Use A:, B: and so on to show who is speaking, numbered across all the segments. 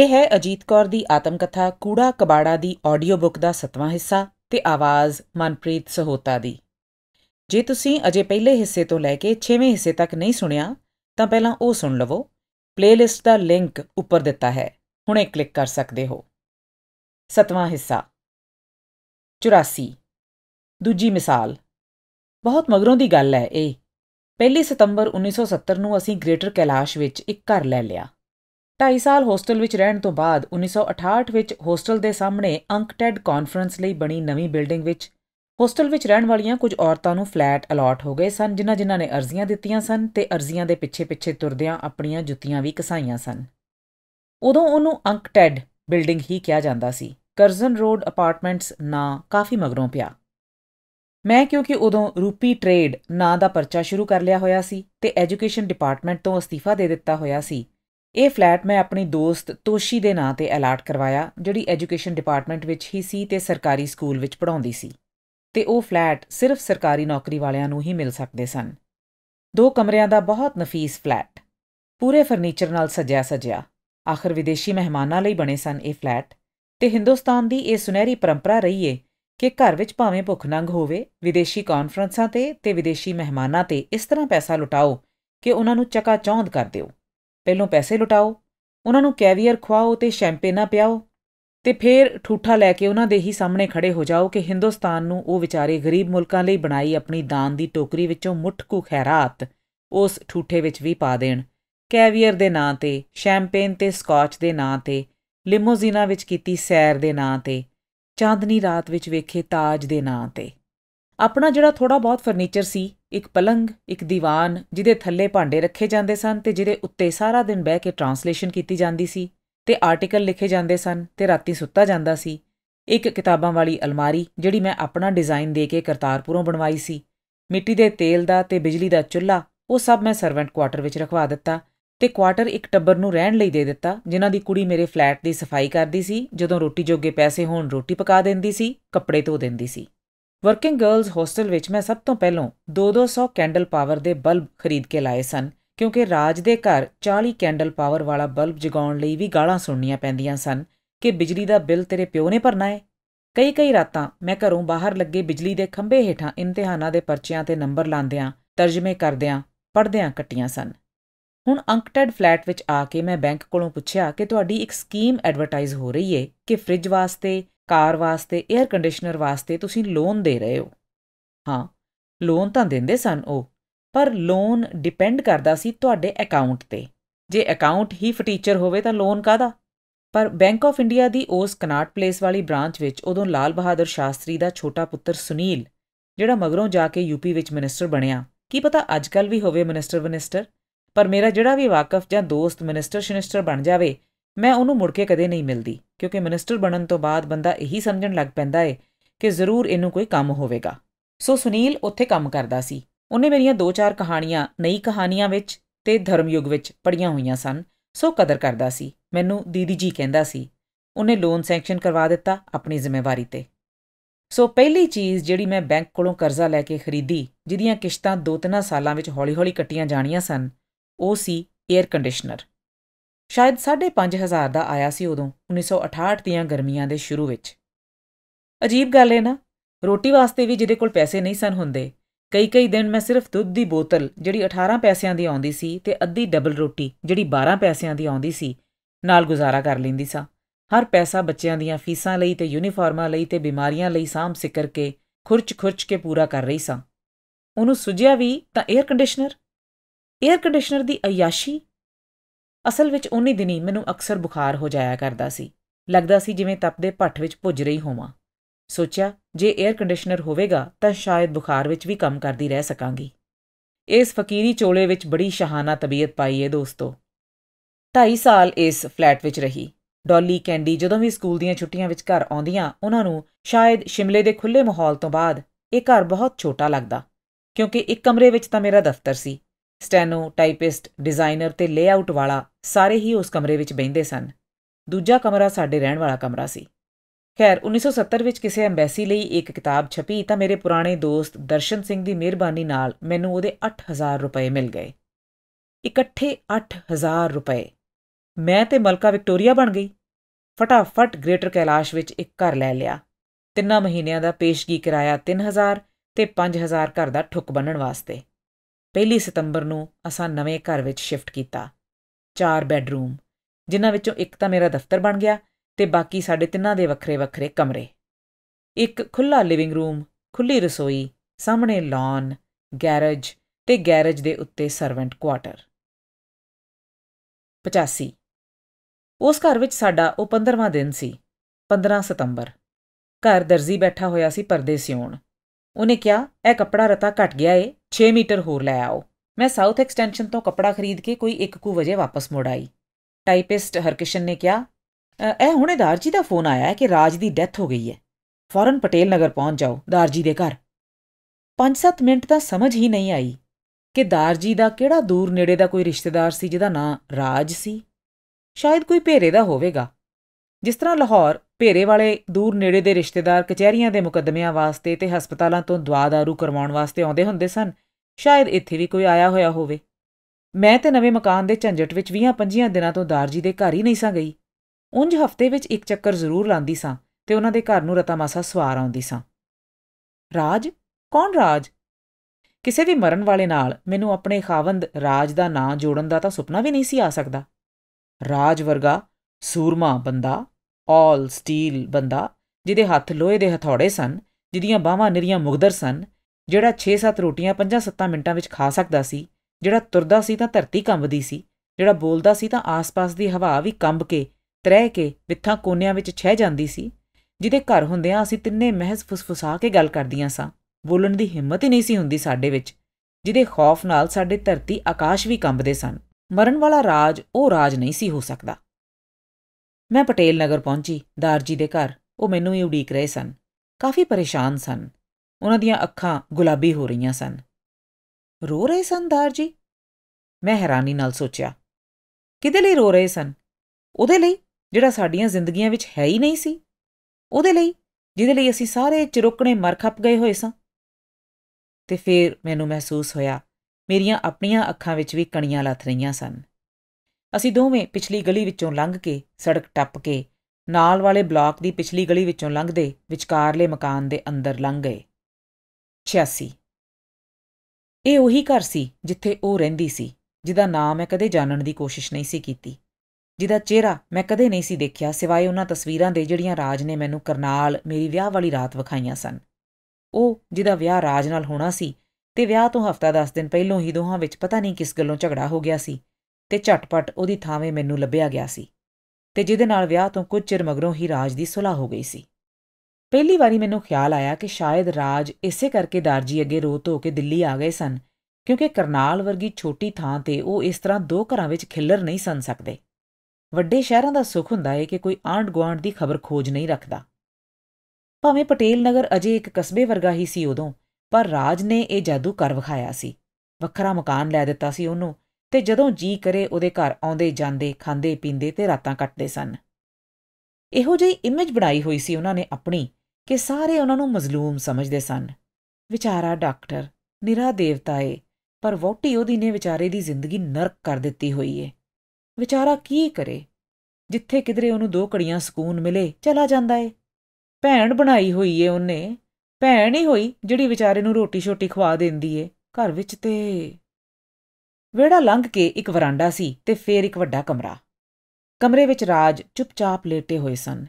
A: ਇਹ ਹੈ ਅਜੀਤ ਕੌਰ ਦੀ ਆਤਮਕਥਾ ਕੂੜਾ ਕਬਾੜਾ ਦੀ ਆਡੀਓ ਬੁੱਕ ਦਾ 7ਵਾਂ ਹਿੱਸਾ ਤੇ ਆਵਾਜ਼ ਮਨਪ੍ਰੀਤ ਸਹੋਤਾ ਦੀ ਜੇ ਤੁਸੀਂ ਅਜੇ ਪਹਿਲੇ ਹਿੱਸੇ ਤੋਂ ਲੈ ਕੇ 6ਵੇਂ ਹਿੱਸੇ ਤੱਕ ਨਹੀਂ ਸੁਣਿਆ ਤਾਂ ਪਹਿਲਾਂ ਉਹ ਸੁਣ ਲਵੋ ਪਲੇਲਿਸਟ ਦਾ ਲਿੰਕ ਉੱਪਰ ਦਿੱਤਾ
B: ਹੈ ਹੁਣੇ ਕਲਿੱਕ ਕਰ ਸਕਦੇ ਹੋ 7ਵਾਂ ਹਿੱਸਾ 84 ਦੂਜੀ ਮਿਸਾਲ ਬਹੁਤ ਮਗਰੋਂ ਦੀ ਗੱਲ ਹੈ ਇਹ
A: 1 ਸਤੰਬਰ 1970 ਨੂੰ ਅਸੀਂ ਗ੍ਰੇਟਰ ਕੈਲਾਸ਼ ਵਿੱਚ ਇੱਕ ਘਰ ਲੈ ਲਿਆ 2.5 ਸਾਲ ਹੋਸਟਲ ਵਿੱਚ ਰਹਿਣ ਤੋਂ ਬਾਅਦ 1968 ਵਿੱਚ ਹੋਸਟਲ ਦੇ ਸਾਹਮਣੇ ਅੰਕਟੈਡ ਕਾਨਫਰੰਸ ਲਈ ਬਣੀ ਨਵੀਂ ਬਿਲਡਿੰਗ ਵਿੱਚ ਹੋਸਟਲ ਵਿੱਚ ਰਹਿਣ ਵਾਲੀਆਂ ਕੁਝ ਔਰਤਾਂ ਨੂੰ ਫਲੈਟ ਅਲਾਟ ਹੋ ਗਏ ਸਨ ਜਿਨ੍ਹਾਂ ਜਿਨ੍ਹਾਂ ਨੇ ਅਰਜ਼ੀਆਂ ਦਿੱਤੀਆਂ ਸਨ ਤੇ ਅਰਜ਼ੀਆਂ ਦੇ ਪਿੱਛੇ-ਪਿੱਛੇ ਤੁਰਦਿਆਂ ਆਪਣੀਆਂ ਜੁੱਤੀਆਂ ਵੀ ਕਸਾਈਆਂ ਸਨ ਉਦੋਂ ਉਹਨੂੰ ਅੰਕਟੈਡ ਬਿਲਡਿੰਗ ਹੀ ਕਿਹਾ ਜਾਂਦਾ ਸੀ ਕਰਜ਼ਨ ਰੋਡ ਅਪਾਰਟਮੈਂਟਸ ਨਾਂ ਕਾਫੀ ਮਗਰੋਂ ਪਿਆ ਮੈਂ ਕਿਉਂਕਿ ਉਦੋਂ ਰੂਪੀ ਟ੍ਰੇਡ ਨਾਂ ਦਾ ਪਰਚਾ ਸ਼ੁਰੂ ਕਰ ਲਿਆ ਹੋਇਆ ਸੀ ਤੇ ਐਜੂਕੇਸ਼ਨ ਡਿਪਾਰਟਮੈਂਟ ਤੋਂ ਅਸਤੀਫਾ ਦੇ ਦਿੱਤਾ ਹੋਇਆ ਸੀ ਇਹ ਫਲੈਟ ਮੈਂ ਆਪਣੀ ਦੋਸਤ ਤੋਸ਼ੀ ਦੇ ਨਾਂ ਤੇ ਅਲਾਟ ਕਰਵਾਇਆ ਜਿਹੜੀ ਐਜੂਕੇਸ਼ਨ ਡਿਪਾਰਟਮੈਂਟ ਵਿੱਚ ਹੀ ਸੀ ਤੇ ਸਰਕਾਰੀ ਸਕੂਲ ਵਿੱਚ ਪੜ੍ਹਾਉਂਦੀ ਸੀ ਤੇ ਉਹ ਫਲੈਟ ਸਿਰਫ ਸਰਕਾਰੀ ਨੌਕਰੀ ਵਾਲਿਆਂ ਨੂੰ ਹੀ ਮਿਲ ਸਕਦੇ ਸਨ ਦੋ ਕਮਰਿਆਂ ਦਾ ਬਹੁਤ ਨਫੀਸ ਫਲੈਟ ਪੂਰੇ ਫਰਨੀਚਰ ਨਾਲ ਸਜਿਆ ਸਜਿਆ ਆਖਰ ਵਿਦੇਸ਼ੀ ਮਹਿਮਾਨਾਂ ਲਈ ਬਣੇ ਸਨ ਇਹ ਫਲੈਟ ਤੇ ਹਿੰਦੁਸਤਾਨ ਦੀ ਇਹ ਸੁਨਹਿਰੀ ਪਰੰਪਰਾ ਰਹੀ ਏ ਕਿ ਘਰ ਵਿੱਚ ਭਾਵੇਂ ਭੁੱਖ ਨੰਗ ਹੋਵੇ ਵਿਦੇਸ਼ੀ ਕਾਨਫਰੰਸਾਂ ਤੇ ਤੇ ਵਿਦੇਸ਼ੀ ਮਹਿਮਾਨਾਂ ਤੇ ਇਸ ਤਰ੍ਹਾਂ ਪੈਸਾ ਲੁਟਾਓ ਕਿ ਉਹਨਾਂ ਨੂੰ ਚੌਂਦ ਕਰ ਦਿਓ ਪਹਿਲੋਂ ਪੈਸੇ ਲੁਟਾਓ ਉਹਨਾਂ ਨੂੰ ਕੈਵੀਅਰ ਖਵਾਓ ਤੇ ਸ਼ੈਂਪੇਨਾ ਪਿਆਓ ਤੇ ਫੇਰ ਠੂਠਾ ਲੈ ਕੇ ਉਹਨਾਂ ਦੇ ਹੀ ਸਾਹਮਣੇ ਖੜੇ ਹੋ ਜਾਓ ਕਿ ਹਿੰਦੁਸਤਾਨ ਨੂੰ ਉਹ ਵਿਚਾਰੇ ਗਰੀਬ ਮੁਲਕਾਂ ਲਈ ਬਣਾਈ ਆਪਣੀ ਦਾਨ ਦੀ ਟੋਕਰੀ ਵਿੱਚੋਂ ਮੁੱਠ ਕੁ ਖੈਰਾਤ ਉਸ ਠੂਠੇ ਵਿੱਚ ਵੀ ਪਾ ਦੇਣ ਕੈਵੀਅਰ ਦੇ ਨਾਂ ਤੇ ਸ਼ੈਂਪੇਨ ਤੇ ਸਕਾਚ ਦੇ ਨਾਂ ਤੇ ਲਿਮੋਜ਼ੀਨਾ ਵਿੱਚ ਕੀਤੀ ਸੈਰ ਦੇ ਨਾਂ ਤੇ ਚਾਂਦਨੀ ਰਾਤ ਵਿੱਚ ਵੇਖੇ ਤਾਜ ਦੇ ਨਾਂ ਤੇ ਆਪਣਾ ਜਿਹੜਾ ਥੋੜਾ ਬਹੁਤ ਫਰਨੀਚਰ ਸੀ ਇੱਕ ਪਲੰਗ ਇੱਕ ਦੀਵਾਨ ਜਿਹਦੇ ਥੱਲੇ ਭਾਂਡੇ ਰੱਖੇ ਜਾਂਦੇ ਸਨ ਤੇ ਜਿਹਦੇ ਉੱਤੇ ਸਾਰਾ ਦਿਨ ਬਹਿ ਕੇ ਟ੍ਰਾਂਸਲੇਸ਼ਨ ਕੀਤੀ ਜਾਂਦੀ ਸੀ ਤੇ ਆਰਟੀਕਲ ਲਿਖੇ ਜਾਂਦੇ ਸਨ ਤੇ ਰਾਤੀ ਸੁੱਤਾ ਜਾਂਦਾ ਸੀ ਇੱਕ ਕਿਤਾਬਾਂ ਵਾਲੀ ਅਲਮਾਰੀ ਜਿਹੜੀ ਮੈਂ ਆਪਣਾ ਡਿਜ਼ਾਈਨ ਦੇ ਕੇ ਕਰਤਾਰਪੁਰੋਂ ਬਣਵਾਈ ਸੀ ਮਿੱਟੀ ਦੇ ਤੇਲ ਦਾ ਤੇ ਬਿਜਲੀ ਦਾ ਚੁੱਲ੍ਹਾ ਉਹ ਸਭ ਮੈਂ ਸਰਵੈਂਟ ਕੁਆਟਰ ਵਿੱਚ ਰਖਵਾ ਦਿੱਤਾ ਤੇ ਕੁਆਟਰ ਇੱਕ ਟੱਬਰ ਨੂੰ ਰਹਿਣ ਲਈ ਦੇ ਦਿੱਤਾ ਜਿਨ੍ਹਾਂ ਦੀ ਕੁੜੀ ਮੇਰੇ ਫਲੈਟ ਦੀ ਸਫਾਈ ਕਰਦੀ ਸੀ ਜਦੋਂ ਰੋਟੀ ਜੋਗੇ ਪੈਸੇ ਹੋਣ ਰੋਟੀ ਪਕਾ ਦਿੰਦੀ ਸੀ ਕੱਪੜੇ ਧੋ ਦਿੰਦੀ ਸੀ ਵਰਕਿੰਗ ਗਰਲਸ ਹੋਸਟਲ ਵਿੱਚ ਮੈਂ ਸਭ ਤੋਂ ਪਹਿਲਾਂ 2-200 ਕੈਂਡਲ ਪਾਵਰ ਦੇ ਬਲਬ ਖਰੀਦ ਕੇ ਲਾਏ ਸਨ ਕਿਉਂਕਿ ਰਾਜ ਦੇ ਘਰ 40 ਕੈਂਡਲ ਪਾਵਰ ਵਾਲਾ ਬਲਬ ਜਗਾਉਣ ਲਈ ਵੀ ਗਾਲਾਂ ਸੁਣਨੀਆਂ ਪੈਂਦੀਆਂ ਸਨ ਕਿ ਬਿਜਲੀ ਦਾ ਬਿੱਲ ਤੇਰੇ ਪਿਓ ਨੇ ਭਰਨਾ ਹੈ ਕਈ-ਕਈ ਰਾਤਾਂ ਮੈਂ ਘਰੋਂ ਬਾਹਰ ਲੱਗੇ ਬਿਜਲੀ ਦੇ ਖੰਭੇ ਹੇਠਾਂ ਇਮਤਿਹਾਨਾਂ ਦੇ ਪਰਚਿਆਂ ਤੇ ਨੰਬਰ ਲਾਉਂਦਿਆਂ ਤਰਜਮੇ ਕਰਦਿਆਂ ਪੜਦਿਆਂ ਕੱਟੀਆਂ ਸਨ ਹੁਣ ਅੰਕਟਡ ਫਲੈਟ ਵਿੱਚ ਆ ਕੇ ਮੈਂ ਬੈਂਕ ਕੋਲੋਂ ਪੁੱਛਿਆ ਕਿ ਤੁਹਾਡੀ ਇੱਕ ਸਕੀਮ ਐਡਵਰਟਾਈਜ਼ ਹੋ ਰਹੀ ਏ ਕਿ ਫ੍ਰਿਜ ਵਾਸਤੇ ਕਾਰ ਵਾਸਤੇ 에ਅਰ ਕੰਡੀਸ਼ਨਰ ਵਾਸਤੇ ਤੁਸੀਂ ਲੋਨ ਦੇ ਰਹੇ ਹੋ ਹਾਂ ਲੋਨ ਤਾਂ ਦਿੰਦੇ ਸਨ ਉਹ ਪਰ ਲੋਨ ਡਿਪੈਂਡ ਕਰਦਾ ਸੀ ਤੁਹਾਡੇ ਅਕਾਊਂਟ ਤੇ ਜੇ ਅਕਾਊਂਟ ਹੀ ਫਟੀਚਰ ਹੋਵੇ ਤਾਂ ਲੋਨ ਕਾਦਾ ਪਰ ਬੈਂਕ ਆਫ ਇੰਡੀਆ ਦੀ ਉਸ ਕਨਾਟ ਪਲੇਸ ਵਾਲੀ ਬ੍ਰਾਂਚ ਵਿੱਚ ਉਦੋਂ ਲਾਲ ਬਹਾਦਰ ਸ਼ਾਸਤਰੀ ਦਾ ਛੋਟਾ ਪੁੱਤਰ ਸੁਨੀਲ ਜਿਹੜਾ ਮਗਰੋਂ ਜਾ ਕੇ ਯੂਪੀ ਵਿੱਚ ਮਿਨਿਸਟਰ ਬਣਿਆ ਕੀ ਪਤਾ ਅੱਜਕੱਲ ਵੀ ਹੋਵੇ ਮਿਨਿਸਟਰ ਬਨਿਸਟਰ ਪਰ ਮੇਰਾ ਜਿਹੜਾ ਵੀ ਵਾਕਫ ਜਾਂ ਦੋਸਤ ਮਿਨਿਸਟਰ ਸ਼ਿਨਿਸਟਰ ਬਣ ਜਾਵੇ ਮੈਂ ਉਹਨੂੰ ਮੁੜ ਕੇ ਕਦੇ ਨਹੀਂ ਮਿਲਦੀ ਕਿਉਂਕਿ ਮਿਨਿਸਟਰ ਬਣਨ ਤੋਂ ਬਾਅਦ ਬੰਦਾ ਇਹੀ ਸਮਝਣ ਲੱਗ ਪੈਂਦਾ ਏ ਕਿ ਜ਼ਰੂਰ ਇਹਨੂੰ ਕੋਈ ਕੰਮ ਹੋਵੇਗਾ ਸੋ ਸੁਨੀਲ ਉੱਥੇ ਕੰਮ ਕਰਦਾ ਸੀ ਉਹਨੇ ਮੇਰੀਆਂ ਦੋ ਚਾਰ ਕਹਾਣੀਆਂ ਨਈ ਕਹਾਣੀਆਂ ਵਿੱਚ ਤੇ ਧਰਮਯੁਗ ਵਿੱਚ ਪੜੀਆਂ ਹੋਈਆਂ ਸਨ ਸੋ ਕਦਰ ਕਰਦਾ ਸੀ ਮੈਨੂੰ ਦੀਦੀ ਜੀ ਕਹਿੰਦਾ ਸੀ ਉਹਨੇ ਲੋਨ ਸੈਂਕਸ਼ਨ ਕਰਵਾ ਦਿੱਤਾ ਆਪਣੀ ਜ਼ਿੰਮੇਵਾਰੀ ਤੇ ਸੋ ਪਹਿਲੀ ਚੀਜ਼ ਜਿਹੜੀ ਮੈਂ ਬੈਂਕ ਕੋਲੋਂ ਕਰਜ਼ਾ ਲੈ ਕੇ ਖਰੀਦੀ ਜਿਹਦੀਆਂ ਕਿਸ਼ਤਾਂ ਦੋ ਤਿੰਨ ਸਾਲਾਂ ਵਿੱਚ ਹੌਲੀ-ਹੌਲੀ ਕੱਟੀਆਂ ਜਾਣੀਆਂ ਸਨ ਉਹ ਸੀ 에ਅਰ ਕੰਡੀਸ਼ਨਰ ਸ਼ਾਇਦ 5500 ਦਾ ਆਇਆ ਸੀ ਉਦੋਂ 1968 ਦੀਆਂ ਗਰਮੀਆਂ ਦੇ ਸ਼ੁਰੂ ਵਿੱਚ ਅਜੀਬ ਗੱਲ ਹੈ ਨਾ ਰੋਟੀ ਵਾਸਤੇ ਵੀ ਜਿਹਦੇ ਕੋਲ ਪੈਸੇ ਨਹੀਂ ਸਨ ਹੁੰਦੇ ਕਈ ਕਈ ਦਿਨ ਮੈਂ ਸਿਰਫ ਦੁੱਧ ਦੀ ਬੋਤਲ ਜਿਹੜੀ 18 ਪੈਸਿਆਂ ਦੀ ਆਉਂਦੀ ਸੀ ਤੇ ਅੱਧੀ ਡਬਲ ਰੋਟੀ ਜਿਹੜੀ 12 ਪੈਸਿਆਂ ਦੀ ਆਉਂਦੀ ਸੀ ਨਾਲ ਗੁਜ਼ਾਰਾ ਕਰ ਲੈਂਦੀ ਸਾਂ ਹਰ ਪੈਸਾ ਬੱਚਿਆਂ ਦੀਆਂ ਫੀਸਾਂ ਲਈ ਤੇ ਯੂਨੀਫਾਰਮਾਂ ਲਈ ਤੇ ਬਿਮਾਰੀਆਂ ਲਈ ਸਾਂਭ ਸਿਕਰ ਕੇ ਖੁਰਚ-ਖੁਰਚ ਕੇ ਪੂਰਾ ਕਰ ਰਹੀ ਸਾਂ ਉਹਨੂੰ ਸੁਝਿਆ ਵੀ ਤਾਂ 에ਅਰ ਕੰਡੀਸ਼ਨਰ 에ਅਰ ਕੰਡੀਸ਼ਨਰ ਦੀ ਅਯਾਸ਼ੀ ਅਸਲ ਵਿੱਚ ਉਨੀ ਦਿਨੀ ਮੈਨੂੰ ਅਕਸਰ ਬੁਖਾਰ ਹੋ ਜਾਇਆ ਕਰਦਾ ਸੀ ਲੱਗਦਾ ਸੀ ਜਿਵੇਂ ਤਪਦੇ ਭੱਠ ਵਿੱਚ ਭੁੱਜ ਰਹੀ ਹੋਵਾਂ ਸੋਚਿਆ ਜੇ 에ਅਰ ਕੰਡੀਸ਼ਨਰ ਹੋਵੇਗਾ ਤਾਂ ਸ਼ਾਇਦ ਬੁਖਾਰ ਵਿੱਚ ਵੀ ਕੰਮ ਕਰਦੀ ਰਹਿ ਸਕਾਂਗੀ ਇਸ ਫਕੀਰੀ ਚੋਲੇ ਵਿੱਚ ਬੜੀ ਸ਼ਹਾਨਾ ਤਬੀਅਤ ਪਾਈ ਏ ਦੋਸਤੋ 2.5 ਸਾਲ ਇਸ ਫਲੈਟ ਵਿੱਚ ਰਹੀ ਡੌਲੀ ਕੈਂਡੀ ਜਦੋਂ ਵੀ ਸਕੂਲ ਦੀਆਂ ਛੁੱਟੀਆਂ ਵਿੱਚ ਘਰ ਆਉਂਦੀਆਂ ਉਹਨਾਂ ਨੂੰ ਸ਼ਾਇਦ ਸ਼ਿਮਲੇ ਦੇ ਖੁੱਲੇ ਮਾਹੌਲ ਤੋਂ ਬਾਅਦ ਇਹ ਘਰ ਬਹੁਤ ਛੋਟਾ ਲੱਗਦਾ ਕਿਉਂਕਿ ਇੱਕ ਕਮਰੇ ਵਿੱਚ ਤਾਂ ਮੇਰਾ ਦਫ਼ਤਰ ਸੀ ਸਟੈਨੋ ਟਾਈਪਿਸਟ ਡਿਜ਼ਾਈਨਰ ਤੇ ਲੇਆਊਟ ਵਾਲਾ ਸਾਰੇ ਹੀ ਉਸ ਕਮਰੇ ਵਿੱਚ ਬੈਂਦੇ ਸਨ ਦੂਜਾ ਕਮਰਾ ਸਾਡੇ ਰਹਿਣ ਵਾਲਾ ਕਮਰਾ ਸੀ ਖੈਰ 1970 ਵਿੱਚ ਕਿਸੇ ਐਮਬੈਸੀ ਲਈ ਇੱਕ ਕਿਤਾਬ ਛਪੀ ਤਾਂ ਮੇਰੇ ਪੁਰਾਣੇ ਦੋਸਤ ਦਰਸ਼ਨ ਸਿੰਘ ਦੀ ਮਿਹਰਬਾਨੀ ਨਾਲ ਮੈਨੂੰ ਉਹਦੇ 8000 ਰੁਪਏ ਮਿਲ ਗਏ ਇਕੱਠੇ 8000 ਰੁਪਏ ਮੈਂ ਤੇ ਮਲਕਾ ਵਿਕਟੋਰੀਆ ਬਣ ਗਈ ਫਟਾਫਟ ਗ੍ਰੇਟਰ ਕੈਲਾਸ਼ ਵਿੱਚ ਇੱਕ ਘਰ ਲੈ ਲਿਆ ਤਿੰਨਾਂ ਮਹੀਨਿਆਂ ਦਾ ਪੇਸ਼ਗੀ ਕਿਰਾਇਆ 3000 ਤੇ 5000 ਘਰ ਦਾ ਠੁੱਕ ਬੰਨਣ ਵਾਸਤੇ 1 ਸਤੰਬਰ ਨੂੰ ਅਸਾਂ ਨਵੇਂ ਘਰ ਵਿੱਚ ਸ਼ਿਫਟ ਕੀਤਾ ਚਾਰ ਬੈੱਡਰੂਮ ਜਿਨ੍ਹਾਂ ਵਿੱਚੋਂ ਇੱਕ ਤਾਂ ਮੇਰਾ ਦਫ਼ਤਰ ਬਣ ਗਿਆ ਤੇ ਬਾਕੀ ਸਾਡੇ ਤਿੰਨਾਂ ਦੇ ਵੱਖਰੇ-ਵੱਖਰੇ ਕਮਰੇ ਇੱਕ ਖੁੱਲਾ
B: ਲਿਵਿੰਗ ਰੂਮ ਖੁੱਲੀ ਰਸੋਈ ਸਾਹਮਣੇ ਲੌਨ ਗੈਰੇਜ ਤੇ ਗੈਰੇਜ ਦੇ ਉੱਤੇ ਸਰਵੈਂਟ ਕੁਆਟਰ 85 ਉਸ ਘਰ ਵਿੱਚ ਸਾਡਾ ਉਹ 15ਵਾਂ ਦਿਨ ਸੀ 15 ਸਤੰਬਰ ਘਰ ਦਰਜ਼ੀ ਬੈਠਾ ਹੋਇਆ ਸੀ
A: ਪਰਦੇ ਸਿਉਣ ਉਹਨੇ ਕਿਹਾ ਇਹ ਕੱਪੜਾ ਰਤਾ ਘਟ ਗਿਆ ਏ 6 ਮੀਟਰ ਹੋਰ ਲੈ ਆਓ ਮੈਂ ਸਾਊਥ ਐਕਸਟੈਂਸ਼ਨ ਤੋਂ ਕੱਪੜਾ ਖਰੀਦ ਕੇ ਕੋਈ 1 ਕੁ ਵਜੇ ਵਾਪਸ ਮੁੜ ਆਈ ਟਾਈਪਿਸਟ ਹਰਕਿਸ਼ਨ ਨੇ ਕਿਹਾ ਇਹ ਹੁਣੇ ਦਾਰਜੀ ਦਾ ਫੋਨ ਆਇਆ ਹੈ ਕਿ ਰਾਜ ਦੀ ਡੈਥ ਹੋ ਗਈ ਹੈ ਫੌਰਨ ਪਟੇਲ ਨਗਰ ਪਹੁੰਚ ਜਾਓ ਦਾਰਜੀ ਦੇ ਘਰ 5-7 ਮਿੰਟ ਤਾਂ ਸਮਝ ਹੀ ਨਹੀਂ ਆਈ ਕਿ ਦਾਰਜੀ ਦਾ ਕਿਹੜਾ ਦੂਰ ਨੇੜੇ ਦਾ ਕੋਈ ਰਿਸ਼ਤੇਦਾਰ ਸੀ ਜਿਹਦਾ ਨਾਂ ਰਾਜ ਸੀ ਸ਼ਾਇਦ ਕੋਈ ਭੇਰੇ ਦਾ ਹੋਵੇਗਾ ਜਿਸ ਤਰ੍ਹਾਂ ਲਾਹੌਰ ਭੇਰੇ ਵਾਲੇ ਦੂਰ ਨੇੜੇ ਦੇ ਰਿਸ਼ਤੇਦਾਰ ਕਚਹਿਰੀਆਂ ਦੇ ਮੁਕੱਦਮਿਆਂ ਵਾਸਤੇ ਤੇ ਹਸਪਤਾਲਾਂ ਤੋਂ ਦਵਾ ਦਾਰੂ ਕਰਵਾਉਣ ਵਾਸਤੇ ਆਉਂਦੇ ਹੁੰਦੇ ਸਨ ਸ਼ਾਇਦ ਇੱਥੇ ਵੀ ਕੋਈ ਆਇਆ ਹੋਇਆ ਹੋਵੇ ਮੈਂ ਤੇ ਨਵੇਂ ਮਕਾਨ ਦੇ ਝੰਜਟ ਵਿੱਚ 20-25 ਦਿਨਾਂ ਤੋਂ ਦਾਰਜੀ ਦੇ ਘਰ ਹੀ ਨਹੀਂ ਸਾਂ ਗਈ ਉੰਜ ਹਫਤੇ ਵਿੱਚ ਇੱਕ ਚੱਕਰ ਜ਼ਰੂਰ ਲਾਂਦੀ ਸਾਂ ਤੇ ਉਹਨਾਂ ਦੇ ਘਰ ਨੂੰ ਰਤਾਮਾਸਾ ਸਵਾਰ ਆਉਂਦੀ ਸਾਂ ਰਾਜ ਕੌਣ ਰਾਜ ਕਿਸੇ ਵੀ ਮਰਨ ਵਾਲੇ ਨਾਲ ਮੈਨੂੰ ਆਪਣੇ ਖਾਵੰਦ ਰਾਜ ਦਾ ਨਾਂ ਜੋੜਨ ਦਾ ਤਾਂ ਸੁਪਨਾ ਵੀ ਨਹੀਂ ਸੀ ਆ ਸਕਦਾ ਰਾਜ ਵਰਗਾ ਸੂਰਮਾ ਬੰਦਾ ਆਲ ਸਟੀਲ ਬੰਦਾ ਜਿਹਦੇ ਹੱਥ ਲੋਹੇ ਦੇ ਹਥੌੜੇ ਸਨ ਜਿਹਦੀਆਂ ਬਾਹਾਂ ਨਿਰੀਆਂ ਮੁਗਦਰ ਸਨ ਜਿਹੜਾ 6-7 ਰੋਟੀਆਂ 5-7 ਮਿੰਟਾਂ ਵਿੱਚ ਖਾ ਸਕਦਾ ਸੀ ਜਿਹੜਾ ਤੁਰਦਾ ਸੀ ਤਾਂ ਧਰਤੀ ਕੰਬਦੀ ਸੀ ਜਿਹੜਾ ਬੋਲਦਾ ਸੀ ਤਾਂ ਆਸ-ਪਾਸ ਦੀ ਹਵਾ ਵੀ ਕੰਬ ਕੇ ਤਰੇ ਕੇ ਵਿੱਥਾਂ ਕੋਨਿਆਂ ਵਿੱਚ ਛਹਿ ਜਾਂਦੀ ਸੀ ਜਿਹਦੇ ਘਰ ਹੁੰਦਿਆਂ ਅਸੀਂ ਤਿੰਨੇ ਮਹਿਜ਼ ਫੁਸਫੁਸਾ ਕੇ ਗੱਲ ਕਰਦੀਆਂ ਸਾਂ ਬੋਲਣ ਦੀ ਹਿੰਮਤ ਹੀ ਨਹੀਂ ਸੀ ਹੁੰਦੀ ਸਾਡੇ ਵਿੱਚ ਜਿਹਦੇ ਖੌਫ ਨਾਲ ਸਾਡੇ ਧਰਤੀ ਆਕਾਸ਼ ਵੀ ਕੰਬਦੇ ਸਨ ਮਰਨ ਵਾਲਾ ਰਾਜ ਉਹ ਰਾਜ ਨਹੀਂ ਸੀ ਹੋ ਸਕਦਾ ਮੈਂ ਪਟੇਲ ਨਗਰ ਪਹੁੰਚੀ ਦਾਰਜੀ ਦੇ ਘਰ ਉਹ ਮੈਨੂੰ ਹੀ ਉਡੀਕ ਰਹੇ ਸਨ ਕਾਫੀ ਪਰੇਸ਼ਾਨ ਸਨ ਉਹਨਾਂ ਦੀਆਂ ਅੱਖਾਂ ਗੁਲਾਬੀ ਹੋ ਰਹੀਆਂ ਸਨ ਰੋ ਰਹੇ ਸਨ ਦਾਰ ਜੀ ਮੈਂ ਹੈਰਾਨੀ ਨਾਲ ਸੋਚਿਆ ਕਿਦੇ ਲਈ ਰੋ ਰਹੇ ਸਨ ਉਹਦੇ ਲਈ ਜਿਹੜਾ ਸਾਡੀਆਂ ਜ਼ਿੰਦਗੀਆਂ ਵਿੱਚ ਹੈ ਹੀ ਨਹੀਂ ਸੀ ਉਹਦੇ ਲਈ ਜਿਹਦੇ ਲਈ ਅਸੀਂ ਸਾਰੇ ਚਿਰੋਕਣੇ ਮਰ ਖੱਪ ਗਏ ਹੋਏ ਸਾਂ ਤੇ ਫਿਰ ਮੈਨੂੰ ਮਹਿਸੂਸ ਹੋਇਆ ਮੇਰੀਆਂ ਆਪਣੀਆਂ ਅੱਖਾਂ ਵਿੱਚ ਵੀ ਕਣੀਆਂ ਲੱਥ ਰਹੀਆਂ ਸਨ ਅਸੀਂ ਦੋਵੇਂ ਪਿਛਲੀ ਗਲੀ ਵਿੱਚੋਂ ਲੰਘ ਕੇ ਸੜਕ ਟੱਪ ਕੇ ਨਾਲ ਵਾਲੇ ਬਲਾਕ ਦੀ ਪਿਛਲੀ ਗਲੀ ਵਿੱਚੋਂ ਲੰਘਦੇ ਵਿਚਕਾਰਲੇ ਮਕਾਨ ਦੇ ਅੰਦਰ ਲੰਘ ਗਏ 1986 ਇਹ ਉਹੀ ਘਰ ਸੀ ਜਿੱਥੇ ਉਹ ਰਹਿੰਦੀ ਸੀ ਜਿਹਦਾ ਨਾਮ ਮੈਂ ਕਦੇ ਜਾਣਨ ਦੀ ਕੋਸ਼ਿਸ਼ ਨਹੀਂ ਸੀ ਕੀਤੀ ਜਿਹਦਾ ਚਿਹਰਾ ਮੈਂ ਕਦੇ ਨਹੀਂ ਸੀ ਦੇਖਿਆ ਸਿਵਾਏ ਉਹਨਾਂ ਤਸਵੀਰਾਂ ਦੇ ਜਿਹੜੀਆਂ ਰਾਜ ਨੇ ਮੈਨੂੰ ਕਰਨਾਲ ਮੇਰੀ ਵਿਆਹ ਵਾਲੀ ਰਾਤ ਵਿਖਾਈਆਂ ਸਨ ਉਹ ਜਿਹਦਾ ਵਿਆਹ ਰਾਜ ਨਾਲ ਹੋਣਾ ਸੀ ਤੇ ਵਿਆਹ ਤੋਂ ਹਫਤਾ 10 ਦਿਨ ਪਹਿਲਾਂ ਹੀ ਦੋਹਾਂ ਵਿੱਚ ਪਤਾ ਨਹੀਂ ਕਿਸ ਗੱਲੋਂ ਝਗੜਾ ਹੋ ਗਿਆ ਸੀ ਤੇ ਝਟਪਟ ਉਹਦੀ ਥਾਵੇਂ ਮੈਨੂੰ ਲੱਭਿਆ ਗਿਆ ਸੀ ਤੇ ਜਿਹਦੇ ਨਾਲ ਵਿਆਹ ਤੋਂ ਕੁਝ ਚਿਰ ਮਗਰੋਂ ਹੀ ਰਾਜ ਦੀ ਸੁਲਾ ਹੋ ਗਈ ਸੀ ਪਹਿਲੀ ਵਾਰੀ ਮੈਨੂੰ ਖਿਆਲ ਆਇਆ ਕਿ ਸ਼ਾਇਦ ਰਾਜ ਇਸੇ ਕਰਕੇ ਦਰਜੀ ਅੱਗੇ ਰੋ ਧੋ ਕੇ ਦਿੱਲੀ ਆ ਗਏ ਸਨ ਕਿਉਂਕਿ ਕਰਨਾਲ ਵਰਗੀ ਛੋਟੀ ਥਾਂ ਤੇ ਉਹ ਇਸ ਤਰ੍ਹਾਂ ਦੋ ਘਰਾਂ ਵਿੱਚ ਖਿੱਲਰ ਨਹੀਂ ਸੰ ਸਕਦੇ ਵੱਡੇ ਸ਼ਹਿਰਾਂ ਦਾ ਸੁੱਖ ਹੁੰਦਾ ਹੈ ਕਿ ਕੋਈ ਆਂਡ ਗਵਾਂਡ ਦੀ ਖਬਰ ਖੋਜ ਨਹੀਂ ਰੱਖਦਾ ਭਾਵੇਂ ਪਟੇਲ ਨਗਰ ਅਜੇ ਇੱਕ ਕਸਬੇ ਵਰਗਾ ਹੀ ਸੀ ਉਦੋਂ ਪਰ ਰਾਜ ਨੇ ਇਹ ਜਾਦੂ ਕਰ ਵਿਖਾਇਆ ਸੀ ਵੱਖਰਾ ਮਕਾਨ ਲੈ ਦਿੱਤਾ ਸੀ ਉਹਨੂੰ ਤੇ ਜਦੋਂ ਜੀ ਕਰੇ ਉਹਦੇ ਘਰ ਆਉਂਦੇ ਜਾਂਦੇ ਖਾਂਦੇ ਪੀਂਦੇ ਤੇ ਰਾਤਾਂ ਕੱਟਦੇ ਸਨ ਇਹੋ ਜਿਹੀ ਇਮੇਜ ਬਣਾਈ ਹੋਈ ਸੀ ਉਹਨਾਂ ਨੇ ਆਪਣੀ ਕਿ ਸਾਰੇ ਉਹਨਾਂ ਨੂੰ ਮਜ਼ਲੂਮ ਸਮਝਦੇ ਸਨ ਵਿਚਾਰਾ ਡਾਕਟਰ ਨਿਰਾ ਦੇਵਤਾ ਏ ਪਰ ਵੋਟੀ ਉਹਦੀ ਨੇ ਵਿਚਾਰੇ ਦੀ ਜ਼ਿੰਦਗੀ ਨਰਕ ਕਰ ਦਿੱਤੀ ਹੋਈ ਏ ਵਿਚਾਰਾ ਕੀ ਕਰੇ ਜਿੱਥੇ ਕਿਧਰੇ ਉਹਨੂੰ ਦੋ ਕੜੀਆਂ ਸਕੂਨ ਮਿਲੇ ਚਲਾ ਜਾਂਦਾ ਏ ਭੈਣ ਬਣਾਈ ਹੋਈ ਏ ਉਹਨੇ ਭੈਣ ਹੀ ਹੋਈ ਜਿਹੜੀ ਵਿਚਾਰੇ ਨੂੰ ਰੋਟੀ ਛੋਟੀ ਖਵਾ ਦਿੰਦੀ ਏ ਘਰ ਵਿੱਚ ਤੇ ਵੇੜਾ ਲੰਘ ਕੇ ਇੱਕ ਵਰਾਂਡਾ ਸੀ ਤੇ ਫੇਰ ਇੱਕ ਵੱਡਾ ਕਮਰਾ ਕਮਰੇ ਵਿੱਚ ਰਾਜ ਚੁੱਪਚਾਪ ਲੇਟੇ ਹੋਏ ਸਨ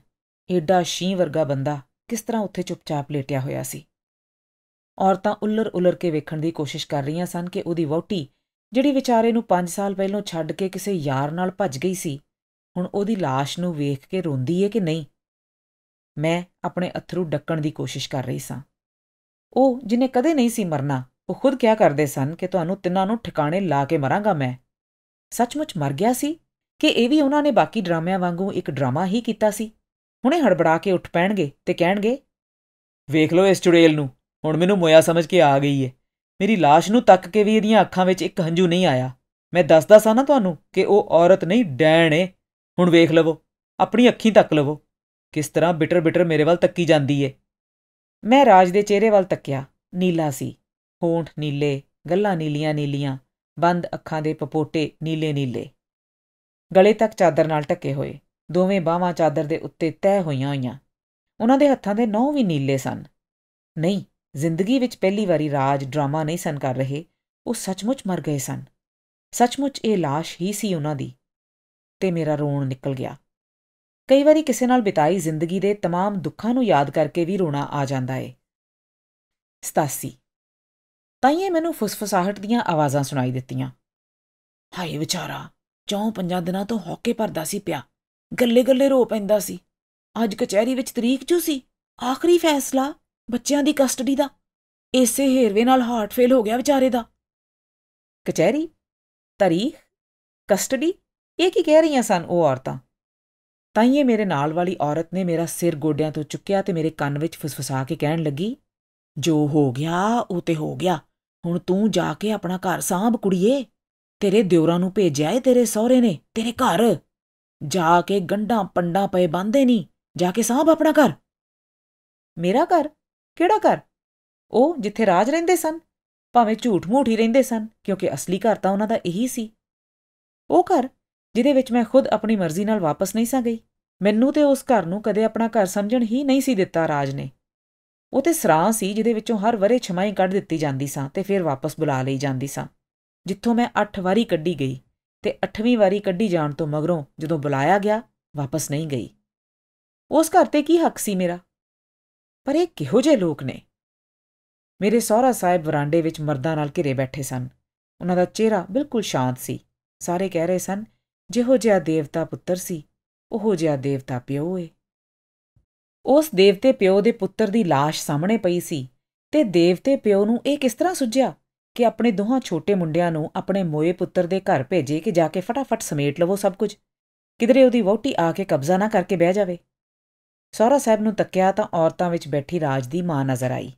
A: ਏਡਾ ਸ਼ੀਂ ਵਰਗਾ ਬੰਦਾ ਕਿਸ ਤਰ੍ਹਾਂ ਉੱਥੇ ਚੁੱਪਚਾਪ ਲੇਟਿਆ ਹੋਇਆ ਸੀ ਔਰਤਾਂ ਉਲਰ-ਉਲਰ ਕੇ ਵੇਖਣ ਦੀ ਕੋਸ਼ਿਸ਼ ਕਰ ਰਹੀਆਂ ਸਨ ਕਿ ਉਹਦੀ ਵਹੁਟੀ ਜਿਹੜੀ ਵਿਚਾਰੇ ਨੂੰ 5 ਸਾਲ ਪਹਿਲਾਂ ਛੱਡ ਕੇ ਕਿਸੇ ਯਾਰ ਨਾਲ ਭੱਜ ਗਈ ਸੀ ਹੁਣ ਉਹਦੀ লাশ ਨੂੰ ਵੇਖ ਕੇ ਰੋਂਦੀ ਏ ਕਿ ਨਹੀਂ ਮੈਂ ਆਪਣੇ ਅਥਰੂ ਡੱਕਣ ਦੀ ਕੋਸ਼ਿਸ਼ ਕਰ ਰਹੀ ਸਾਂ ਉਹ ਜਿਨੇ ਕਦੇ ਨਹੀਂ ਸੀ ਮਰਨਾ ਉਹ ਖੁਦ ਕਿਹਾ ਕਰਦੇ ਸਨ ਕਿ ਤੁਹਾਨੂੰ ਤਿੰਨਾਂ ਨੂੰ ਠਿਕਾਣੇ ਲਾ ਕੇ ਮਰਾਂਗਾ ਮੈਂ ਸੱਚਮੁੱਚ ਮਰ ਗਿਆ ਸੀ ਕਿ ਇਹ ਵੀ ਉਹਨਾਂ ਨੇ ਬਾਕੀ ਡਰਾਮਿਆਂ ਵਾਂਗੂ ਇੱਕ ਡਰਾਮਾ ਹੀ ਕੀਤਾ ਸੀ ਹੁਣੇ ਹੜਬੜਾ ਕੇ ਉੱਠ ਪੈਣਗੇ ਤੇ ਕਹਿਣਗੇ ਵੇਖ ਲਓ ਇਸ ਚੁੜੇਲ ਨੂੰ ਹੁਣ ਮੈਨੂੰ ਮੋਇਆ ਸਮਝ ਕੇ ਆ ਗਈ ਏ ਮੇਰੀ লাশ ਨੂੰ ਤੱਕ ਕੇ ਵੀ ਇਹਦੀਆਂ ਅੱਖਾਂ ਵਿੱਚ ਇੱਕ ਹੰਝੂ ਨਹੀਂ ਆਇਆ ਮੈਂ ਦੱਸਦਾ ਸਾਂ ਨਾ ਤੁਹਾਨੂੰ ਕਿ ਉਹ ਔਰਤ ਨਹੀਂ ਡੈਣ ਏ ਹੁਣ ਵੇਖ ਲਵੋ ਆਪਣੀ ਅੱਖੀਂ ਤੱਕ ਲਵੋ ਕਿਸ ਤਰ੍ਹਾਂ ਬਿਟਰ ਬਿਟਰ ਮੇਰੇ ਵੱਲ ਤੱਕੀ ਜਾਂਦੀ ਏ ਮੈਂ ਰਾਜ ਦੇ ਚਿਹਰੇ ਵੱਲ ਤੱਕਿਆ ਨੀਲਾ ਸੀ ਹੋਂਠ ਨੀਲੇ ਗੱਲਾਂ ਨੀਲੀਆਂ ਨੀਲੀਆਂ ਬੰਦ ਅੱਖਾਂ ਦੇ ਪਪੋਟੇ ਨੀਲੇ ਨੀਲੇ ਗਲੇ ਤੱਕ ਚਾਦਰ ਨਾਲ ਢੱਕੇ ਹੋਏ ਦੋਵੇਂ ਬਾਹਾਂ ਚਾਦਰ ਦੇ ਉੱਤੇ ਤੈਅ ਹੋਈਆਂ ਹੋਈਆਂ ਉਹਨਾਂ ਦੇ ਹੱਥਾਂ ਦੇ ਨਹੁੰ ਵੀ ਨੀਲੇ ਸਨ ਨਹੀਂ ਜ਼ਿੰਦਗੀ ਵਿੱਚ ਪਹਿਲੀ ਵਾਰੀ ਰਾਜ ਡਰਾਮਾ ਨਹੀਂ ਸਨ ਕਰ ਰਹੇ ਉਹ ਸੱਚਮੁੱਚ ਮਰ ਗਏ ਸਨ ਸੱਚਮੁੱਚ ਇਹ লাশ ਹੀ ਸੀ ਉਹਨਾਂ ਦੀ ਤੇ ਮੇਰਾ ਰੋਣ ਨਿਕਲ ਗਿਆ ਕਈ ਵਾਰੀ ਕਿਸੇ ਨਾਲ ਬਿਤਾਈ ਜ਼ਿੰਦਗੀ ਦੇ तमाम ਦੁੱਖਾਂ ਨੂੰ ਯਾਦ ਕਰਕੇ ਵੀ ਰੋਣਾ ਆ ਜਾਂਦਾ ਏ 87 ਤਾਈਏ ਮੈਨੂੰ ਫੁਸਫੁਸਾਹਟ ਦੀਆਂ ਆਵਾਜ਼ਾਂ ਸੁਣਾਈ ਦਿੱਤੀਆਂ ਹਾਏ ਵਿਚਾਰਾ ਚੌਂ ਪੰਜਾਂ ਦਿਨਾਂ ਤੋਂ ਹੌਕੇ ਪਰਦਾ ਸੀ ਪਿਆ ਗੱਲੇ-ਗੱਲੇ ਰੋ ਪੈਂਦਾ ਸੀ ਅੱਜ ਕਚਹਿਰੀ ਵਿੱਚ ਤਰੀਕ ਚੂ ਸੀ ਆਖਰੀ ਫੈਸਲਾ ਬੱਚਿਆਂ
B: ਦੀ ਕਸਟਡੀ ਦਾ ਇਸੇ ਹੇਰਵੇ ਨਾਲ ਹਾਰਟ ਫੇਲ ਹੋ ਗਿਆ ਵਿਚਾਰੇ ਦਾ ਕਚਹਿਰੀ ਤਰੀਕ ਕਸਟਡੀ ਇਹ ਕੀ ਕਹਿ ਰਹੀਆਂ ਸਨ ਉਹ ਔਰਤਾਂ
A: ਤਾਂ ਇਹ ਮੇਰੇ ਨਾਲ ਵਾਲੀ ਔਰਤ ਨੇ ਮੇਰਾ ਸਿਰ ਗੋਡਿਆਂ ਤੋਂ ਚੁੱਕਿਆ ਤੇ ਮੇਰੇ ਕੰਨ ਵਿੱਚ ਫਸਫਸਾ ਕੇ ਕਹਿਣ ਲੱਗੀ ਜੋ ਹੋ ਗਿਆ ਉਹ ਤੇ ਹੋ ਗਿਆ ਹੁਣ ਤੂੰ ਜਾ ਕੇ ਆਪਣਾ ਘਰ ਸਾਂਭ ਕੁੜੀਏ ਤੇਰੇ ਦਿਉਰਾਂ ਨੂੰ ਭੇਜਿਆ ਏ ਤੇਰੇ ਸਹੁਰੇ ਨੇ ਤੇਰੇ ਘਰ ਜਾ ਕੇ ਗੰਢਾਂ ਪੰਡਾਂ ਪਏ ਬੰਦੇ ਨਹੀਂ ਜਾ ਕੇ ਸਾਹਬ ਆਪਣਾ ਘਰ ਮੇਰਾ ਘਰ ਕਿਹੜਾ ਘਰ ਉਹ ਜਿੱਥੇ ਰਾਜ ਰਹਿੰਦੇ ਸਨ ਭਾਵੇਂ ਝੂਠ ਮੂਠ ਹੀ ਰਹਿੰਦੇ ਸਨ ਕਿਉਂਕਿ ਅਸਲੀ ਘਰ ਤਾਂ ਉਹਨਾਂ ਦਾ ਇਹੀ ਸੀ ਉਹ ਘਰ ਜਿਹਦੇ ਵਿੱਚ ਮੈਂ ਖੁਦ ਆਪਣੀ ਮਰਜ਼ੀ ਨਾਲ ਵਾਪਸ ਨਹੀਂ ਸਾਂ ਗਈ ਮੈਨੂੰ ਤੇ ਉਸ ਘਰ ਨੂੰ ਕਦੇ ਆਪਣਾ ਘਰ ਸਮਝਣ ਹੀ ਨਹੀਂ ਸੀ ਦਿੱਤਾ ਰਾਜ ਨੇ ਉਹ ਤੇ ਸਰਾਂ ਸੀ ਜਿਹਦੇ ਵਿੱਚੋਂ ਹਰ ਵਰੇ ਛਮਾਈ ਕੱਢ ਦਿੱਤੀ ਜਾਂਦੀ ਸਾਂ ਤੇ ਫਿਰ ਵਾਪਸ ਬੁਲਾ ਲਈ ਜਾਂਦੀ ਸਾਂ ਜਿੱਥੋਂ ਮੈਂ 8 ਵਾਰੀ ਕੱਢੀ ਗਈ ਤੇ 8ਵੀਂ ਵਾਰੀ ਕੱਢੀ ਜਾਣ ਤੋਂ ਮਗਰੋਂ ਜਦੋਂ ਬੁਲਾਇਆ ਗਿਆ ਵਾਪਸ ਨਹੀਂ ਗਈ ਉਸ ਘਰ ਤੇ ਕੀ ਹੱਕ ਸੀ ਮੇਰਾ ਪਰ ਇਹ ਕਿਹੋ ਜਿਹੇ ਲੋਕ ਨੇ ਮੇਰੇ ਸਹੁਰਾ ਸਾਹਿਬ ਵਰਾਂਡੇ ਵਿੱਚ ਮਰਦਾਂ ਨਾਲ ਘਿਰੇ ਬੈਠੇ ਸਨ ਉਹਨਾਂ ਦਾ ਚਿਹਰਾ ਬਿਲਕੁਲ ਸ਼ਾਂਤ ਸੀ ਸਾਰੇ ਕਹਿ ਰਹੇ ਸਨ ਜਿਹੋ ਜਿਹਾ ਦੇਵਤਾ ਪੁੱਤਰ ਸੀ ਉਹੋ ਜਿਹਾ ਦੇਵਤਾ ਪਿਓ ਏ ਉਸ ਦੇਵਤੇ ਪਿਓ ਦੇ ਪੁੱਤਰ ਦੀ ਲਾਸ਼ ਸਾਹਮਣੇ ਪਈ ਸੀ ਤੇ ਦੇਵਤੇ ਪਿਓ ਨੂੰ ਇਹ ਕਿਸ ਤਰ੍ਹਾਂ ਸੁਝਿਆ ਕਿ ਆਪਣੇ ਦੋਹਾਂ ਛੋਟੇ ਮੁੰਡਿਆਂ ਨੂੰ ਆਪਣੇ ਮੋਏ ਪੁੱਤਰ ਦੇ ਘਰ ਭੇਜੇ ਕਿ ਜਾ ਕੇ ਫਟਾਫਟ ਸਮੇਟ ਲਵੋ ਸਭ ਕੁਝ ਕਿਧਰੇ ਉਹਦੀ ਵਹੁਟੀ ਆ ਕੇ ਕਬਜ਼ਾ ਨਾ ਕਰਕੇ ਬਹਿ ਜਾਵੇ ਸੋਹਰਾ ਸਾਹਿਬ ਨੂੰ ਤੱਕਿਆ ਤਾਂ ਔਰਤਾਂ ਵਿੱਚ ਬੈਠੀ ਰਾਜ ਦੀ ਮਾਂ ਨਜ਼ਰ ਆਈ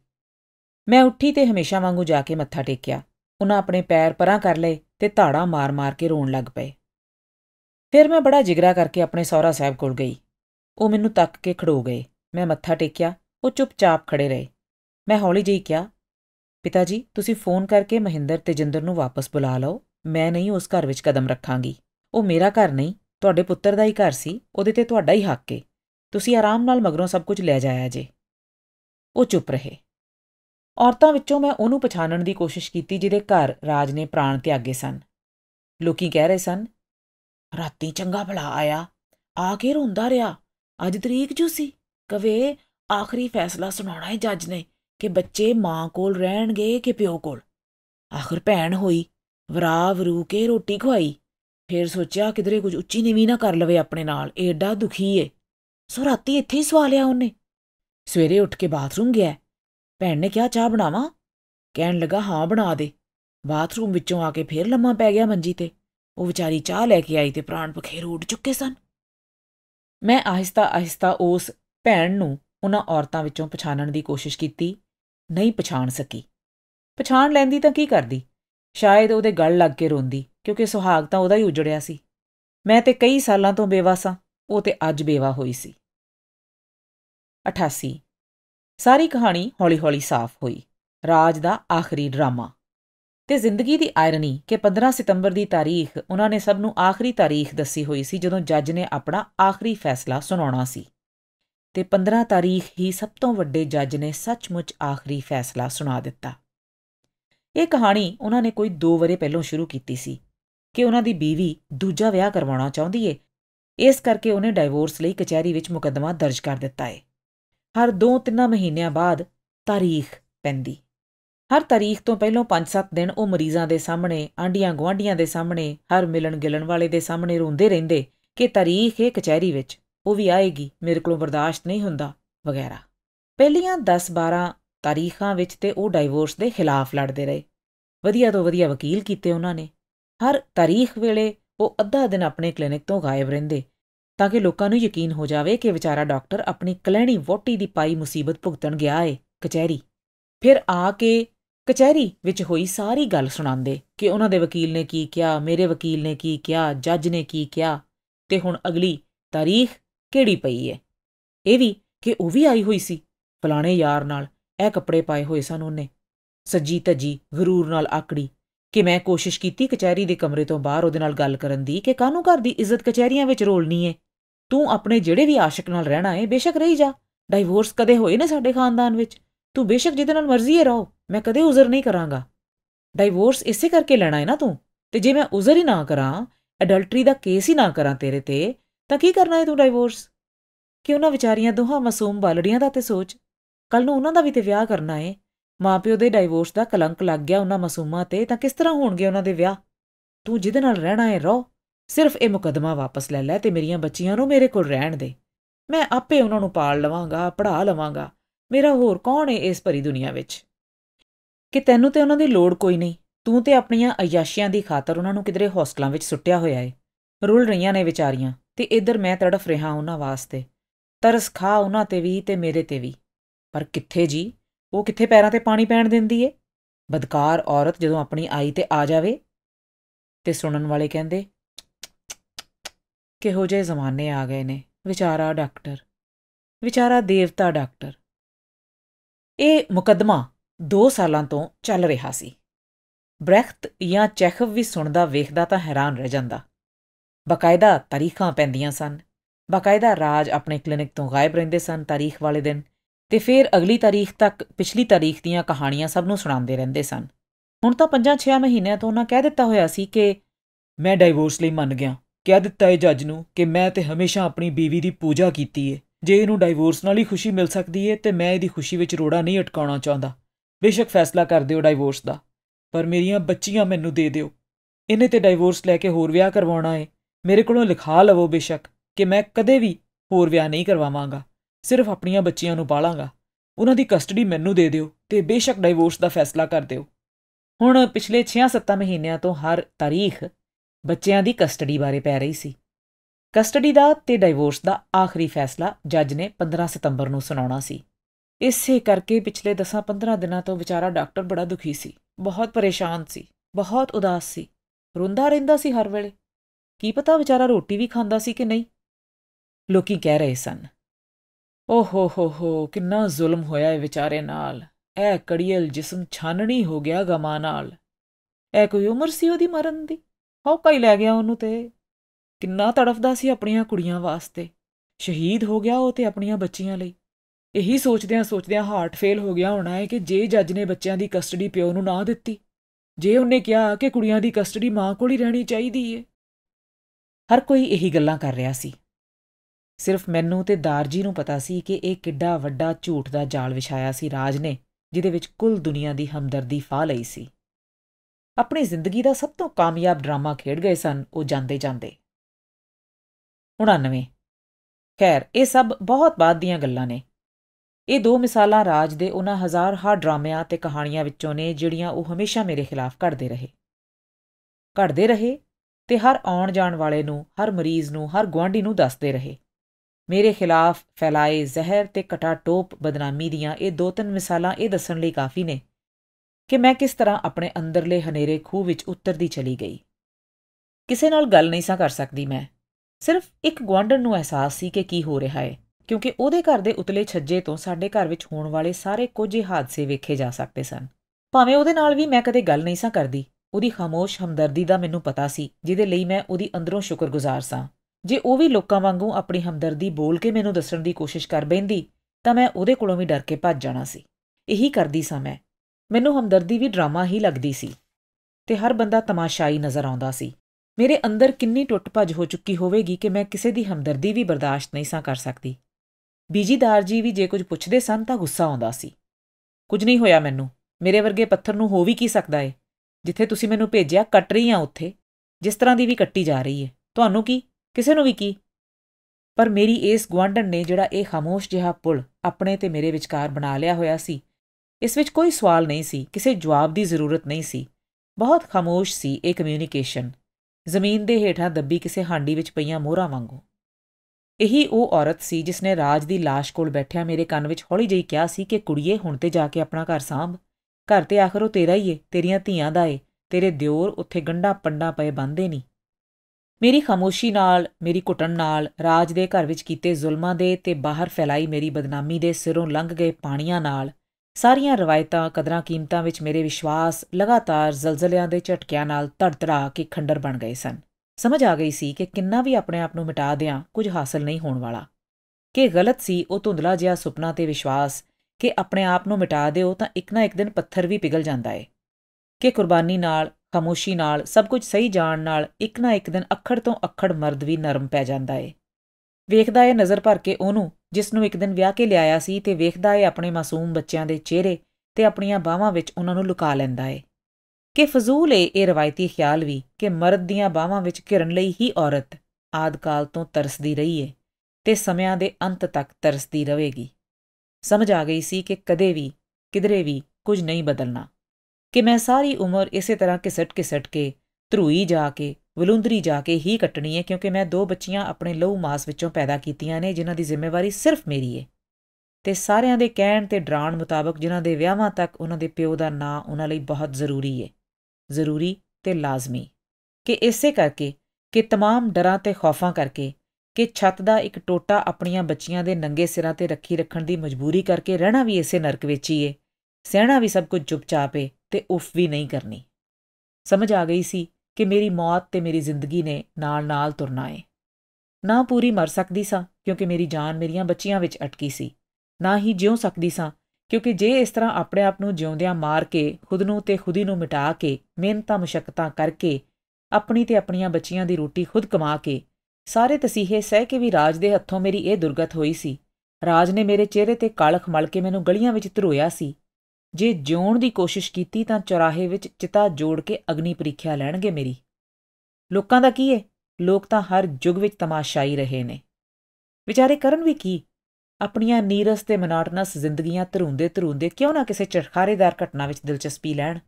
A: ਮੈਂ ਉੱਠੀ ਤੇ ਹਮੇਸ਼ਾ ਵਾਂਗੂ ਜਾ ਕੇ ਮੱਥਾ ਟੇਕਿਆ ਉਹਨਾਂ ਆਪਣੇ ਪੈਰ ਪਰਾਂ ਕਰ ਲਏ ਤੇ ਧਾੜਾ ਮਾਰ-ਮਾਰ ਕੇ ਰੋਣ ਲੱਗ ਪਏ ਫਿਰ ਮੈਂ ਬੜਾ ਜਿਗਰਾ ਕਰਕੇ ਆਪਣੇ ਸੌਰਾ ਸਾਹਿਬ ਕੋਲ ਗਈ ਉਹ ਮੈਨੂੰ ਤੱਕ ਕੇ ਖੜੋ ਗਏ ਮੈਂ ਮੱਥਾ ਟੇਕਿਆ ਉਹ ਚੁੱਪਚਾਪ ਖੜੇ ਰਹੇ ਮੈਂ ਹੌਲੀ ਜਿਹੀ ਕਿਹਾ ਪਿਤਾ ਜੀ ਤੁਸੀਂ ਫੋਨ ਕਰਕੇ ਮਹਿੰਦਰ ਤੇਜਿੰਦਰ ਨੂੰ ਵਾਪਸ ਬੁਲਾ ਲਓ ਮੈਂ ਨਹੀਂ ਉਸ ਘਰ ਵਿੱਚ ਕਦਮ ਰੱਖਾਂਗੀ ਉਹ ਮੇਰਾ ਘਰ ਨਹੀਂ ਤੁਹਾਡੇ ਪੁੱਤਰ ਦਾ ਹੀ ਘਰ ਸੀ ਉਹਦੇ ਤੇ ਤੁਹਾਡਾ ਹੀ ਹੱਕ ਏ ਤੁਸੀਂ ਆਰਾਮ ਨਾਲ ਮਗਰੋਂ ਸਭ ਕੁਝ ਲੈ ਜਾਇਆ ਜੇ ਉਹ ਚੁੱਪ ਰਹੇ ਔਰਤਾਂ ਵਿੱਚੋਂ ਮੈਂ ਉਹਨੂੰ ਪਛਾਣਨ ਦੀ ਕੋਸ਼ਿਸ਼ ਕੀਤੀ ਜਿਹਦੇ ਘਰ ਰਾਜ ਨੇ ਪ੍ਰਾਣ ਤਿਆਗੇ ਸਨ ਲੋਕੀ ਕਹਿ ਰਹੇ ਸਨ ਰਾਤੀ ਚੰਗਾ ਭਲਾ ਆਇਆ ਆ ਕੇ ਰੋਂਦਾ ਰਿਹਾ ਅੱਜ ਤਰੀਕ ਜੂ ਸੀ ਕਵੇ ਆਖਰੀ ਫੈਸਲਾ ਸੁਣਾਉਣਾ ਹੈ ਜੱਜ ਨੇ ਕਿ ਬੱਚੇ ਮਾਂ ਕੋਲ ਰਹਿਣਗੇ ਕਿ ਪਿਓ ਕੋਲ ਆਖਰ ਭੈਣ ਹੋਈ ਵਰਾ ਵਰੂ ਕੇ ਰੋਟੀ ਖਵਾਈ ਫੇਰ ਸੋਚਿਆ ਕਿਧਰੇ ਕੁਝ ਉੱਚੀ ਨੀਵੀਂ ਨਾ ਕਰ ਲਵੇ ਆਪਣੇ ਨਾਲ ਏਡਾ ਦੁਖੀ ਏ ਸੋ ਰਾਤੀ ਇੱਥੇ ਹੀ ਸਵਾ ਲਿਆ ਉਹਨੇ ਸਵੇਰੇ ਉੱਠ ਕੇ ਬਾਥਰੂਮ ਗਿਆ ਭੈਣ ਨੇ ਕਿਹਾ ਚਾਹ ਬਣਾਵਾਂ ਕਹਿਣ ਲੱਗਾ ਹਾਂ ਬਣਾ ਦੇ ਬਾਥਰੂਮ ਵਿੱਚੋਂ ਆ ਕੇ ਫੇਰ ਲੰਮਾ ਪੈ ਗਿਆ ਮੰਜੀ ਤੇ ਉਹ ਵਿਚਾਰੀ ਚਾਹ ਲੈ ਕੇ ਆਈ ਤੇ ਪ੍ਰਾਣ ਪਖੇਰ ਉੱਡ ਚੁੱਕੇ ਸਨ ਮੈਂ ਆਹਿਸਤਾ ਆਹਿਸਤਾ ਉਸ ਭੈਣ ਨੂੰ ਉਹਨਾਂ ਔਰਤਾਂ ਵਿੱਚੋਂ ਪਛਾਣਨ ਦੀ ਕੋਸ਼ਿਸ਼ ਕੀਤੀ ਨਹੀਂ ਪਛਾਣ ਸਕੀ ਪਛਾਣ ਲੈਂਦੀ ਤਾਂ ਕੀ ਕਰਦੀ ਸ਼ਾਇਦ ਉਹਦੇ ਗਲ ਲੱਗ ਕੇ ਰੋਂਦੀ ਕਿਉਂਕਿ ਸੁਹਾਗ ਤਾਂ ਉਹਦਾ ਹੀ ਉਜੜਿਆ ਸੀ ਮੈਂ ਤੇ ਕਈ ਸਾਲਾਂ ਤੋਂ ਬੇਵਾਸ ਸਾਂ ਉਹ ਤੇ ਅੱਜ ਬੇਵਾ ਹੋਈ ਸੀ 88 ਸਾਰੀ ਕਹਾਣੀ ਹੌਲੀ-ਹੌਲੀ ਸਾਫ਼ ਹੋਈ ਰਾਜ ਦਾ ਆਖਰੀ ਡਰਾਮਾ ਤੇ ਜ਼ਿੰਦਗੀ ਦੀ ਆਇਰਨੀ ਕਿ 15 ਸਤੰਬਰ ਦੀ ਤਾਰੀਖ ਉਹਨਾਂ ਨੇ ਸਭ ਨੂੰ ਆਖਰੀ ਤਾਰੀਖ ਦੱਸੀ ਹੋਈ ਸੀ ਜਦੋਂ ਜੱਜ ਨੇ ਆਪਣਾ ਆਖਰੀ ਫੈਸਲਾ ਸੁਣਾਉਣਾ ਸੀ ਤੇ 15 ਤਾਰੀਖ ਹੀ ਸਭ ਤੋਂ ਵੱਡੇ ਜੱਜ ਨੇ ਸੱਚਮੁੱਚ ਆਖਰੀ ਫੈਸਲਾ ਸੁਣਾ ਦਿੱਤਾ ਇਹ ਕਹਾਣੀ ਉਹਨਾਂ ਨੇ ਕੋਈ 2 ਵਰੇ ਪਹਿਲਾਂ ਸ਼ੁਰੂ ਕੀਤੀ ਸੀ ਕਿ ਉਹਨਾਂ ਦੀ ਬੀਵੀ ਦੂਜਾ ਵਿਆਹ ਕਰਵਾਉਣਾ ਚਾਹੁੰਦੀ ਏ ਇਸ ਕਰਕੇ ਉਹਨੇ ਡਾਈਵੋਰਸ ਲਈ ਕਚਹਿਰੀ ਵਿੱਚ ਮੁਕੱਦਮਾ ਦਰਜ ਕਰ ਦਿੱਤਾ ਏ ਹਰ 2-3 ਮਹੀਨਿਆਂ ਬਾਅਦ ਤਾਰੀਖ ਪੈਂਦੀ ਹਰ ਤਾਰੀਖ ਤੋਂ ਪਹਿਲਾਂ 5-7 ਦਿਨ ਉਹ ਮਰੀਜ਼ਾਂ ਦੇ ਸਾਹਮਣੇ ਆਂਡੀਆਂ ਗਵਾਂਡੀਆਂ ਦੇ ਸਾਹਮਣੇ ਹਰ ਮਿਲਣ ਗਿਲਣ ਵਾਲੇ ਦੇ ਸਾਹਮਣੇ ਰੋਂਦੇ ਰਹਿੰਦੇ ਕਿ ਤਾਰੀਖ ਇਹ ਕਚਹਿਰੀ ਵਿੱਚ ਉਹ ਵੀ ਆਏਗੀ ਮੇਰੇ ਕੋਲੋਂ ਬਰਦਾਸ਼ਤ ਨਹੀਂ ਹੁੰਦਾ ਵਗੈਰਾ ਪਹਿਲੀਆਂ 10-12 ਤਾਰੀਖਾਂ ਵਿੱਚ ਤੇ ਉਹ ਡਾਈਵੋਰਸ ਦੇ ਖਿਲਾਫ ਲੜਦੇ ਰਹੇ ਵਧੀਆ ਤੋਂ ਵਧੀਆ ਵਕੀਲ ਕੀਤੇ ਉਹਨਾਂ ਨੇ ਹਰ ਤਾਰੀਖ ਵੇਲੇ ਉਹ ਅੱਧਾ ਦਿਨ ਆਪਣੇ ਕਲੀਨਿਕ ਤੋਂ ਗਾਇਬ ਰਹਿੰਦੇ ਤਾਂ ਕਿ ਲੋਕਾਂ ਨੂੰ ਯਕੀਨ ਹੋ ਜਾਵੇ ਕਿ ਵਿਚਾਰਾ ਡਾਕਟਰ ਆਪਣੀ ਕਲੈਣੀ ਵੋਟੀ ਦੀ ਪਾਈ ਮੁਸੀਬਤ ਭੁਗਤਣ ਗਿਆ ਏ ਕਚਹਿਰੀ ਫਿਰ ਆ ਕੇ ਕਚਹਿਰੀ ਵਿੱਚ ਹੋਈ ਸਾਰੀ ਗੱਲ ਸੁਣਾਉਂਦੇ ਕਿ ਉਹਨਾਂ ਦੇ ਵਕੀਲ ਨੇ ਕੀ ਕਿਹਾ ਮੇਰੇ ਵਕੀਲ ਨੇ ਕੀ ਕਿਹਾ ਜੱਜ ਨੇ ਕੀ ਕਿਹਾ ਤੇ ਹੁਣ ਅਗਲੀ ਤਾਰੀਖ ਕਿਹੜੀ ਪਈ ਐ ਇਹ ਵੀ ਕਿ ਉਹ ਵੀ ਆਈ ਹੋਈ ਸੀ ਫਲਾਣੇ ਯਾਰ ਨਾਲ ਇਹ ਕੱਪੜੇ ਪਾਏ ਹੋਏ ਸਨ ਉਹਨੇ ਸੱਜੀ ਤਜੀ ਗਰੂਰ ਨਾਲ ਆਕੜੀ ਕਿ ਮੈਂ ਕੋਸ਼ਿਸ਼ ਕੀਤੀ ਕਚਹਿਰੀ ਦੇ ਕਮਰੇ ਤੋਂ ਬਾਹਰ ਉਹਦੇ ਨਾਲ ਗੱਲ ਕਰਨ ਦੀ ਕਿ ਕਾਨੂੰ ਘਰ ਦੀ ਇੱਜ਼ਤ ਕਚਹਿਰੀਆਂ ਵਿੱਚ ਰੋਲਣੀ ਏ ਤੂੰ ਆਪਣੇ ਜਿਹੜੇ ਵੀ ਆਸ਼ਿਕ ਨਾਲ ਰਹਿਣਾ ਏ ਬੇਸ਼ੱਕ ਰਹੀ ਜਾ ਡਾਈਵੋਰਸ ਕਦੇ ਹੋਏ ਨੇ ਸਾਡੇ ਖਾਨਦਾਨ ਵਿੱਚ ਤੂੰ ਬੇਸ਼ੱਕ ਜਿਹਦੇ ਨਾਲ ਮਰਜ਼ੀ ਏ ਰਹੋ ਮੈਂ ਕਦੇ ਉਜ਼ਰ ਨਹੀਂ ਕਰਾਂਗਾ ਡਾਈਵੋਰਸ ਇਸੇ ਕਰਕੇ ਲੈਣਾ ਏ ਨਾ ਤੂੰ ਤੇ ਜੇ ਮੈਂ ਉਜ਼ਰ ਹੀ ਨਾ ਕਰਾਂ ਐਡਲਟਰੀ ਦਾ ਕੇਸ ਹੀ ਨਾ ਕਰਾਂ ਤੇਰੇ ਤੇ ਤਾਂ ਕੀ ਕਰਨਾ ਹੈ ਤੂੰ ਡਾਈਵੋਰਸ ਕਿ ਉਹਨਾਂ ਵਿਚਾਰੀਆਂ ਦੋਹਾਂ ਮਾਸੂਮ ਬਾਲੜੀਆਂ ਦਾ ਤੇ ਸੋਚ ਕੱਲ ਨੂੰ ਉਹਨਾਂ ਦਾ ਵੀ ਤੇ ਵਿਆਹ ਕਰਨਾ ਹੈ ਮਾਪਿਓ ਦੇ ਡਾਈਵੋਰਸ ਦਾ ਕਲੰਕ ਲੱਗ ਗਿਆ ਉਹਨਾਂ ਮਾਸੂਮਾਂ ਤੇ ਤਾਂ ਕਿਸ ਤਰ੍ਹਾਂ ਹੋਣਗੇ ਉਹਨਾਂ ਦੇ ਵਿਆਹ ਤੂੰ ਜਿਹਦੇ ਨਾਲ ਰਹਿਣਾ ਹੈ ਰੋ ਸਿਰਫ ਇਹ ਮੁਕਦਮਾ ਵਾਪਸ ਲੈ ਲੈ ਤੇ ਮੇਰੀਆਂ ਬੱਚੀਆਂ ਨੂੰ ਮੇਰੇ ਕੋਲ ਰਹਿਣ ਦੇ ਮੈਂ ਆਪੇ ਉਹਨਾਂ ਨੂੰ ਪਾਲ ਲਵਾਂਗਾ ਪੜ੍ਹਾ ਲਵਾਂਗਾ ਮੇਰਾ ਹੋਰ ਕੌਣ ਹੈ ਇਸ ਭਰੀ ਦੁਨੀਆ ਵਿੱਚ ਕਿ ਤੈਨੂੰ ਤੇ ਉਹਨਾਂ ਦੀ ਲੋੜ ਕੋਈ ਨਹੀਂ ਤੂੰ ਤੇ ਆਪਣੀਆਂ ਅਯਾਸ਼ੀਆਂ ਦੀ ਖਾਤਰ ਉਹਨਾਂ ਨੂੰ ਕਿਧਰੇ ਹੌਸਟਲਾਂ ਵਿੱਚ ਸੁੱਟਿਆ ਹੋਇਆ ਏ ਰੁੱਲ ਰਹੀਆਂ ਨੇ ਵਿਚਾਰੀਆਂ ਤੇ ਇਧਰ ਮੈਂ ਤੜਫ ਰਿਹਾ ਉਹਨਾਂ ਵਾਸਤੇ ਤਰਸ ਖਾ ਉਹਨਾਂ ਤੇ ਵੀ ਤੇ ਮੇਰੇ ਤੇ ਵੀ ਪਰ ਕਿੱਥੇ ਜੀ ਉਹ ਕਿੱਥੇ ਪੈਰਾਂ ਤੇ ਪਾਣੀ ਪੈਣ ਦਿੰਦੀ ਏ ਬਦਕਾਰ ਔਰਤ ਜਦੋਂ ਆਪਣੀ ਆਈ ਤੇ ਆ ਜਾਵੇ ਤੇ ਸੁਣਨ ਵਾਲੇ ਕਹਿੰਦੇ ਕਿਹੋ ਜੇ ਜ਼ਮਾਨੇ ਆ ਗਏ ਨੇ ਵਿਚਾਰਾ ਡਾਕਟਰ ਵਿਚਾਰਾ ਦੇਵਤਾ ਡਾਕਟਰ ਇਹ ਮੁਕਦਮਾ 2 ਸਾਲਾਂ ਤੋਂ ਚੱਲ ਰਿਹਾ ਸੀ ਬ੍ਰੈਖਤ ਜਾਂ ਚੈਖਵ ਵੀ ਸੁਣਦਾ ਵੇਖਦਾ ਤਾਂ ਹੈਰਾਨ ਰਹਿ ਜਾਂਦਾ ਬਕਾਇਦਾ ਤਾਰੀਖਾਂ ਪੈਂਦੀਆਂ ਸਨ ਬਕਾਇਦਾ ਰਾਜ ਆਪਣੇ ਕਲੀਨਿਕ ਤੋਂ ਗਾਇਬ ਰਹਿੰਦੇ ਸਨ ਤਾਰੀਖ ਵਾਲੇ ਦਿਨ ਤੇ ਫਿਰ ਅਗਲੀ ਤਾਰੀਖ ਤੱਕ ਪਿਛਲੀ ਤਾਰੀਖ ਦੀਆਂ ਕਹਾਣੀਆਂ ਸਭ ਨੂੰ ਸੁਣਾਉਂਦੇ ਰਹਿੰਦੇ ਸਨ ਹੁਣ ਤਾਂ 5-6 ਮਹੀਨਿਆਂ ਤੋਂ ਉਹਨਾਂ ਕਹਿ ਦਿੱਤਾ ਹੋਇਆ ਸੀ ਕਿ ਮੈਂ ਡਾਈਵੋਰਸ ਲਈ ਮੰਨ ਗਿਆ ਕਹਿ ਦਿੱਤਾ ਇਹ ਜੱਜ ਨੂੰ ਕਿ ਮੈਂ ਤੇ ਹਮੇਸ਼ਾ ਆਪਣੀ ਬੀਵੀ ਦੀ ਪੂਜਾ ਕੀਤੀ ਏ ਜੇ ਇਹਨੂੰ ਡਾਈਵੋਰਸ ਨਾਲ ਹੀ ਖੁਸ਼ੀ ਮਿਲ ਸਕਦੀ ਏ ਤੇ ਮੈਂ ਇਹਦੀ ਖੁਸ਼ੀ ਵਿੱਚ ਰੋੜਾ ਨਹੀਂ ਅਟਕਾਉਣਾ ਚਾਹੁੰਦਾ ਬੇਸ਼ੱਕ ਫੈਸਲਾ ਕਰ ਦਿਓ ਡਾਈਵੋਰਸ ਦਾ ਪਰ ਮੇਰੀਆਂ ਬੱਚੀਆਂ ਮੈਨੂੰ ਦੇ ਦਿਓ ਇਹਨੇ ਤੇ ਡਾਈਵੋਰਸ ਲੈ ਕੇ ਹੋਰ ਵਿਆਹ ਕਰਵਾਉਣਾ ਏ ਮੇਰੇ ਕੋਲੋਂ ਲਿਖਾ ਲਵੋ ਬੇਸ਼ੱਕ ਕਿ ਮੈਂ ਕਦੇ ਵੀ ਹੋਰ ਵਿਆਹ ਨਹੀਂ ਕਰਵਾਵਾਂਗਾ ਸਿਰਫ ਆਪਣੀਆਂ ਬੱਚੀਆਂ ਨੂੰ ਪਾਲਾਂਗਾ ਉਹਨਾਂ ਦੀ ਕਸਟਡੀ ਮੈਨੂੰ ਦੇ ਦਿਓ ਤੇ ਬੇਸ਼ੱਕ ਡਾਈਵੋਰਸ ਦਾ ਫੈਸਲਾ ਕਰ ਦਿਓ ਹੁਣ ਪਿਛਲੇ 6-7 ਮਹੀਨਿਆਂ ਤੋਂ ਹਰ ਤਾਰੀਖ ਬੱਚਿਆਂ ਦੀ ਕਸਟਡੀ ਬਾਰੇ ਪੈ ਰਹੀ ਸੀ ਕਸਟਡੀ ਦਾ ਤੇ ਡਾਈਵੋਰਸ ਦਾ ਆਖਰੀ ਫੈਸਲਾ ਜੱਜ ਨੇ 15 ਸਤੰਬਰ ਨੂੰ ਸੁਣਾਉਣਾ ਸੀ ਇਸੇ ਕਰਕੇ ਪਿਛਲੇ 10-15 ਦਿਨਾਂ ਤੋਂ ਵਿਚਾਰਾ ਡਾਕਟਰ ਬੜਾ ਦੁਖੀ ਸੀ ਬਹੁਤ ਪਰੇਸ਼ਾਨ ਸੀ ਬਹੁਤ ਉਦਾਸ ਸੀ ਰੁੰਦਾ ਰਹਿੰਦਾ ਸੀ ਹਰ ਵੇਲੇ ਕੀ ਪਤਾ ਵਿਚਾਰਾ ਰੋਟੀ ਵੀ ਖਾਂਦਾ ਸੀ ਕਿ ਨਹੀਂ ਲੋਕੀ ਕਹਿ ਰਹੇ ਸਨ ਓ ਹੋ ਹੋ ਹੋ ਕਿੰਨਾ ਜ਼ੁਲਮ ਹੋਇਆ ਹੈ ਵਿਚਾਰੇ ਨਾਲ ਇਹ ਕੜੀਲ ਜਿਸਮ ਛਾਨਣੀ ਹੋ ਗਿਆ ਗਮਾਂ ਨਾਲ ਇਹ ਕੋਈ ਉਮਰ ਸੀ ਉਹਦੀ ਮਰਨ ਦੀ ਹੌਕਾ ਹੀ ਲੈ ਗਿਆ ਉਹਨੂੰ ਤੇ ਕਿੰਨਾ ਤੜਫਦਾ ਸੀ ਆਪਣੀਆਂ ਕੁੜੀਆਂ ਵਾਸਤੇ ਸ਼ਹੀਦ ਹੋ ਗਿਆ ਉਹ ਤੇ ਆਪਣੀਆਂ ਬੱਚੀਆਂ ਲਈ ਇਹੀ ਸੋਚਦਿਆਂ ਸੋਚਦਿਆਂ ਹਾਰਟ ਫੇਲ ਹੋ ਗਿਆ ਹੋਣਾ ਹੈ ਕਿ ਜੇ ਜੱਜ ਨੇ ਬੱਚਿਆਂ ਦੀ ਕਸਟਡੀ ਪਿਓ ਨੂੰ ਨਾ ਦਿੱਤੀ ਜੇ ਉਹਨੇ ਕਿਹਾ ਕਿ ਕੁੜੀਆਂ ਦੀ ਕਸਟਡੀ ਮਾਂ ਕੋਲ ਹੀ ਰਹਿਣੀ ਚਾਹੀਦੀ ਏ ਹਰ ਕੋਈ ਇਹੀ ਗੱਲਾਂ ਕਰ ਰਿਹਾ ਸੀ ਸਿਰਫ ਮੈਨੂੰ ਤੇ ਦਾਰਜੀ ਨੂੰ ਪਤਾ ਸੀ ਕਿ ਇਹ ਕਿੱਡਾ ਵੱਡਾ ਝੂਠ ਦਾ ਜਾਲ ਵਿਛਾਇਆ ਸੀ ਰਾਜ ਨੇ
B: ਜਿਹਦੇ ਵਿੱਚ ਕੁੱਲ ਦੁਨੀਆ ਦੀ ਹਮਦਰਦੀ ਫਾ ਲਈ ਸੀ ਆਪਣੀ ਜ਼ਿੰਦਗੀ ਦਾ ਸਭ ਤੋਂ ਕਾਮਯਾਬ ਡਰਾਮਾ ਖੇਡ ਗਏ ਸਨ ਉਹ ਜਾਂਦੇ ਜਾਂਦੇ 99
A: ਖੈਰ ਇਹ ਸਭ ਬਹੁਤ ਬਾਅਦ ਦੀਆਂ ਗੱਲਾਂ ਨੇ ਇਹ ਦੋ ਮਿਸਾਲਾਂ ਰਾਜ ਦੇ ਉਹਨਾਂ ਹਜ਼ਾਰ ਹਾ ਡਰਾਮਿਆਂ ਤੇ ਕਹਾਣੀਆਂ ਵਿੱਚੋਂ ਨੇ ਜਿਹੜੀਆਂ ਉਹ ਹਮੇਸ਼ਾ ਮੇਰੇ ਖਿਲਾਫ ਘੜਦੇ ਰਹੇ ਘੜਦੇ ਰਹੇ ਤੇ ਹਰ ਆਉਣ ਜਾਣ ਵਾਲੇ ਨੂੰ ਹਰ ਮਰੀਜ਼ ਨੂੰ ਹਰ ਗਵਾਂਢੀ ਨੂੰ ਦੱਸਦੇ ਰਹੇ ਮੇਰੇ ਖਿਲਾਫ ਫੈਲਾਏ ਜ਼ਹਿਰ ਤੇ ਟੋਪ ਬਦਨਾਮੀ ਦੀਆਂ ਇਹ ਦੋ ਤਿੰਨ ਮਿਸਾਲਾਂ ਇਹ ਦੱਸਣ ਲਈ ਕਾਫੀ ਨੇ ਕਿ ਮੈਂ ਕਿਸ ਤਰ੍ਹਾਂ ਆਪਣੇ ਅੰਦਰਲੇ ਹਨੇਰੇ ਖੂਹ ਵਿੱਚ ਉਤਰਦੀ ਚਲੀ ਗਈ ਕਿਸੇ ਨਾਲ ਗੱਲ ਨਹੀਂ ਸਾਂ ਕਰ ਸਕਦੀ ਮੈਂ ਸਿਰਫ ਇੱਕ ਗਵਾਂਢਣ ਨੂੰ ਅਹਿਸਾਸ ਸੀ ਕਿ ਕੀ ਹੋ ਰਿਹਾ ਹੈ ਕਿਉਂਕਿ ਉਹਦੇ ਘਰ ਦੇ ਉਤਲੇ ਛੱਜੇ ਤੋਂ ਸਾਡੇ ਘਰ ਵਿੱਚ ਹੋਣ ਵਾਲੇ ਸਾਰੇ ਕੁਝ ਹਾਦਸੇ ਵੇਖੇ ਜਾ ਸਕਦੇ ਸਨ ਭਾਵੇਂ ਉਹਦੇ ਨਾਲ ਵੀ ਮੈਂ ਕਦੇ ਗੱਲ ਨਹੀਂ ਸਾਂ ਕਰਦੀ ਉਹਦੀ ਖਾਮੋਸ਼ ਹਮਦਰਦੀ ਦਾ ਮੈਨੂੰ ਪਤਾ ਸੀ ਜਿਹਦੇ ਲਈ ਮੈਂ ਉਹਦੀ ਅੰਦਰੋਂ ਸ਼ੁਕਰਗੁਜ਼ਾਰ ਸਾਂ ਜੇ ਉਹ ਵੀ ਲੋਕਾਂ ਵਾਂਗੂ ਆਪਣੀ ਹਮਦਰਦੀ ਬੋਲ ਕੇ ਮੈਨੂੰ ਦੱਸਣ ਦੀ ਕੋਸ਼ਿਸ਼ ਕਰ ਬੈਂਦੀ ਤਾਂ ਮੈਂ ਉਹਦੇ ਕੋਲੋਂ ਵੀ ਡਰ ਕੇ ਭੱਜ ਜਾਣਾ ਸੀ ਇਹੀ ਕਰਦੀ ਸਾਂ ਮੈਂ ਮੈਨੂੰ ਹਮਦਰਦੀ ਵੀ ਡਰਾਮਾ ਹੀ ਲੱਗਦੀ ਸੀ ਤੇ ਹਰ ਬੰਦਾ ਤਮਾਸ਼ਾਈ ਨਜ਼ਰ ਆਉਂਦਾ ਸੀ ਮੇਰੇ ਅੰਦਰ ਕਿੰਨੀ ਟੁੱਟ-ਭੱਜ ਹੋ ਚੁੱਕੀ ਹੋਵੇਗੀ ਕਿ ਮੈਂ ਕਿਸੇ ਦੀ ਹਮਦਰਦੀ ਵੀ ਬਰਦਾਸ਼ਤ ਨਹੀਂ ਸਾਂ ਕਰ ਸਕਦੀ ਬੀਜੀਦਾਰ ਜੀ ਵੀ ਜੇ ਕੁਝ ਪੁੱਛਦੇ ਸਨ ਤਾਂ ਗੁੱਸਾ ਆਉਂਦਾ ਸੀ ਕੁਝ ਨਹੀਂ ਹੋਇਆ ਮੈਨੂੰ ਮੇਰੇ ਵਰਗੇ ਪੱਥਰ ਨੂੰ ਹੋ ਵੀ ਕੀ ਸਕਦਾ ਏ ਜਿੱਥੇ ਤੁਸੀਂ ਮੈਨੂੰ ਭੇਜਿਆ ਕੱਟ ਰਹੀ ਆ ਉੱਥੇ ਜਿਸ ਤਰ੍ਹਾਂ ਦੀ ਵੀ ਕੱਟੀ ਜਾ ਰਹੀ ਹੈ ਤੁਹਾਨੂੰ ਕੀ ਕਿਸੇ ਨੂੰ ਵੀ ਕੀ ਪਰ ਮੇਰੀ ਇਸ ਗਵਾਂਢਣ ਨੇ ਜਿਹੜਾ ਇਹ ਖਾਮੋਸ਼ ਜਿਹਾ ਪੁਲ ਆਪਣੇ ਤੇ ਮੇਰੇ ਵਿਚਕਾਰ ਬਣਾ ਲਿਆ ਹੋਇਆ ਸੀ ਇਸ ਵਿੱਚ ਕੋਈ ਸਵਾਲ ਨਹੀਂ ਸੀ ਕਿਸੇ ਜਵਾਬ ਦੀ ਜ਼ਰੂਰਤ ਨਹੀਂ ਸੀ ਬਹੁਤ ਖਾਮੋਸ਼ ਸੀ ਇਹ ਕਮਿਊਨੀਕੇਸ਼ਨ ਜ਼ਮੀਨ ਦੇ ਹੇਠਾਂ ਦੱਬੀ ਕਿਸੇ ਹਾਂਡੀ ਵਿੱਚ ਪਈਆਂ ਮੋਹਰਾਂ ਵਾਂਗੂ ਇਹੀ ਉਹ ਔਰਤ ਸੀ ਜਿਸ ਨੇ ਰਾਜ ਦੀ লাশ ਕੋਲ ਬੈਠਿਆ ਮੇਰੇ ਕੰਨ ਵਿੱਚ ਹੌਲੀ ਜਿਹੀ ਕਿਹਾ ਸੀ ਕਿ ਕੁੜੀਏ ਹੁਣ ਤੇ ਜਾ ਕੇ ਆਪਣਾ ਘਰ ਸਾਂਭ ਘਰ ਤੇ ਆਖਰ ਉਹ ਤੇਰਾ ਹੀ ਏ ਤੇਰੀਆਂ ਧੀਆਂ ਦਾ ਏ ਤੇਰੇ ਦਿਓਰ ਉੱਥੇ ਗੰਡਾ ਪੰਡਾ ਪਏ ਬੰਦੇ ਨਹੀਂ ਮੇਰੀ ਖਾਮੋਸ਼ੀ ਨਾਲ ਮੇਰੀ ਘਟਣ ਨਾਲ ਰਾਜ ਦੇ ਘਰ ਵਿੱਚ ਕੀਤੇ ਜ਼ੁਲਮਾਂ ਦੇ ਤੇ ਬਾਹਰ ਫੈਲਾਈ ਮੇਰੀ ਬਦਨਾਮੀ ਦੇ ਸਿਰੋਂ ਲੰਘ ਗਏ ਪਾਣੀਆਂ ਨਾਲ ਸਾਰੀਆਂ ਰਵਾਇਤਾਂ ਕਦਰਾਂ ਕੀਮਤਾਂ ਵਿੱਚ ਮੇਰੇ ਵਿਸ਼ਵਾਸ ਲਗਾਤਾਰ ਜ਼ਲਜ਼ਲਿਆਂ ਦੇ ਝਟਕਿਆਂ ਨਾਲ ਧੜਧੜਾ ਕੇ ਖੰਡਰ ਬਣ ਗਏ ਸਨ ਸਮਝ ਆ ਗਈ ਸੀ ਕਿ ਕਿੰਨਾ ਵੀ ਆਪਣੇ ਆਪ ਨੂੰ ਮਿਟਾ ਦਿਆਂ ਕੁਝ ਹਾਸਲ ਨਹੀਂ ਹੋਣ ਵਾਲਾ ਕਿ ਗਲਤ ਸੀ ਉਹ ਧੁੰਦਲਾ ਜਿਹਾ ਸੁਪਨਾ ਤੇ ਵਿਸ਼ਵਾਸ ਕਿ ਆਪਣੇ ਆਪ ਨੂੰ ਮਿਟਾ ਦਿਓ ਤਾਂ ਇੱਕ ਨਾ ਇੱਕ ਦਿਨ ਪੱਥਰ ਵੀ ਪਿਘਲ ਜਾਂਦਾ ਏ ਕਿ ਕੁਰਬਾਨੀ ਨਾਲ ਖਮੋਸ਼ੀ ਨਾਲ ਸਭ ਕੁਝ ਸਹੀ ਜਾਣ ਨਾਲ ਇੱਕ ਨਾ ਇੱਕ ਦਿਨ ਅੱਖੜ ਤੋਂ ਅੱਖੜ ਮਰਦ ਵੀ ਨਰਮ ਪੈ ਜਾਂਦਾ ਏ ਵੇਖਦਾ ਏ ਨਜ਼ਰ ਭਰ ਕੇ ਉਹਨੂੰ ਜਿਸ ਨੂੰ ਇੱਕ ਦਿਨ ਵਿਆਹ ਕੇ ਲਿਆਇਆ ਸੀ ਤੇ ਵੇਖਦਾ ਏ ਆਪਣੇ ਮਾਸੂਮ ਬੱਚਿਆਂ ਦੇ ਚਿਹਰੇ ਤੇ ਆਪਣੀਆਂ ਬਾਹਾਂ ਵਿੱਚ ਉਹਨਾਂ ਨੂੰ ਲੁਕਾ ਲੈਂਦਾ ਏ ਕਿ ਫਜ਼ੂਲ ਏ ਇਹ ਰਵਾਇਤੀ ਖਿਆਲ ਵੀ ਕਿ ਮਰਦ ਦੀਆਂ ਬਾਹਾਂ ਵਿੱਚ ਘਿਰਨ ਲਈ ਹੀ ਔਰਤ ਆਦਕਾਲ ਤੋਂ ਤਰਸਦੀ ਰਹੀ ਏ ਤੇ ਸਮਿਆਂ ਦੇ ਅੰਤ ਤੱਕ ਤਰਸਦੀ ਰਹੇਗੀ ਸਮਝ ਆ ਗਈ ਸੀ ਕਿ ਕਦੇ ਵੀ ਕਿਧਰੇ ਵੀ ਕੁਝ ਨਹੀਂ ਬਦਲਣਾ ਕਿ ਮੈਂ ਸਾਰੀ ਉਮਰ ਇਸੇ ਤਰ੍ਹਾਂ ਕਿਸਟ ਕਿਸਟ ਕੇ ਧਰੂਈ ਜਾ ਕੇ ਵਲੁੰਦਰੀ ਜਾ ਕੇ ਹੀ ਕੱਟਣੀ ਹੈ ਕਿਉਂਕਿ ਮੈਂ ਦੋ ਬੱਚੀਆਂ ਆਪਣੇ ਲਹੂ ਮਾਸ ਵਿੱਚੋਂ ਪੈਦਾ ਕੀਤੀਆਂ ਨੇ ਜਿਨ੍ਹਾਂ ਦੀ ਜ਼ਿੰਮੇਵਾਰੀ ਸਿਰਫ ਮੇਰੀ ਹੈ ਤੇ ਸਾਰਿਆਂ ਦੇ ਕਹਿਣ ਤੇ ਡਰਾਣ ਮੁਤਾਬਕ ਜਿਨ੍ਹਾਂ ਦੇ ਵਿਆਹਾਂ ਤੱਕ ਉਹਨਾਂ ਦੇ ਪਿਓ ਦਾ ਨਾਂ ਉਹਨਾਂ ਲਈ ਬਹੁਤ ਜ਼ਰੂਰੀ ਹੈ ਜ਼ਰੂਰੀ ਤੇ ਲਾਜ਼ਮੀ ਕਿ ਇਸੇ ਕਰਕੇ ਕਿ तमाम ਡਰਾਂ ਤੇ ਖੌਫਾਂ ਕਰਕੇ ਕਿ ਛੱਤ ਦਾ ਇੱਕ ਟੋਟਾ ਆਪਣੀਆਂ ਬੱਚੀਆਂ ਦੇ ਨੰਗੇ ਸਿਰਾਂ ਤੇ ਰੱਖੀ ਰੱਖਣ ਦੀ ਮਜਬੂਰੀ ਕਰਕੇ ਰਹਿਣਾ ਵੀ ਇਸੇ ਨਰਕ ਵਿੱਚ ਹੀ ਏ ਸਹਿਣਾ ਵੀ ਸਭ ਕੁਝ ਚੁੱਪਚਾਪ ਏ ਤੇ ਉਫ ਵੀ ਨਹੀਂ ਕਰਨੀ ਸਮਝ ਆ ਗਈ ਸੀ ਕਿ ਮੇਰੀ ਮੌਤ ਤੇ ਮੇਰੀ ਜ਼ਿੰਦਗੀ ਨੇ ਨਾਲ-ਨਾਲ ਤੁਰਨਾ ਏ ਨਾ ਪੂਰੀ ਮਰ ਸਕਦੀ ਸਾਂ ਕਿਉਂਕਿ ਮੇਰੀ ਜਾਨ ਮੇਰੀਆਂ ਬੱਚੀਆਂ ਵਿੱਚ ਅਟਕੀ ਸੀ ਨਾ ਹੀ ਜਿਉ ਸਕਦੀ ਸਾਂ ਕਿਉਂਕਿ ਜੇ ਇਸ ਤਰ੍ਹਾਂ ਆਪਣੇ ਆਪ ਨੂੰ ਜਿਉਂਦਿਆਂ ਮਾਰ ਕੇ ਖੁਦ ਨੂੰ ਤੇ ਖੁਦੀ ਨੂੰ ਮਿਟਾ ਕੇ ਮਿਹਨਤਾਂ ਮੁਸ਼ਕਤਾਂ ਕਰਕੇ ਆਪਣੀ ਤੇ ਆਪਣੀਆਂ ਬੱਚੀਆਂ ਦੀ ਰੋਟੀ ਖੁਦ ਕਮਾ ਕੇ ਸਾਰੇ ਤਸੀਹੇ ਸਹਿ ਕੇ ਵੀ ਰਾਜ ਦੇ ਹੱਥੋਂ ਮੇਰੀ ਇਹ ਦੁਰਗਤ ਹੋਈ ਸੀ ਰਾਜ ਨੇ ਮੇਰੇ ਚਿਹਰੇ ਤੇ ਕਾਲਖ ਮਲ ਕੇ ਮੈਨੂੰ ਗਲੀਆਂ ਵਿੱਚ ਧਰੋਇਆ ਸੀ ਜੇ ਜਿਉਣ ਦੀ ਕੋਸ਼ਿਸ਼ ਕੀਤੀ ਤਾਂ ਚੌਰਾਹੇ ਵਿੱਚ ਚਿਤਾ ਜੋੜ ਕੇ ਅਗਨੀ ਪ੍ਰੀਖਿਆ ਲੈਣਗੇ ਮੇਰੀ ਲੋਕਾਂ ਦਾ ਕੀ ਏ ਲੋਕ ਤਾਂ ਹਰ ਯੁੱਗ ਵਿੱਚ ਤਮਾਸ਼ਾਈ ਰਹੇ ਨੇ ਵਿਚਾਰੇ ਕਰਨ ਵੀ ਕੀ ਆਪਣੀਆਂ ਨੀਰਸ ਤੇ ਮਨਾਟਨਸ ਜ਼ਿੰਦਗੀਆਂ ਧਰੂੰਦੇ ਧਰੂੰਦੇ ਕਿਉਂ ਨਾ ਕਿਸੇ ਚਰਖਾਰੇਦਾਰ ਘਟਨਾ ਵਿੱਚ ਦਿਲਚਸਪੀ ਲੈਣ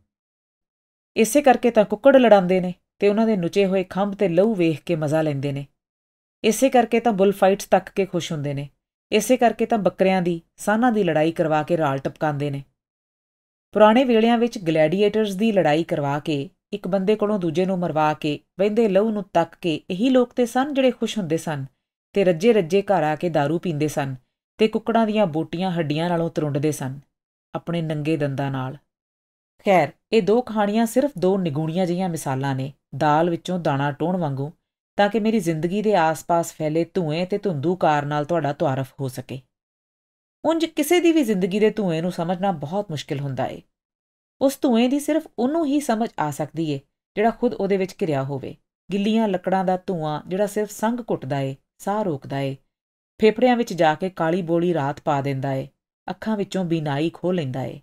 A: ਇਸੇ ਕਰਕੇ ਤਾਂ ਕੁੱਕੜ ਲੜਾਉਂਦੇ ਨੇ ਤੇ ਉਹਨਾਂ ਦੇ ਨੁਚੇ ਹੋਏ ਖੰਭ ਤੇ ਲਹੂ ਵੇਖ ਕੇ ਮਜ਼ਾ ਲੈਂਦੇ ਨੇ ਇਸੇ ਕਰਕੇ ਤਾਂ ਬੁੱਲ ਫਾਈਟਸ ਤੱਕ ਕੇ ਖੁਸ਼ ਹੁੰਦੇ ਨੇ ਇਸੇ ਕਰਕੇ ਤਾਂ ਬੱਕਰਿਆਂ ਦੀ ਸਾਨਾਂ ਦੀ ਲੜਾਈ ਕਰਵਾ ਕੇ ਰਾਲ ਟਪਕਾਉਂਦੇ ਨੇ ਪੁਰਾਣੇ ਵੇਲਿਆਂ ਵਿੱਚ ਗਲੈਡੀਏਟਰਸ ਦੀ ਲੜਾਈ ਕਰਵਾ ਕੇ ਇੱਕ ਬੰਦੇ ਕੋਲੋਂ ਦੂਜੇ ਨੂੰ ਮਰਵਾ ਕੇ ਵਹਿੰਦੇ ਲਹੂ ਨੂੰ ਤੱਕ ਕੇ ਇਹੀ ਲੋਕ ਤੇ ਸਨ ਜਿਹੜੇ ਖੁਸ਼ ਹੁੰਦੇ ਸਨ ਤੇ ਰੱਜੇ ਰੱਜੇ ਘਰ ਆ ਕੇ दारू ਪੀਂਦੇ ਸਨ ਤੇ ਕੁੱਕੜਾਂ ਦੀਆਂ ਬੋਟੀਆਂ ਹੱਡੀਆਂ ਨਾਲੋਂ ਤਰੁੰਡਦੇ ਸਨ ਆਪਣੇ ਨੰਗੇ ਦੰਦਾਂ ਨਾਲ ਖੈਰ ਇਹ ਦੋ ਕਹਾਣੀਆਂ ਸਿਰਫ ਦੋ ਨਿਗੂਣੀਆਂ ਜਿਹੀਆਂ ਮਿਸਾਲਾਂ ਨੇ ਦਾਲ ਵਿੱਚੋਂ ਦਾਣਾ ਟੋਣ ਵਾਂਗੂ ਤਾਂ ਕਿ ਮੇਰੀ ਜ਼ਿੰਦਗੀ ਦੇ ਆਸ-ਪਾਸ ਫੈਲੇ ਧੂਏ ਤੇ ਧੁੰਦੂ ਕਾਰ ਨਾਲ ਤੁਹਾਡਾ ਤਾਰਫ ਹੋ ਸਕੇ ਉੰਜ ਕਿਸੇ ਦੀ ਵੀ ਜ਼ਿੰਦਗੀ ਦੇ ਧੂਏ ਨੂੰ ਸਮਝਣਾ ਬਹੁਤ ਮੁਸ਼ਕਿਲ ਹੁੰਦਾ ਏ ਉਸ ਧੂਏ ਦੀ ਸਿਰਫ ਉਹਨੂੰ ਹੀ ਸਮਝ ਆ ਸਕਦੀ ਏ ਜਿਹੜਾ ਖੁਦ ਉਹਦੇ ਵਿੱਚ ਘਿਰਿਆ ਹੋਵੇ ਗਿੱਲੀਆਂ ਲੱਕੜਾਂ ਦਾ ਧੂਆਂ ਜਿਹੜਾ ਸਿਰਫ ਸੰਗ ਘੁੱਟਦਾ ਏ ਸਾਹ ਰੋਕਦਾ ਏ ਫੇਫੜਿਆਂ ਵਿੱਚ ਜਾ ਕੇ ਕਾਲੀ ਬੋਲੀ ਰਾਤ ਪਾ ਦਿੰਦਾ ਏ ਅੱਖਾਂ ਵਿੱਚੋਂ ਬਿਨਾਈ ਖੋ ਲੈਂਦਾ ਏ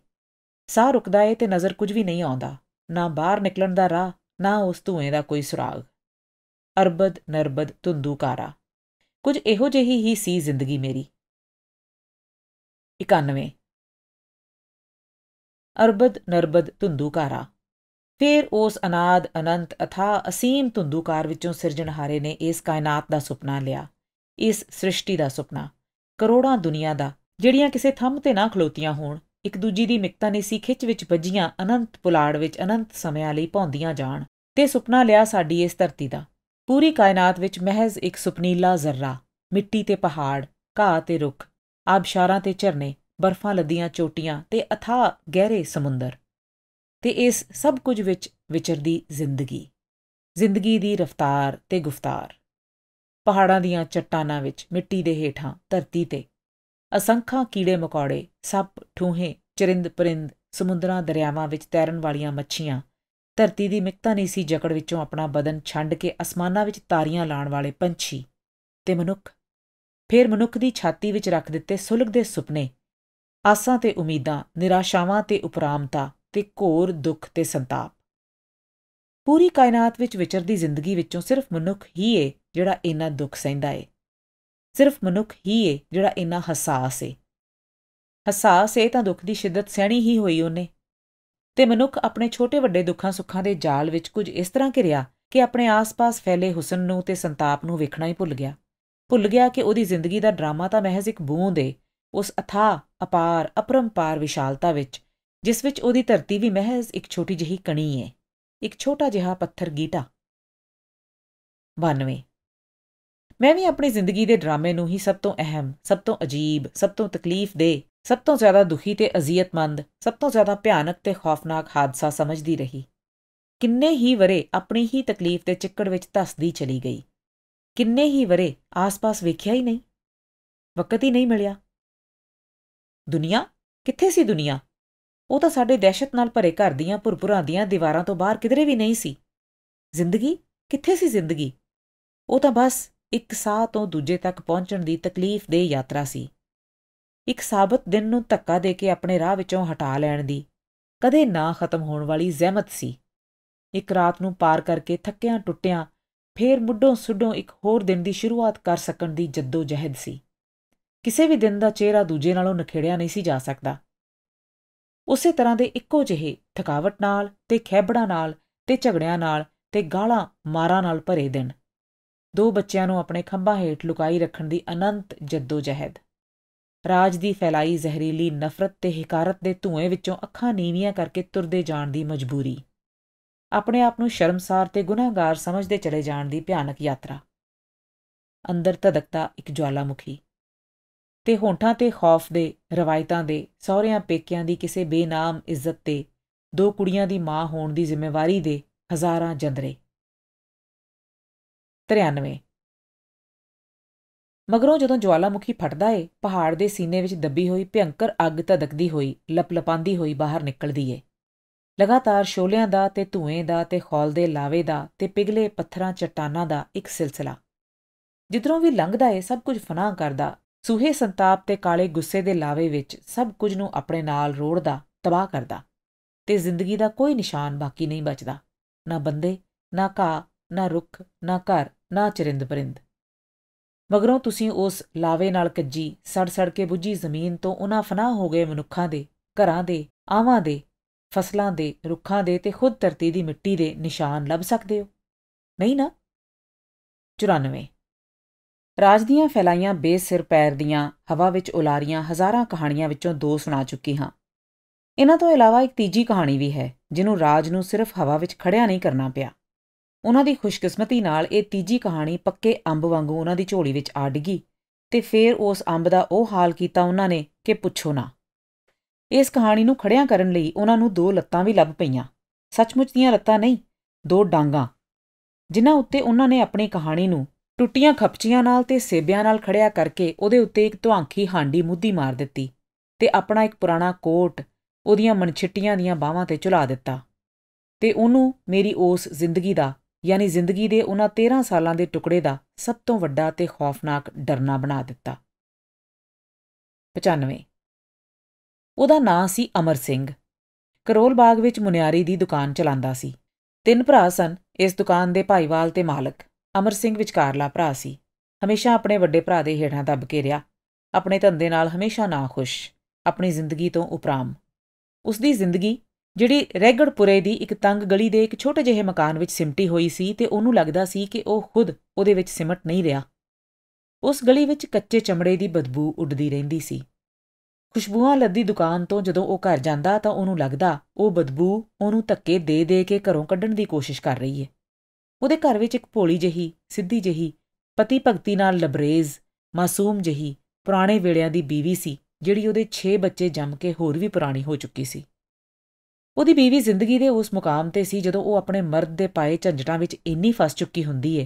A: ਸਾਹ ਰੁਕਦਾ ਏ ਤੇ ਨਜ਼ਰ ਕੁਝ ਵੀ ਨਹੀਂ ਆਉਂਦਾ ਨਾ ਬਾਹਰ ਨਿਕਲਣ ਦਾ ਰਾਹ ਨਾ ਉਸ ਧੂਏ ਦਾ ਕੋਈ
B: ਸੁਰਾਗ ਅਰਬਦ ਨਰਬਦ ਤੁੰਦੂਕਾਰਾ ਕੁਝ ਇਹੋ ਜਿਹੀ ਹੀ ਸੀ ਜ਼ਿੰਦਗੀ ਮੇਰੀ 91 ਅਰਬਦ ਨਰਬਦ ਤੁੰਦੂਕਾਰਾ ਫੇਰ ਉਸ ਅਨਾਦ ਅਨੰਤ ਅਥਾ
A: ਅਸੀਮ ਤੁੰਦੂਕਾਰ ਵਿੱਚੋਂ ਸਿਰਜਣਹਾਰੇ ਨੇ ਇਸ ਕਾਇਨਾਤ ਦਾ ਸੁਪਨਾ ਲਿਆ ਇਸ ਸ੍ਰਿਸ਼ਟੀ ਦਾ ਸੁਪਨਾ ਕਰੋੜਾਂ ਦੁਨੀਆ ਦਾ ਜਿਹੜੀਆਂ ਕਿਸੇ ਥੰਮ ਤੇ ਨਾ ਖਲੋਤੀਆਂ ਹੋਣ ਇੱਕ ਦੂਜੀ ਦੀ ਮਿਕਤਾ ਨੇ ਸੀ ਖਿੱਚ ਵਿੱਚ ਵੱਜੀਆਂ ਅਨੰਤ ਪੁਲਾੜ ਵਿੱਚ ਅਨੰਤ ਸਮਿਆਂ ਲਈ ਭੌਂਦੀਆਂ ਜਾਣ ਤੇ ਸੁਪਨਾ ਲਿਆ ਸਾਡੀ ਇਸ ਧਰਤੀ ਦਾ ਪੂਰੀ ਕਾਇਨਾਤ ਵਿੱਚ ਮਹਿਜ਼ ਇੱਕ ਸੁਪਨੀਲਾ ਜ਼ਰਰਾ ਮਿੱਟੀ ਤੇ ਪਹਾੜ ਘਾਹ ਤੇ ਰੁੱਖ ਆਬਸ਼ਾਰਾਂ ਤੇ ਝਰਨੇ ਬਰਫਾਂ ਲੱਦੀਆਂ ਚੋਟੀਆਂ ਤੇ ਅਥਾ ਗਹਿਰੇ ਸਮੁੰਦਰ ਤੇ ਇਸ ਸਭ ਕੁਝ ਵਿੱਚ ਵਿਚਰਦੀ ਜ਼ਿੰਦਗੀ ਜ਼ਿੰਦਗੀ ਦੀ ਰਫ਼ਤਾਰ ਤੇ ਗੁਫ਼ਤਾਰ ਪਹਾੜਾਂ ਦੀਆਂ ਚਟਾਨਾਂ ਵਿੱਚ ਮਿੱਟੀ ਦੇ ਹੇਠਾਂ ਧਰਤੀ ਤੇ ਅਸੰਖਾਂ ਕੀੜੇ ਮਕੌੜੇ ਸੱਪ ਠੂਹੇ ਚਰਿੰਦ ਪਰਿੰਦ ਸਮੁੰਦਰਾਂ ਦਰਿਆਵਾਂ ਵਿੱਚ ਤੈਰਨ ਵਾਲੀਆਂ ਮੱਛੀਆਂ ਧਰਤੀ ਦੀ ਮਿਕਤਾ ਨਹੀਂ ਸੀ ਜਕੜ ਵਿੱਚੋਂ ਆਪਣਾ ਬਦਨ ਛੰਡ ਕੇ ਅਸਮਾਨਾਂ ਵਿੱਚ ਤਾਰੀਆਂ ਲਾਣ ਵਾਲੇ ਪੰਛੀ ਤੇ ਮਨੁੱਖ ਫਿਰ ਮਨੁੱਖ ਦੀ ਛਾਤੀ ਵਿੱਚ ਰੱਖ ਦਿੱਤੇ ਸੁਲਗ ਦੇ ਸੁਪਨੇ ਆਸਾਂ ਤੇ ਉਮੀਦਾਂ ਨਿਰਾਸ਼ਾਵਾਂ ਤੇ ਉਪਰਾਮਤਾ ਤੇ ਘੋਰ ਦੁੱਖ ਤੇ ਸੰਤਾਪ ਪੂਰੀ ਕਾਇਨਾਤ ਵਿੱਚ ਵਿਚਰਦੀ ਜ਼ਿੰਦਗੀ ਵਿੱਚੋਂ ਸਿਰਫ ਮਨੁੱਖ ਹੀ ਏ ਜਿਹੜਾ ਇੰਨਾ ਦੁੱਖ ਸਹਿੰਦਾ ਏ ਸਿਰਫ ਮਨੁੱਖ ਹੀ ਏ ਜਿਹੜਾ ਇੰਨਾ ਹਸਾਸ ਏ ਹਸਾਸ ਏ ਤਾਂ ਦੁੱਖ ਦੀ ਸ਼ਿੱਦਤ ਸਹਿਣੀ ਹੀ ਹੋਈ ਉਹਨੇ ਤੇ ਮਨੁੱਖ ਆਪਣੇ ਛੋਟੇ ਵੱਡੇ ਦੁੱਖਾਂ ਸੁੱਖਾਂ ਦੇ ਜਾਲ ਵਿੱਚ ਕੁਝ ਇਸ ਤਰ੍ਹਾਂ ਘਿਰਿਆ ਕਿ ਆਪਣੇ ਆਸ-ਪਾਸ ਫੈਲੇ ਹੁਸਨ ਨੂੰ ਤੇ ਸੰਤਾਪ ਨੂੰ ਵੇਖਣਾ ਹੀ ਭੁੱਲ ਗਿਆ ਭੁੱਲ ਗਿਆ ਕਿ ਉਹਦੀ ਜ਼ਿੰਦਗੀ ਦਾ ਡਰਾਮਾ ਤਾਂ ਮਹਿਜ਼ ਇੱਕ ਬੂੰਦ ਏ ਉਸ ਅਥਾ ਅਪਾਰ ਅਪਰੰਪਾਰ ਵਿਸ਼ਾਲਤਾ ਵਿੱਚ ਜਿਸ ਵਿੱਚ ਉਹਦੀ ਧਰਤੀ ਵੀ ਮਹਿਜ਼ ਇੱਕ ਛੋਟੀ ਜਹੀ ਕਣੀ ਏ ਇੱਕ ਛੋਟਾ ਜਿਹਾ ਪੱਥਰ ਗੀਟਾ 92 ਮੈਂ ਵੀ ਆਪਣੀ ਜ਼ਿੰਦਗੀ ਦੇ ਡਰਾਮੇ ਨੂੰ ਹੀ ਸਭ ਤੋਂ ਅਹਿਮ ਸਭ ਤੋਂ ਅਜੀਬ ਸਭ ਤੋਂ ਤਕਲੀਫ ਦੇ ਸਭ ਤੋਂ ਜ਼ਿਆਦਾ ਦੁਖੀ ਤੇ ਅਜ਼ੀਅਤਮੰਦ ਸਭ ਤੋਂ ਜ਼ਿਆਦਾ ਭਿਆਨਕ ਤੇ ਖੌਫਨਾਕ ਹਾਦਸਾ ਸਮਝਦੀ ਰਹੀ ਕਿੰਨੇ ਹੀ ਵਰੇ ਆਪਣੀ ਹੀ ਤਕਲੀਫ
B: ਤੇ ਚਿੱਕੜ ਵਿੱਚ ਧਸਦੀ ਚਲੀ ਗਈ ਕਿੰਨੇ ਹੀ ਵਰੇ ਆਸ-ਪਾਸ ਵੇਖਿਆ ਹੀ ਨਹੀਂ ਵਕਤ ਹੀ ਨਹੀਂ ਮਿਲਿਆ ਦੁਨੀਆ ਕਿੱਥੇ ਸੀ ਦੁਨੀਆ
A: ਉਹ ਤਾਂ ਸਾਡੇ ਦਹਿਸ਼ਤ ਨਾਲ ਭਰੇ ਘਰ ਦੀਆਂ ਪੁਰਪੁਰਾਂ ਦੀਆਂ ਦੀਵਾਰਾਂ ਤੋਂ ਬਾਹਰ ਕਿਧਰੇ ਵੀ ਨਹੀਂ ਸੀ ਜ਼ਿੰਦਗੀ ਕਿੱਥੇ ਸੀ ਜ਼ਿੰਦਗੀ ਉਹ ਤਾਂ ਬਸ ਇੱਕ ਸਾਹ ਤੋਂ ਦੂਜੇ ਤੱਕ ਪਹੁੰਚਣ ਦੀ ਤਕਲੀਫ ਦੇ ਯਾਤਰਾ ਸੀ ਇੱਕ ਸਾਬਤ ਦਿਨ ਨੂੰ ਧੱਕਾ ਦੇ ਕੇ ਆਪਣੇ ਰਾਹ ਵਿੱਚੋਂ ਹਟਾ ਲੈਣ ਦੀ ਕਦੇ ਨਾ ਖਤਮ ਹੋਣ ਵਾਲੀ ਜ਼ਹਿਮਤ ਸੀ ਇੱਕ ਰਾਤ ਨੂੰ ਪਾਰ ਕਰਕੇ ਥੱਕਿਆਂ ਟੁੱਟਿਆਂ ਫੇਰ ਮੁੱਢੋਂ ਸੁੱਢੋਂ ਇੱਕ ਹੋਰ ਦਿਨ ਦੀ ਸ਼ੁਰੂਆਤ ਕਰ ਸਕਣ ਦੀ ਜਹਿਦ ਸੀ ਕਿਸੇ ਵੀ ਦਿਨ ਦਾ ਚਿਹਰਾ ਦੂਜੇ ਨਾਲੋਂ ਨਖੇੜਿਆ ਨਹੀਂ ਸੀ ਜਾ ਸਕਦਾ ਉਸੇ ਤਰ੍ਹਾਂ ਦੇ ਇੱਕੋ ਜਿਹੇ ਥਕਾਵਟ ਨਾਲ ਤੇ ਖੈਬੜਾਂ ਨਾਲ ਤੇ ਝਗੜਿਆਂ ਨਾਲ ਤੇ ਗਾਲਾਂ ਮਾਰਾਂ ਨਾਲ ਭਰੇ ਦਿਨ ਦੋ ਬੱਚਿਆਂ ਨੂੰ ਆਪਣੇ ਖੰਭਾਂ ਹੇਠ ਲੁਕਾਈ ਰੱਖਣ ਦੀ ਅਨੰਤ ਜਹਿਦ ਰਾਜ ਦੀ ਫੈਲਾਈ ਜ਼ਹਿਰੀਲੀ ਨਫ਼ਰਤ ਤੇ ਹਕਾਰਤ ਦੇ ਧੂਏ ਵਿੱਚੋਂ ਅੱਖਾਂ ਨੀਵੀਆਂ ਕਰਕੇ ਤੁਰਦੇ ਜਾਣ ਦੀ ਮਜਬੂਰੀ ਆਪਣੇ ਆਪ ਨੂੰ ਸ਼ਰਮਸਾਰ ਤੇ ਗੁਨਾਹਗਾਰ ਸਮਝਦੇ ਚਲੇ ਜਾਣ ਦੀ ਭਿਆਨਕ ਯਾਤਰਾ ਅੰਦਰ ਧੜਕਦਾ ਇੱਕ ਜਵਾਲਾਮੁਖੀ ਤੇ ਹੋਂਠਾਂ ਤੇ ਖੌਫ ਦੇ ਰਵਾਇਤਾਂ ਦੇ ਸਹੁਰਿਆਂ ਪੇਕਿਆਂ ਦੀ ਕਿਸੇ ਬੇਨਾਮ
B: ਇੱਜ਼ਤ ਤੇ ਦੋ ਕੁੜੀਆਂ ਦੀ ਮਾਂ ਹੋਣ ਦੀ ਜ਼ਿੰਮੇਵਾਰੀ ਦੇ ਹਜ਼ਾਰਾਂ ਜੰਦਰੇ 93 ਮਗਰੋਂ ਜਦੋਂ ਜਵਾਲਾਮੁਖੀ ਫਟਦਾ ਏ ਪਹਾੜ ਦੇ ਸੀਨੇ ਵਿੱਚ ਦੱਬੀ ਹੋਈ ਭਿਆੰਕਰ ਅੱਗ ਤਦਕਦੀ ਹੋਈ ਲਪਲਪਾਂਦੀ ਹੋਈ ਬਾਹਰ
A: ਨਿਕਲਦੀ ਏ ਲਗਾਤਾਰ ਸ਼ੋਲਿਆਂ ਦਾ ਤੇ ਧੂਏ ਦਾ ਤੇ ਖੌਲ ਦੇ ਲਾਵੇ ਦਾ ਤੇ ਪਿਗਲੇ ਪੱਥਰਾਂ ਚਟਾਨਾਂ ਦਾ ਇੱਕ ਸਿਲਸਿਲਾ ਜਿੱਧਰੋਂ ਵੀ ਲੰਘਦਾ ਏ ਸਭ ਕੁਝ ਫਨਾਹ ਕਰਦਾ ਸੂਹੇ ਸੰਤਾਪ ਤੇ ਕਾਲੇ ਗੁੱਸੇ ਦੇ ਲਾਵੇ ਵਿੱਚ ਸਭ ਕੁਝ ਨੂੰ ਆਪਣੇ ਨਾਲ ਰੋੜਦਾ ਤਬਾਹ ਕਰਦਾ ਤੇ ਜ਼ਿੰਦਗੀ ਦਾ ਕੋਈ ਨਿਸ਼ਾਨ ਬਾਕੀ ਨਹੀਂ ਬਚਦਾ ਨਾ ਬੰਦੇ ਨਾ ਘਾਹ ਨਾ ਰੁੱਖ ਨਾ ਘਰ ਨਾ ਚਰਿੰਦ ਪਰਿੰਦ ਮਗਰੋਂ ਤੁਸੀਂ ਉਸ ਲਾਵੇ ਨਾਲ ਕੱਜੀ ਸੜ ਸੜ ਕੇ ਬੁੱਝੀ ਜ਼ਮੀਨ ਤੋਂ ਉਹਨਾਂ ਫਨਾ ਹੋ ਗਏ ਮਨੁੱਖਾਂ ਦੇ ਘਰਾਂ ਦੇ ਆਵਾਂ ਦੇ ਫਸਲਾਂ ਦੇ ਰੁੱਖਾਂ ਦੇ ਤੇ ਖੁਦ ਧਰਤੀ ਦੀ ਮਿੱਟੀ ਦੇ ਨਿਸ਼ਾਨ ਲੱਭ ਸਕਦੇ ਹੋ ਨਹੀਂ ਨਾ 94 ਰਾਜ ਦੀਆਂ ਫੈਲਾਈਆਂ ਬੇਸਿਰ ਪੈਰ ਦੀਆਂ ਹਵਾ ਵਿੱਚ ਉਲਾਰੀਆਂ ਹਜ਼ਾਰਾਂ ਕਹਾਣੀਆਂ ਵਿੱਚੋਂ ਦੋ ਸੁਣਾ ਚੁੱਕੀ ਹਾਂ ਇਹਨਾਂ ਤੋਂ ਇਲਾਵਾ ਇੱਕ ਤੀਜੀ ਕਹਾਣੀ ਵੀ ਹੈ ਜਿਹਨੂੰ ਰਾਜ ਨੂੰ ਸਿਰਫ ਹਵਾ ਵਿੱਚ ਖੜਿਆ ਨਹੀਂ ਕਰਨਾ ਪਿਆ ਉਹਨਾਂ ਦੀ ਖੁਸ਼ਕਿਸਮਤੀ ਨਾਲ ਇਹ ਤੀਜੀ ਕਹਾਣੀ ਪੱਕੇ ਅੰਬ ਵਾਂਗੂ ਉਹਨਾਂ ਦੀ ਝੋਲੀ ਵਿੱਚ ਆ ਡਿੱਗੀ ਤੇ ਫੇਰ ਉਸ ਅੰਬ ਦਾ ਉਹ ਹਾਲ ਕੀਤਾ ਉਹਨਾਂ ਨੇ ਕਿ ਪੁੱਛੋ ਨਾ ਇਸ ਕਹਾਣੀ ਨੂੰ ਖੜਿਆ ਕਰਨ ਲਈ ਉਹਨਾਂ ਨੂੰ ਦੋ ਲੱਤਾਂ ਵੀ ਲੱਭ ਪਈਆਂ ਸੱਚਮੁੱਚ ਦੀਆਂ ਲੱਤਾਂ ਨਹੀਂ ਦੋ ਡਾਂਗਾ ਜਿਨ੍ਹਾਂ ਉੱਤੇ ਉਹਨਾਂ ਨੇ ਆਪਣੀ ਕਹਾਣੀ ਨੂੰ ਟੁੱਟੀਆਂ ਖਪਚੀਆਂ ਨਾਲ ਤੇ ਸੇਬਿਆਂ ਨਾਲ ਖੜਿਆ ਕਰਕੇ ਉਹਦੇ ਉੱਤੇ ਇੱਕ ਧਵਾਂਖੀ ਹਾਂਡੀ ਮੁੱਦੀ ਮਾਰ ਦਿੱਤੀ ਤੇ ਆਪਣਾ ਇੱਕ ਪੁਰਾਣਾ ਕੋਟ ਉਹਦੀਆਂ ਮਨਛਿੱਟੀਆਂ ਦੀਆਂ ਬਾਹਾਂ ਤੇ ਝੁਲਾ ਦਿੱਤਾ ਤੇ ਉਹਨੂੰ ਮੇਰੀ ਉਸ ਜ਼ਿੰਦਗੀ ਦਾ ਯਾਨੀ ਜ਼ਿੰਦਗੀ ਦੇ ਉਹਨਾਂ 13 ਸਾਲਾਂ ਦੇ ਟੁਕੜੇ ਦਾ ਸਭ ਤੋਂ ਵੱਡਾ ਤੇ ਖੌਫਨਾਕ ਡਰਨਾ ਬਣਾ ਦਿੱਤਾ 95 ਉਹਦਾ ਨਾਂ ਸੀ ਅਮਰ ਸਿੰਘ ਕਰੋਲ ਬਾਗ ਵਿੱਚ ਮੁਨਿਆਰੀ ਦੀ ਦੁਕਾਨ ਚਲਾਉਂਦਾ ਸੀ ਤਿੰਨ ਭਰਾ ਸਨ ਇਸ ਦੁਕਾਨ ਦੇ ਭਾਈਵਾਲ ਤੇ ਮਾਲਕ ਅਮਰ ਸਿੰਘ ਵਿਚਕਾਰਲਾ ਭਰਾ ਸੀ ਹਮੇਸ਼ਾ ਆਪਣੇ ਵੱਡੇ ਭਰਾ ਦੇ ਹੇਠਾਂ ਦੱਬ ਕੇ ਰਿਹਾ ਆਪਣੇ ਧੰਦੇ ਨਾਲ ਹਮੇਸ਼ਾ ਨਾ ਖੁਸ਼ ਆਪਣੀ ਜ਼ਿੰਦਗੀ ਤੋਂ ਉਪਰਾਮ ਉਸ ਦੀ ਜ਼ਿੰਦਗੀ ਜਿਹੜੀ ਰੈਗੜਪੁਰੇ ਦੀ ਇੱਕ ਤੰਗ ਗਲੀ ਦੇ ਇੱਕ ਛੋਟੇ ਜਿਹੇ ਮਕਾਨ ਵਿੱਚ ਸਿਮਟੀ ਹੋਈ ਸੀ ਤੇ ਉਹਨੂੰ ਲੱਗਦਾ ਸੀ ਕਿ ਉਹ ਖੁਦ ਉਹਦੇ ਵਿੱਚ ਸਿਮਟ ਨਹੀਂ ਰਿਹਾ ਉਸ ਗਲੀ ਵਿੱਚ ਕੱਚੇ ਚਮੜੇ ਦੀ ਬਦਬੂ ਉੱਡਦੀ ਰਹਿੰਦੀ ਸੀ ਖੁਸ਼ਬੂਆਂ ਲੱਦੀ ਦੁਕਾਨ ਤੋਂ ਜਦੋਂ ਉਹ ਘਰ ਜਾਂਦਾ ਤਾਂ ਉਹਨੂੰ ਲੱਗਦਾ ਉਹ ਬਦਬੂ ਉਹਨੂੰ ਧੱਕੇ ਦੇ ਦੇ ਕੇ ਘਰੋਂ ਕੱਢਣ ਦੀ ਕੋਸ਼ਿਸ਼ ਕਰ ਰਹੀ ਹੈ ਉਹਦੇ ਘਰ ਵਿੱਚ ਇੱਕ ਭੋਲੀ ਜਹੀ ਸਿੱਧੀ ਜਹੀ ਪਤੀ ਭਗਤੀ ਨਾਲ ਲਬਰੇਜ਼ ਮਾਸੂਮ ਜਹੀ ਪੁਰਾਣੇ ਵੇਲਿਆਂ ਦੀ ਬੀਵੀ ਸੀ ਜਿਹੜੀ ਉਹਦੇ 6 ਬੱਚੇ ਜੰਮ ਕੇ ਹੋਰ ਵੀ ਪੁਰਾਣੀ ਹੋ ਚੁੱਕੀ ਸੀ ਉਹਦੀ بیوی ਜ਼ਿੰਦਗੀ ਦੇ ਉਸ ਮੁਕਾਮ ਤੇ ਸੀ ਜਦੋਂ ਉਹ ਆਪਣੇ ਮਰਦ ਦੇ ਪਾਏ ਝੰਜਟਾਂ ਵਿੱਚ ਇੰਨੀ ਫਸ ਚੁੱਕੀ ਹੁੰਦੀ ਏ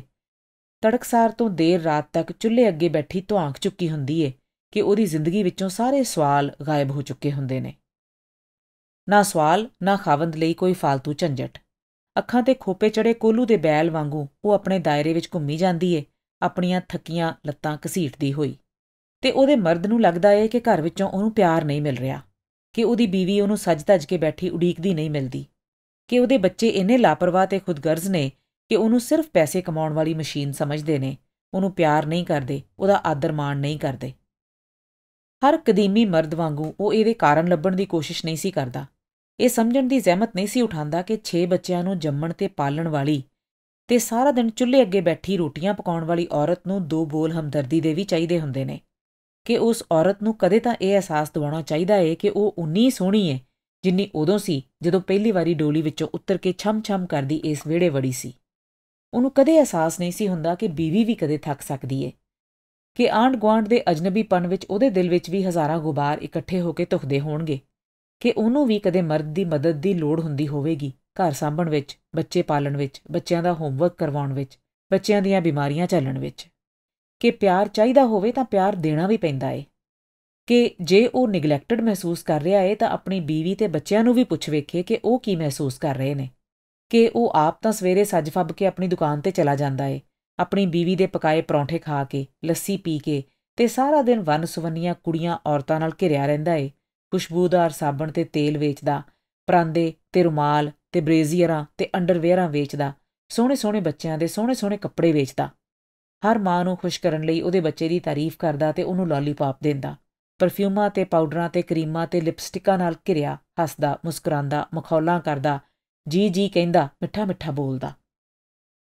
A: ਤੜਕਸਾਰ ਤੋਂ ਦੇਰ ਰਾਤ ਤੱਕ ਚੁੱਲ੍ਹੇ ਅੱਗੇ ਬੈਠੀ ਧੁਆਂਕ ਚੁੱਕੀ ਹੁੰਦੀ ਏ ਕਿ ਉਹਦੀ ਜ਼ਿੰਦਗੀ ਵਿੱਚੋਂ ਸਾਰੇ ਸਵਾਲ ਗਾਇਬ ਹੋ ਚੁੱਕੇ ਹੁੰਦੇ ਨੇ ਨਾ ਸਵਾਲ ਨਾ ਖਾਵੰਦ ਲਈ ਕੋਈ ਫालतू ਝੰਜਟ ਅੱਖਾਂ ਤੇ ਖੋਪੇ ਚੜੇ ਕੋਲੂ ਦੇ ਬੈਲ ਵਾਂਗੂ ਉਹ ਆਪਣੇ ਦਾਇਰੇ ਵਿੱਚ ਘੁੰਮੀ ਜਾਂਦੀ ਏ ਆਪਣੀਆਂ ਥੱਕੀਆਂ ਲੱਤਾਂ ਘਸੀਟਦੀ ਹੋਈ ਤੇ ਉਹਦੇ ਮਰਦ ਨੂੰ ਲੱਗਦਾ ਏ ਕਿ ਘਰ ਵਿੱਚੋਂ ਉਹਨੂੰ ਪਿਆਰ ਨਹੀਂ ਮਿਲ ਰਿਹਾ ਕਿ ਉਹਦੀ بیوی ਉਹਨੂੰ ਸੱਜ-ਧੱਜ ਕੇ ਬੈਠੀ ਉਡੀਕਦੀ ਨਹੀਂ ਮਿਲਦੀ ਕਿ ਉਹਦੇ ਬੱਚੇ ਇੰਨੇ ਲਾਪਰਵਾਹ ਤੇ ਖੁਦਗਰਜ਼ ਨੇ ਕਿ ਉਹਨੂੰ ਸਿਰਫ ਪੈਸੇ ਕਮਾਉਣ ਵਾਲੀ ਮਸ਼ੀਨ ਸਮਝਦੇ ਨੇ ਉਹਨੂੰ ਪਿਆਰ ਨਹੀਂ ਕਰਦੇ ਉਹਦਾ ਆਦਰ ਮਾਣ ਨਹੀਂ ਕਰਦੇ ਹਰ ਕਦੀਮੀ ਮਰਦ ਵਾਂਗੂ ਉਹ ਇਹਦੇ ਕਾਰਨ ਲੱਭਣ ਦੀ ਕੋਸ਼ਿਸ਼ ਨਹੀਂ ਸੀ ਕਰਦਾ ਇਹ ਸਮਝਣ ਦੀ ਜ਼ਹਿਮਤ ਨਹੀਂ ਸੀ ਉਠਾਉਂਦਾ ਕਿ 6 ਬੱਚਿਆਂ ਨੂੰ ਜੰਮਣ ਤੇ ਪਾਲਣ ਵਾਲੀ ਤੇ ਸਾਰਾ ਦਿਨ ਚੁੱਲ੍ਹੇ ਅੱਗੇ ਬੈਠੀ ਰੋਟੀਆਂ ਪਕਾਉਣ ਵਾਲੀ ਔਰਤ ਨੂੰ ਦੋ ਬੋਲ ਹਮਦਰਦੀ ਦੇ ਵੀ ਚਾਹੀਦੇ ਹੁੰਦੇ ਨੇ ਕਿ ਉਸ ਔਰਤ ਨੂੰ ਕਦੇ ਤਾਂ ਇਹ ਅਹਿਸਾਸ ਦਿਵਾਉਣਾ ਚਾਹੀਦਾ ਏ ਕਿ ਉਹ ਉਨੀ ਸੋਹਣੀ ਏ ਜਿੰਨੀ ਉਦੋਂ ਸੀ ਜਦੋਂ ਪਹਿਲੀ ਵਾਰੀ ਡੋਲੀ ਵਿੱਚੋਂ ਉੱਤਰ ਕੇ ਛਮ-ਛਮ ਕਰਦੀ ਇਸ ਵਿਹੜੇ ਵੜੀ ਸੀ ਉਹਨੂੰ ਕਦੇ ਅਹਿਸਾਸ ਨਹੀਂ ਸੀ ਹੁੰਦਾ ਕਿ ਬੀਵੀ ਵੀ ਕਦੇ ਥੱਕ ਸਕਦੀ ਏ ਕਿ ਆਂਡ ਗਵਾਂਡ ਦੇ ਅਜਨਬੀਪਨ ਵਿੱਚ ਉਹਦੇ ਦਿਲ ਵਿੱਚ ਵੀ ਹਜ਼ਾਰਾਂ ਗੁਬਾਰ ਇਕੱਠੇ ਹੋ ਕੇ ਤੁਖਦੇ ਹੋਣਗੇ ਕਿ ਉਹਨੂੰ ਵੀ ਕਦੇ ਮਰਦ ਦੀ ਮਦਦ ਦੀ ਲੋੜ ਹੁੰਦੀ ਹੋਵੇਗੀ ਘਰ ਸੰਭਣ ਵਿੱਚ ਬੱਚੇ ਪਾਲਣ ਵਿੱਚ ਬੱਚਿਆਂ ਦਾ ਹੋਮਵਰਕ ਕਰਵਾਉਣ ਵਿੱਚ ਬੱਚਿਆਂ ਦੀਆਂ ਬਿਮਾਰੀਆਂ ਚੱਲਣ ਵਿੱਚ ਕਿ ਪਿਆਰ ਚਾਹੀਦਾ ਹੋਵੇ ਤਾਂ ਪਿਆਰ ਦੇਣਾ ਵੀ ਪੈਂਦਾ ਏ ਕਿ ਜੇ ਉਹ ਨਿਗਲੈਕਟਡ ਮਹਿਸੂਸ ਕਰ ਰਿਹਾ ਏ ਤਾਂ ਆਪਣੀ بیوی ਤੇ ਬੱਚਿਆਂ ਨੂੰ ਵੀ ਪੁੱਛ ਵੇਖੇ ਕਿ ਉਹ ਕੀ ਮਹਿਸੂਸ ਕਰ ਰਹੇ ਨੇ ਕਿ ਉਹ ਆਪ ਤਾਂ ਸਵੇਰੇ ਸੱਜ ਫੱਬ ਕੇ ਆਪਣੀ ਦੁਕਾਨ ਤੇ ਚਲਾ ਜਾਂਦਾ ਏ ਆਪਣੀ بیوی ਦੇ ਪਕਾਏ ਪਰੌਂਠੇ ਖਾ ਕੇ ਲੱਸੀ ਪੀ ਕੇ ਤੇ ਸਾਰਾ ਦਿਨ ਵਨ ਸੁਵੰਨੀਆਂ ਕੁੜੀਆਂ ਔਰਤਾਂ ਨਾਲ ਘਿਰਿਆ ਰਹਿੰਦਾ ਏ ਖੁਸ਼ਬੂਦਾਰ ਸਾਬਣ ਤੇ ਤੇਲ ਵੇਚਦਾ ਪਰਾਂਦੇ ਤੇ ਰੁਮਾਲ ਤੇ ਬ੍ਰੇਜ਼ੀਅਰਾਂ ਤੇ ਅੰਡਰਵੇਅਰਾਂ ਵੇਚਦਾ ਸੋਹਣੇ ਸੋਹਣੇ ਬੱਚਿਆਂ ਦੇ ਸੋਹਣੇ ਸੋਹਣੇ ਕੱਪੜੇ ਵੇਚਦਾ ਹਰ ਮਾਂ ਨੂੰ ਖੁਸ਼ ਕਰਨ ਲਈ ਉਹਦੇ ਬੱਚੇ ਦੀ ਤਾਰੀਫ ਕਰਦਾ ਤੇ ਉਹਨੂੰ ਲਾਲੀਪਾਪ ਦਿੰਦਾ ਪਰਫਿਊਮਾਂ ਤੇ ਪਾਊਡਰਾਂ ਤੇ ਕਰੀਮਾਂ ਤੇ ਲਿਪਸਟਿਕਾਂ ਨਾਲ ਘਿਰਿਆ ਹੱਸਦਾ ਮੁਸਕਰਾਂਦਾ ਮਖੌਲਾਂ ਕਰਦਾ ਜੀ ਜੀ ਕਹਿੰਦਾ ਮਿੱਠਾ ਮਿੱਠਾ ਬੋਲਦਾ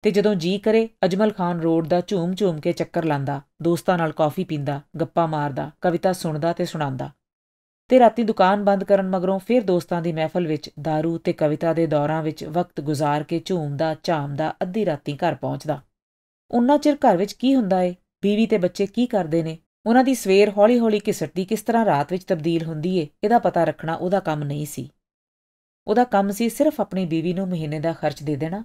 A: ਤੇ ਜਦੋਂ ਜੀ ਕਰੇ ਅਜਮਲ ਖਾਨ ਰੋਡ ਦਾ ਝੂਮ ਝੂਮ ਕੇ ਚੱਕਰ ਲਾਂਦਾ ਦੋਸਤਾਂ ਨਾਲ ਕਾਫੀ ਪੀਂਦਾ ਗੱਪਾਂ ਮਾਰਦਾ ਕਵਿਤਾ ਸੁਣਦਾ ਤੇ ਸੁਣਾਉਂਦਾ ਤੇ ਰਾਤੀ ਦੁਕਾਨ ਬੰਦ ਕਰਨ ਮਗਰੋਂ ਫਿਰ ਦੋਸਤਾਂ ਦੀ ਮਹਿਫਲ ਵਿੱਚ दारू ਤੇ ਕਵਿਤਾ ਦੇ ਦੌਰਾਂ ਵਿੱਚ ਵਕਤ ਗੁਜ਼ਾਰ ਕੇ ਝੂਮਦਾ ਝਾਮਦਾ ਅੱਧੀ ਰਾਤੀ ਘਰ ਪਹੁੰਚਦਾ ਉਨਾ ਚਿਰ ਘਰ ਵਿੱਚ ਕੀ ਹੁੰਦਾ ਏ ਬੀਵੀ ਤੇ ਬੱਚੇ ਕੀ ਕਰਦੇ ਨੇ ਉਹਨਾਂ ਦੀ ਸਵੇਰ ਹੌਲੀ-ਹੌਲੀ ਘਿਸਟਦੀ ਕਿਸ ਤਰ੍ਹਾਂ ਰਾਤ ਵਿੱਚ ਤਬਦੀਲ ਹੁੰਦੀ ਏ ਇਹਦਾ ਪਤਾ ਰੱਖਣਾ ਉਹਦਾ ਕੰਮ ਨਹੀਂ ਸੀ ਉਹਦਾ ਕੰਮ ਸੀ ਸਿਰਫ ਆਪਣੀ ਬੀਵੀ ਨੂੰ ਮਹੀਨੇ ਦਾ ਖਰਚ ਦੇ ਦੇਣਾ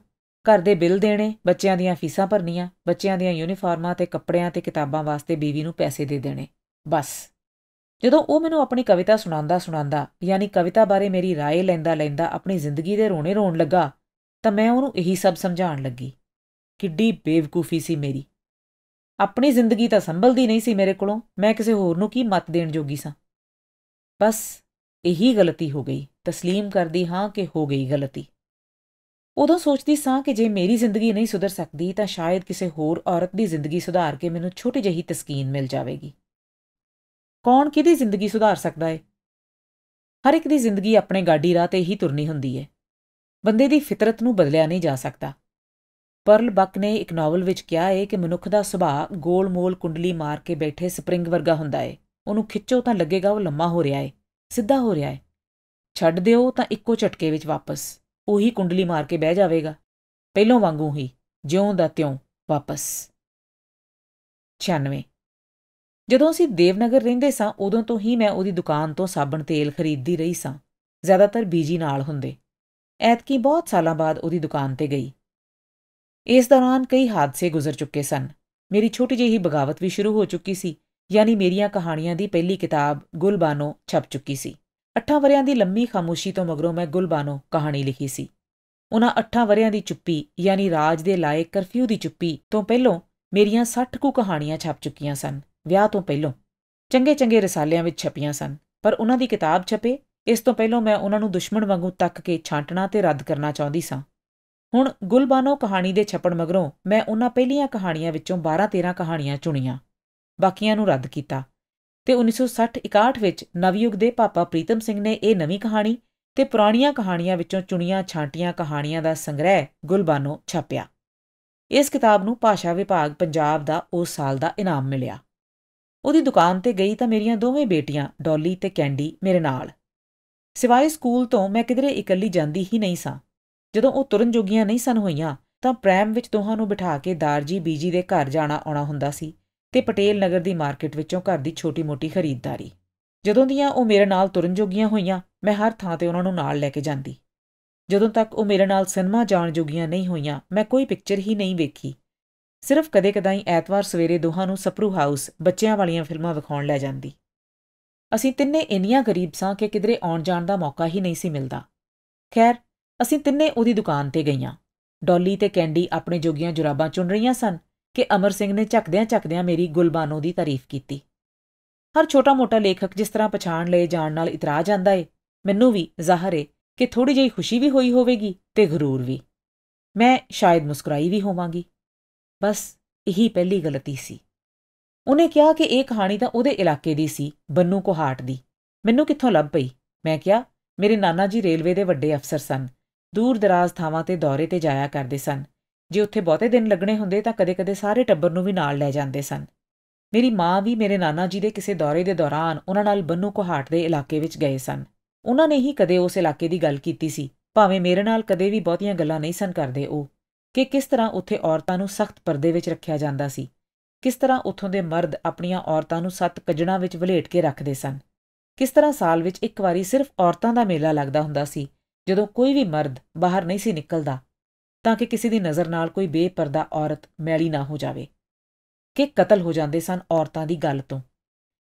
A: ਘਰ ਦੇ ਬਿੱਲ ਦੇਣੇ ਬੱਚਿਆਂ ਦੀਆਂ ਫੀਸਾਂ ਭਰਨੀਆਂ ਬੱਚਿਆਂ ਦੀਆਂ ਯੂਨੀਫਾਰਮਾਂ ਤੇ ਕੱਪੜਿਆਂ ਤੇ ਕਿਤਾਬਾਂ ਵਾਸਤੇ ਬੀਵੀ ਨੂੰ ਪੈਸੇ ਦੇ ਦੇਣੇ ਬਸ ਜਦੋਂ ਉਹ ਮੈਨੂੰ ਆਪਣੀ ਕਵਿਤਾ ਸੁਣਾਉਂਦਾ ਸੁਣਾਉਂਦਾ ਯਾਨੀ ਕਵਿਤਾ ਬਾਰੇ ਮੇਰੀ رائے ਲੈਂਦਾ ਲੈਂਦਾ ਆਪਣੀ ਜ਼ਿੰਦਗੀ ਦੇ ਰੋਣੇ ਰੋਣ ਲੱਗਾ ਤਾਂ ਮੈਂ ਉਹਨੂੰ ਇਹੀ ਸਭ ਸਮਝਾਉਣ ਲੱਗੀ ਕਿੱਡੀ ਬੇਵਕੂਫੀ ਸੀ ਮੇਰੀ ਆਪਣੀ ਜ਼ਿੰਦਗੀ ਤਾਂ ਸੰਭਲਦੀ ਨਹੀਂ ਸੀ ਮੇਰੇ ਕੋਲੋਂ ਮੈਂ ਕਿਸੇ ਹੋਰ ਨੂੰ ਕੀ ਮਤ ਦੇਣ ਜੋਗੀ ਸਾਂ ਬਸ ਇਹੀ ਗਲਤੀ ਹੋ ਗਈ تسلیم ਕਰਦੀ ਹਾਂ ਕਿ ਹੋ ਗਈ ਗਲਤੀ ਉਦੋਂ ਸੋਚਦੀ ਸਾਂ ਕਿ ਜੇ ਮੇਰੀ ਜ਼ਿੰਦਗੀ ਨਹੀਂ ਸੁਧਰ ਸਕਦੀ ਤਾਂ ਸ਼ਾਇਦ ਕਿਸੇ ਹੋਰ ਔਰਤ ਦੀ ਜ਼ਿੰਦਗੀ ਸੁਧਾਰ ਕੇ ਮੈਨੂੰ ਛੋਟੀ ਜਹੀ ਤਸਕੀਨ ਮਿਲ ਜਾਵੇਗੀ ਕੌਣ ਕਿਹਦੀ ਜ਼ਿੰਦਗੀ ਸੁਧਾਰ ਸਕਦਾ ਹੈ ਹਰ ਇੱਕ ਦੀ ਜ਼ਿੰਦਗੀ ਆਪਣੇ ਗਾਡੀ ਰਾਹ ਤੇ ਹੀ ਤੁਰਨੀ ਹੁੰਦੀ ਹੈ ਬੰਦੇ ਦੀ ਫਿਤਰਤ ਨੂੰ ਬਦਲਿਆ ਨਹੀਂ ਜਾ ਸਕਦਾ ਪਰਲ ਬਕ ਨੇ ਇੱਕ ਨਾਵਲ ਵਿੱਚ ਕਿਹਾ ਹੈ ਕਿ ਮਨੁੱਖ ਦਾ ਸੁਭਾਅ ਗੋਲ-ਮੋਲ ਕੁੰਡਲੀ ਮਾਰ ਕੇ ਬੈਠੇ ਸਪ੍ਰਿੰਗ ਵਰਗਾ ਹੁੰਦਾ ਹੈ ਉਹਨੂੰ ਖਿੱਚੋ ਤਾਂ ਲੱਗੇਗਾ ਉਹ ਲੰਮਾ ਹੋ ਰਿਹਾ ਹੈ ਸਿੱਧਾ ਹੋ ਰਿਹਾ ਹੈ ਛੱਡ ਦਿਓ ਤਾਂ ਇੱਕੋ ਝਟਕੇ ਵਿੱਚ ਵਾਪਸ ਉਹੀ ਕੁੰਡਲੀ ਮਾਰ ਕੇ ਬਹਿ ਜਾਵੇਗਾ ਪਹਿਲੋਂ ਵਾਂਗੂ ਹੀ ਜਿਉਂ ਦਾ ਤਿਉਂ ਵਾਪਸ 96 ਜਦੋਂ ਅਸੀਂ ਦੇਵਨਗਰ ਰਹਿੰਦੇ ਸਾਂ ਉਦੋਂ ਤੋਂ ਹੀ ਮੈਂ ਉਹਦੀ ਦੁਕਾਨ ਤੋਂ ਸਾਬਣ ਤੇਲ ਖਰੀਦਦੀ ਰਹੀ ਸਾਂ ਜ਼ਿਆਦਾਤਰ ਬੀਜੀ ਨਾਲ ਹੁੰਦੇ ਐਤਕੀ ਬਹੁਤ ਸਾਲਾਂ ਬਾਅਦ ਉਹਦੀ ਦੁਕਾਨ ਤੇ ਗਈ ਇਸ ਦੌਰਾਨ ਕਈ ਹਾਦਸੇ ਗੁਜ਼ਰ ਚੁੱਕੇ ਸਨ ਮੇਰੀ ਛੋਟੀ ਜਿਹੀ ਬਗਾਵਤ ਵੀ ਸ਼ੁਰੂ ਹੋ ਚੁੱਕੀ ਸੀ ਯਾਨੀ ਮੇਰੀਆਂ ਕਹਾਣੀਆਂ ਦੀ ਪਹਿਲੀ ਕਿਤਾਬ ਗੁਲਬਾਨੋ ਛਪ ਚੁੱਕੀ ਸੀ 8 ਵਰਿਆਂ ਦੀ ਲੰਮੀ ਖਾਮੋਸ਼ੀ ਤੋਂ ਮਗਰੋਂ ਮੈਂ ਗੁਲਬਾਨੋ ਕਹਾਣੀ ਲਿਖੀ ਸੀ ਉਹਨਾਂ 8 ਵਰਿਆਂ ਦੀ ਚੁੱਪੀ ਯਾਨੀ ਰਾਜ ਦੇ ਲਾਇਕ ਕਰਫਿਊ ਦੀ ਚੁੱਪੀ ਤੋਂ ਪਹਿਲਾਂ ਮੇਰੀਆਂ 60 ਕੁ ਕਹਾਣੀਆਂ ਛਪ ਚੁੱਕੀਆਂ ਸਨ ਵਿਆਹ ਤੋਂ ਪਹਿਲਾਂ ਚੰਗੇ ਚੰਗੇ ਰਸਾਲਿਆਂ ਵਿੱਚ ਛਪੀਆਂ ਸਨ ਪਰ ਉਹਨਾਂ ਦੀ ਕਿਤਾਬ ਛਪੇ ਇਸ ਤੋਂ ਪਹਿਲਾਂ ਮੈਂ ਉਹਨਾਂ ਨੂੰ ਦੁਸ਼ਮਣ ਵਾਂਗੂ ਤੱਕ ਕੇ ਛਾਂਟਣਾ ਤੇ ਰੱਦ ਕਰਨਾ ਚਾਹੁੰਦੀ ਸਾਂ ਹੁਣ ਗੁਲਬਾਨੋ ਕਹਾਣੀ ਦੇ ਛਪਣ ਮਗਰੋਂ ਮੈਂ ਉਹਨਾਂ ਪਹਿਲੀਆਂ ਕਹਾਣੀਆਂ ਵਿੱਚੋਂ 12-13 ਕਹਾਣੀਆਂ ਚੁਣੀਆਂ ਬਾਕੀਆਂ ਨੂੰ ਰੱਦ ਕੀਤਾ ਤੇ 1960-61 ਵਿੱਚ ਨਵਯੁਗ ਦੇ ਪਾਪਾ ਪ੍ਰੀਤਮ ਸਿੰਘ ਨੇ ਇਹ ਨਵੀਂ ਕਹਾਣੀ ਤੇ ਪੁਰਾਣੀਆਂ ਕਹਾਣੀਆਂ ਵਿੱਚੋਂ ਚੁਣੀਆਂ ਛਾਂਟੀਆਂ ਕਹਾਣੀਆਂ ਦਾ ਸੰਗ੍ਰਹਿ ਗੁਲਬਾਨੋ ਛਾਪਿਆ ਇਸ ਕਿਤਾਬ ਨੂੰ ਭਾਸ਼ਾ ਵਿਭਾਗ ਪੰਜਾਬ ਦਾ ਉਸ ਸਾਲ ਦਾ ਇਨਾਮ ਮਿਲਿਆ ਉਹਦੀ ਦੁਕਾਨ ਤੇ ਗਈ ਤਾਂ ਮੇਰੀਆਂ ਦੋਵੇਂ ਬੇਟੀਆਂ ਡੌਲੀ ਤੇ ਕੈਂਡੀ ਮੇਰੇ ਨਾਲ ਸਿਵਾਏ ਸਕੂਲ ਤੋਂ ਮੈਂ ਕਿਧਰੇ ਇਕੱਲੀ ਜਾਂਦੀ ਹੀ ਨਹੀਂ ਸਾਂ ਜਦੋਂ ਉਹ ਤੁਰਨ ਜੋਗੀਆਂ ਨਹੀਂ ਸਨ ਹੋਈਆਂ ਤਾਂ ਪ੍ਰੈਮ ਵਿੱਚ ਦੋਹਾਂ ਨੂੰ ਬਿਠਾ ਕੇ ਦਾਰਜੀ ਬੀਜੀ ਦੇ ਘਰ ਜਾਣਾ ਆਉਣਾ ਹੁੰਦਾ ਸੀ ਤੇ ਪਟੇਲ ਨਗਰ ਦੀ ਮਾਰਕੀਟ ਵਿੱਚੋਂ ਘਰ ਦੀ ਛੋਟੀ-ਮੋਟੀ ਖਰੀਦਦਾਰੀ ਜਦੋਂ ਦੀਆਂ ਉਹ ਮੇਰੇ ਨਾਲ ਤੁਰਨ ਜੋਗੀਆਂ ਹੋਈਆਂ ਮੈਂ ਹਰ ਥਾਂ ਤੇ ਉਹਨਾਂ ਨੂੰ ਨਾਲ ਲੈ ਕੇ ਜਾਂਦੀ ਜਦੋਂ ਤੱਕ ਉਹ ਮੇਰੇ ਨਾਲ ਸਿਨੇਮਾ ਜਾਣ ਜੋਗੀਆਂ ਨਹੀਂ ਹੋਈਆਂ ਮੈਂ ਕੋਈ ਪਿਕਚਰ ਹੀ ਨਹੀਂ ਵੇਖੀ ਸਿਰਫ ਕਦੇ ਕਦਾਈਂ ਐਤਵਾਰ ਸਵੇਰੇ ਦੋਹਾਂ ਨੂੰ ਸਪਰੂ ਹਾਊਸ ਬੱਚਿਆਂ ਵਾਲੀਆਂ ਫਿਲਮਾਂ ਵਿਖਾਉਣ ਲੈ ਜਾਂਦੀ ਅਸੀਂ ਤਿੰਨੇ ਇੰਨੀਆਂ ਗਰੀਬ ਸਾਂ ਕਿ ਕਿਧਰੇ ਆਉਣ ਜਾਣ ਦਾ ਮੌਕਾ ਹੀ ਨਹੀਂ ਸੀ ਮਿਲਦਾ ਖੈਰ ਅਸੀਂ ਤਿੰਨੇ ਉਹਦੀ ਦੁਕਾਨ ਤੇ ਗਈਆਂ ਡੌਲੀ ਤੇ ਕੈਂਡੀ ਆਪਣੇ ਜੋਗੀਆਂ ਜੁਰਾਬਾਂ ਚੁਣ ਰਹੀਆਂ ਸਨ ਕਿ ਅਮਰ ਸਿੰਘ ਨੇ ਝੱਕਦਿਆਂ ਝੱਕਦਿਆਂ ਮੇਰੀ ਗੁਲਬਾਨੋ ਦੀ ਤਾਰੀਫ ਕੀਤੀ ਹਰ ਛੋਟਾ-ਮੋਟਾ ਲੇਖਕ ਜਿਸ ਤਰ੍ਹਾਂ ਪਛਾਣ ਲਏ ਜਾਣ ਨਾਲ ਇਤਰਾਜ਼ ਆਂਦਾ ਏ ਮੈਨੂੰ ਵੀ ਜ਼ਾਹਰ ਏ ਕਿ ਥੋੜੀ ਜਿਹੀ ਖੁਸ਼ੀ ਵੀ ਹੋਈ ਹੋਵੇਗੀ ਤੇ غرور ਵੀ ਮੈਂ ਸ਼ਾਇਦ ਮੁਸਕਰਾਈ ਵੀ ਹੋਵਾਂਗੀ ਬਸ ਇਹੀ ਪਹਿਲੀ ਗਲਤੀ ਸੀ ਉਹਨੇ ਕਿਹਾ ਕਿ ਇਹ ਕਹਾਣੀ ਤਾਂ ਉਹਦੇ ਇਲਾਕੇ ਦੀ ਸੀ ਬੰਨੂ ਕੋਹਾਟ ਦੀ ਮੈਨੂੰ ਕਿੱਥੋਂ ਲੱਭ ਪਈ ਮੈਂ ਕਿਹਾ ਮੇਰੇ ਨਾਨਾ ਜੀ ਰੇਲਵੇ ਦੇ ਵੱਡੇ ਅਫਸਰ ਸਨ ਦੂਰ-ਦਰਾਜ਼ ਥਾਵਾਂ ਤੇ ਦੌਰੇ ਤੇ ਜਾਇਆ ਕਰਦੇ ਸਨ ਜੇ ਉੱਥੇ ਬਹੁਤੇ ਦਿਨ ਲੱਗਣੇ ਹੁੰਦੇ ਤਾਂ ਕਦੇ-ਕਦੇ ਸਾਰੇ ਟੱਬਰ ਨੂੰ ਵੀ ਨਾਲ ਲੈ ਜਾਂਦੇ ਸਨ ਮੇਰੀ ਮਾਂ ਵੀ ਮੇਰੇ ਨਾਨਾ ਜੀ ਦੇ ਕਿਸੇ ਦੌਰੇ ਦੇ ਦੌਰਾਨ ਉਹਨਾਂ ਨਾਲ ਬੰਨੂ ਕੋਹਾਟ ਦੇ ਇਲਾਕੇ ਵਿੱਚ ਗਏ ਸਨ ਉਹਨਾਂ ਨੇ ਹੀ ਕਦੇ ਉਸ ਇਲਾਕੇ ਦੀ ਗੱਲ ਕੀਤੀ ਸੀ ਭਾਵੇਂ ਮੇਰੇ ਨਾਲ ਕਦੇ ਵੀ ਬਹੁਤੀਆਂ ਗੱਲਾਂ ਨਹੀਂ ਸਨ ਕਰਦੇ ਉਹ ਕਿ ਕਿਸ ਤਰ੍ਹਾਂ ਉੱਥੇ ਔਰਤਾਂ ਨੂੰ ਸਖਤ ਪਰਦੇ ਵਿੱਚ ਰੱਖਿਆ ਜਾਂਦਾ ਸੀ ਕਿਸ ਤਰ੍ਹਾਂ ਉੱਥੋਂ ਦੇ ਮਰਦ ਆਪਣੀਆਂ ਔਰਤਾਂ ਨੂੰ ਸੱਤ ਕਜਣਾ ਵਿੱਚ ਵਲੇਟ ਕੇ ਰੱਖਦੇ ਸਨ ਕਿਸ ਤਰ੍ਹਾਂ ਸਾਲ ਵਿੱਚ ਇੱਕ ਵਾਰੀ ਸਿਰਫ ਔਰਤਾਂ ਦਾ ਮੇਲਾ ਲੱਗਦਾ ਹੁੰਦਾ ਸੀ ਜਦੋਂ ਕੋਈ ਵੀ ਮਰਦ ਬਾਹਰ ਨਹੀਂ ਸੀ ਨਿਕਲਦਾ ਤਾਂ ਕਿ ਕਿਸੇ ਦੀ ਨਜ਼ਰ ਨਾਲ ਕੋਈ ਬੇਪਰਦਾ ਔਰਤ ਮੈਲੀ ਨਾ ਹੋ ਜਾਵੇ ਕਿ ਕਤਲ ਹੋ ਜਾਂਦੇ ਸਨ ਔਰਤਾਂ ਦੀ ਗੱਲ ਤੋਂ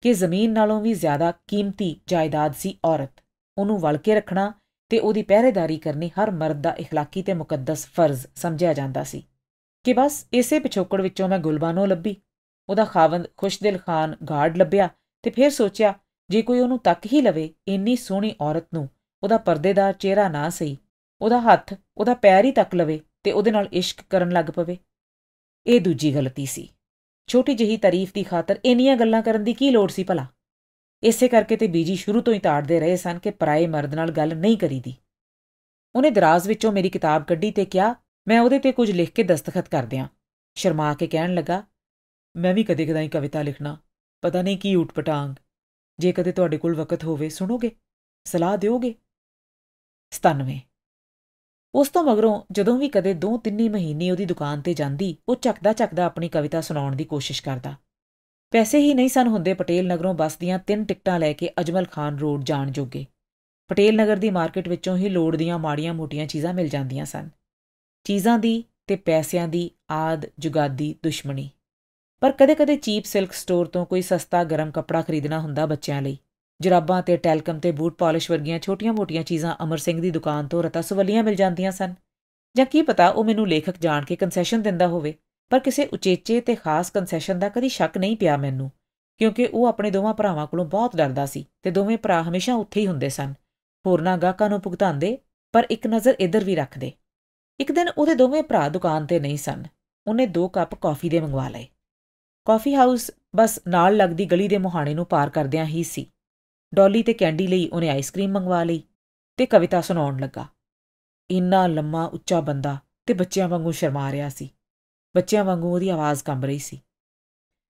A: ਕਿ ਜ਼ਮੀਨ ਨਾਲੋਂ ਵੀ ਜ਼ਿਆਦਾ ਕੀਮਤੀ ਜਾਇਦਾਦ ਸੀ ਔਰਤ ਉਹਨੂੰ ਵਲ ਕੇ ਰੱਖਣਾ ਤੇ ਉਹਦੀ ਪਹਿਰੇਦਾਰੀ ਕਰਨੀ ਹਰ ਮਰਦ ਦਾ اخلاقی ਤੇ ਮੁਕੱਦਸ ਫਰਜ਼ ਸਮਝਿਆ ਜਾਂਦਾ ਸੀ ਕਿ ਬਸ ਇਸੇ ਪਿਛੋਕੜ ਵਿੱਚੋਂ ਮੈਂ ਗੁਲਬਾਨੋ ਲੱਭੀ ਉਹਦਾ ਖਾਵੰਦ ਖੁਸ਼ਦਿਲ ਖਾਨ ਗਾਰਡ ਲੱਭਿਆ ਤੇ ਫਿਰ ਸੋਚਿਆ ਜੇ ਕੋਈ ਉਹਨੂੰ ਤੱਕ ਹੀ ਲਵੇ ਇੰਨੀ ਸੋਹਣੀ ਔਰਤ ਨੂੰ ਉਹਦਾ ਪਰਦੇਦਾਰ ਚਿਹਰਾ ਨਾ ਸਹੀ ਉਹਦਾ ਹੱਥ ਉਹਦਾ ਪੈਰ ਹੀ ਤੱਕ ਲਵੇ ਤੇ ਉਹਦੇ ਨਾਲ ਇਸ਼ਕ ਕਰਨ ਲੱਗ ਪਵੇ ਇਹ ਦੂਜੀ ਗਲਤੀ ਸੀ ਛੋਟੀ ਜਹੀ ਤਾਰੀਫ ਦੀ ਖਾਤਰ ਇੰਨੀਆਂ ਗੱਲਾਂ ਕਰਨ ਦੀ ਕੀ ਲੋੜ ਸੀ ਭਲਾ ਇਸੇ ਕਰਕੇ ਤੇ ਬੀਜੀ ਸ਼ੁਰੂ ਤੋਂ ਹੀ ਤਾੜਦੇ ਰਹੇ ਸਨ ਕਿ ਪਰਾਏ ਮਰਦ ਨਾਲ ਗੱਲ ਨਹੀਂ ਕਰੀਦੀ ਉਹਨੇ ਦਰਾਜ਼ ਵਿੱਚੋਂ ਮੇਰੀ ਕਿਤਾਬ ਕੱਢੀ ਤੇ ਕਿਹਾ ਮੈਂ ਉਹਦੇ ਤੇ ਕੁਝ ਲਿਖ ਕੇ ਦਸਤਖਤ ਕਰ ਦਿਆਂ ਸ਼ਰਮਾ ਕੇ ਕਹਿਣ ਲੱਗਾ ਮੈਂ ਵੀ ਕਦੇ ਕਦਾਈ ਕਵਿਤਾ ਲਿਖਣਾ ਪਤਾ ਨਹੀਂ ਕੀ ਉਟਪਟਾਂਗ ਜੇ ਕਦੇ ਤੁਹਾਡੇ ਕੋਲ ਵਕਤ ਹੋਵੇ ਸੁਣੋਗੇ ਸਲਾਹ ਦਿਓਗੇ 97 ਉਸ ਤੋਂ ਮਗਰੋਂ ਜਦੋਂ ਵੀ ਕਦੇ ਦੋ ਤਿੰਨੀ ਮਹੀਨੇ ਉਹਦੀ ਦੁਕਾਨ ਤੇ ਜਾਂਦੀ ਉਹ ਚੱਕਦਾ ਚੱਕਦਾ ਆਪਣੀ ਕਵਿਤਾ ਸੁਣਾਉਣ ਦੀ ਕੋਸ਼ਿਸ਼ ਕਰਦਾ ਪੈਸੇ ਹੀ ਨਹੀਂ ਸਨ ਹੁੰਦੇ ਪਟੇਲ ਨਗਰੋਂ ਬੱਸ ਦੀਆਂ ਤਿੰਨ ਟਿਕਟਾਂ ਲੈ ਕੇ ਅਜਮਲ ਖਾਨ ਰੋਡ ਜਾਣ ਜੋਗੇ ਪਟੇਲ ਨਗਰ ਦੀ ਮਾਰਕੀਟ ਵਿੱਚੋਂ ਹੀ ਲੋੜ ਦੀਆਂ ਮਾੜੀਆਂ-ਮੋਟੀਆਂ ਚੀਜ਼ਾਂ ਮਿਲ ਜਾਂਦੀਆਂ ਸਨ ਚੀਜ਼ਾਂ ਦੀ ਤੇ ਪੈਸਿਆਂ ਦੀ ਆਦ ਜੁਗਾਦੀ ਦੁਸ਼ਮਣੀ ਪਰ ਕਦੇ-ਕਦੇ ਚੀਪ ਸਿਲਕ ਸਟੋਰ ਤੋਂ ਕੋਈ ਸਸਤਾ ਗਰਮ ਕੱਪੜਾ ਖਰੀਦਣਾ ਹੁੰਦਾ ਬੱਚਿਆਂ ਲਈ ਜਰਾਬਾਂ ਤੇ ਟੈਲਕਮ ਤੇ ਬੂਟ ਪਾਲਿਸ਼ ਵਰਗੀਆਂ ਛੋਟੀਆਂ-ਮੋਟੀਆਂ ਚੀਜ਼ਾਂ ਅਮਰ ਸਿੰਘ ਦੀ ਦੁਕਾਨ ਤੋਂ ਰਤਸਵਲੀਆਂ ਮਿਲ ਜਾਂਦੀਆਂ ਸਨ ਜਾਂ ਕੀ ਪਤਾ ਉਹ ਮੈਨੂੰ ਲੇਖਕ ਜਾਣ ਕੇ ਕਨਸੈਸ਼ਨ ਦਿੰਦਾ ਹੋਵੇ ਪਰ ਕਿਸੇ ਉਚੇਚੇ ਤੇ ਖਾਸ ਕਨਸੈਸ਼ਨ ਦਾ ਕਦੀ ਸ਼ੱਕ ਨਹੀਂ ਪਿਆ ਮੈਨੂੰ ਕਿਉਂਕਿ ਉਹ ਆਪਣੇ ਦੋਵਾਂ ਭਰਾਵਾਂ ਕੋਲੋਂ ਬਹੁਤ ਡਰਦਾ ਸੀ ਤੇ ਦੋਵੇਂ ਭਰਾ ਹਮੇਸ਼ਾ ਉੱਥੇ ਹੀ ਹੁੰਦੇ ਸਨ ਹੋਰਨਾ ਗਾਹਕਾਂ ਨੂੰ ਭੁਗਤਾਂਦੇ ਪਰ ਇੱਕ ਨਜ਼ਰ ਇੱਧਰ ਵੀ ਰੱਖਦੇ ਇੱਕ ਦਿਨ ਉਹਦੇ ਦੋਵੇਂ ਭਰਾ ਦੁਕਾਨ ਤੇ ਨਹੀਂ ਸਨ ਉਹਨੇ ਦੋ ਕੱਪ ਕਾਫੀ ਦੇ ਮੰਗਵਾ ਲਏ ਕਾਫੀ ਹਾਊਸ ਬਸ ਨਾਲ ਲੱਗਦੀ ਗਲੀ ਦੇ ਮੁਹਾਣੇ ਨੂੰ ਪਾਰ ਕਰਦਿਆਂ ਹੀ ਸੀ ਡੌਲੀ ਤੇ ਕੈਂਡੀ ਲਈ ਉਹਨੇ ਆਈਸਕ੍ਰੀਮ ਮੰਗਵਾ ਲਈ ਤੇ ਕਵਿਤਾ ਸੁਣਾਉਣ ਲੱਗਾ ਇੰਨਾ ਲੰਮਾ ਉੱਚਾ ਬੰਦਾ ਤੇ ਬੱਚਿਆਂ ਵਾਂਗੂ ਸ਼ਰਮਾ ਰਿਹਾ ਸੀ ਬੱਚਿਆਂ ਵਾਂਗੂ ਉਹਦੀ ਆਵਾਜ਼ ਕੰਬ ਰਹੀ ਸੀ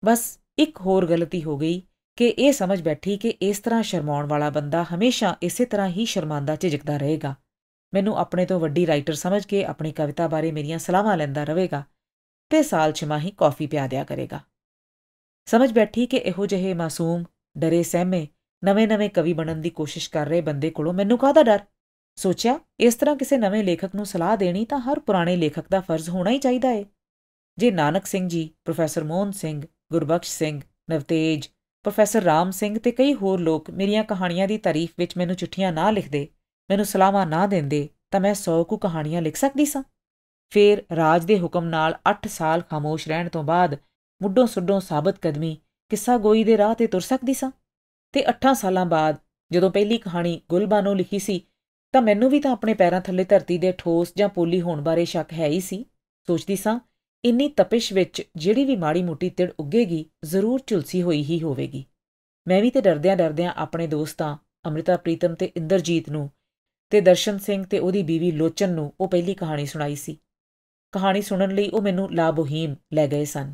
A: ਬਸ ਇੱਕ ਹੋਰ ਗਲਤੀ ਹੋ ਗਈ ਕਿ ਇਹ ਸਮਝ ਬੈਠੀ ਕਿ ਇਸ ਤਰ੍ਹਾਂ ਸ਼ਰਮਾਉਣ ਵਾਲਾ ਬੰਦਾ ਹਮੇਸ਼ਾ ਇਸੇ ਤਰ੍ਹਾਂ ਹੀ ਸ਼ਰਮਾਂਦਾ ਝਿਜਕਦਾ ਰਹੇਗਾ ਮੈਨੂੰ ਆਪਣੇ ਤੋਂ ਵੱਡੀ ਰਾਈਟਰ ਸਮਝ ਕੇ ਆਪਣੀ ਕਵਿਤਾ ਬਾਰੇ ਮੇਰੀਆਂ ਸਲਾਹਾਂ ਲੈਂਦਾ ਰਹੇਗਾ ਤੇ ਸਾਲ ਛਮਾਹੀ ਕਾਫੀ ਪਿਆ ਦਿਆ ਕਰੇਗਾ ਸਮਝ ਬੈਠੀ ਕਿ ਇਹੋ ਜਿਹੇ ਮਾਸੂਮ ਡਰੇ ਸਹਿਮੇ ਨਵੇਂ-ਨਵੇਂ ਕਵੀ ਬਣਨ ਦੀ ਕੋਸ਼ਿਸ਼ ਕਰ ਰਹੇ ਬੰਦੇ ਕੋਲੋਂ ਮੈਨੂੰ ਕਾਹਦਾ ਡਰ ਸੋਚਿਆ ਇਸ ਤਰ੍ਹਾਂ ਕਿਸੇ ਨਵੇਂ ਲੇਖਕ ਨੂੰ ਸਲਾਹ ਦੇਣੀ ਤਾਂ ਹਰ ਪੁਰਾਣੇ ਲੇਖਕ ਦਾ ਫਰਜ਼ ਹੋਣਾ ਹੀ ਚਾਹੀਦਾ ਏ ਜੇ ਨਾਨਕ ਸਿੰਘ ਜੀ ਪ੍ਰੋਫੈਸਰ ਮੋਹਨ ਸਿੰਘ ਗੁਰਬਖਸ਼ ਸਿੰਘ ਨਵਤੇਜ ਪ੍ਰੋਫੈਸਰ ਰਾਮ ਸਿੰਘ ਤੇ ਕਈ ਹੋਰ ਲੋਕ ਮੇਰੀਆਂ ਕਹਾਣੀਆਂ ਦੀ ਤਾਰੀਫ ਵਿੱਚ ਮੈਨੂੰ ਚਿੱਠੀਆਂ ਨਾ ਲਿਖਦੇ ਮੈਨੂੰ ਸਲਾਹਾਂ ਨਾ ਦਿੰਦੇ ਤਾਂ ਮੈਂ 100 ਕੁ ਕਹਾਣੀਆਂ ਲਿਖ ਸਕਦੀ ਸਾਂ ਫੇਰ ਰਾਜ ਦੇ ਹੁਕਮ ਨਾਲ 8 ਸਾਲ ਖਾਮੋਸ਼ ਰਹਿਣ ਤੋਂ ਬਾਅਦ ਮੁੱਢੋਂ ਸੁੱਢੋਂ ਸਾਬਤ ਕਦਮੀ ਕਿੱਸਾ ਗੋਈ ਦੇ ਰਾਹ ਤੇ ਤੁਰ ਸਕਦੀ ਸਾਂ ਤੇ 8 ਸਾਲਾਂ ਬਾਅਦ ਜਦੋਂ ਪਹਿਲੀ ਕਹਾਣੀ ਗੁਲਬਾਨੋ ਲਿਖੀ ਸੀ ਤਾਂ ਮੈਨੂੰ ਵੀ ਤਾਂ ਆਪਣੇ ਪੈਰਾਂ ਥੱਲੇ ਧਰਤੀ ਦੇ ਠੋਸ ਜਾਂ ਪੋਲੀ ਹੋਣ ਬਾਰੇ ਸ਼ੱਕ ਹੈ ਹੀ ਸੀ ਸੋਚਦੀ ਸਾਂ ਇੰਨੀ ਤਪਿਸ਼ ਵਿੱਚ ਜਿਹੜੀ ਵੀ ਮਾੜੀ ਮੋਟੀ ਤਿੜ ਉੱਗੇਗੀ ਜ਼ਰੂਰ ਝੁਲਸੀ ਹੋਈ ਹੀ ਹੋਵੇਗੀ ਮੈਂ ਵੀ ਤੇ ਡਰਦਿਆਂ ਡਰਦਿਆਂ ਆਪਣੇ ਦੋਸਤਾਂ ਅਮ੍ਰਿਤਾ ਪ੍ਰੀਤਮ ਤੇ ਇੰਦਰਜੀਤ ਨੂੰ ਤੇ ਦਰਸ਼ਨ ਸਿੰਘ ਤੇ ਉਹਦੀ ਬੀਵੀ ਲੋਚਨ ਨੂੰ ਉਹ ਪਹਿਲੀ ਕਹਾਣੀ ਸੁਣਾਈ ਸੀ ਕਹਾਣੀ ਸੁਣਨ ਲਈ ਉਹ ਮੈਨੂੰ ਲਾਬੋਹੀਮ ਲੈ ਗਏ ਸਨ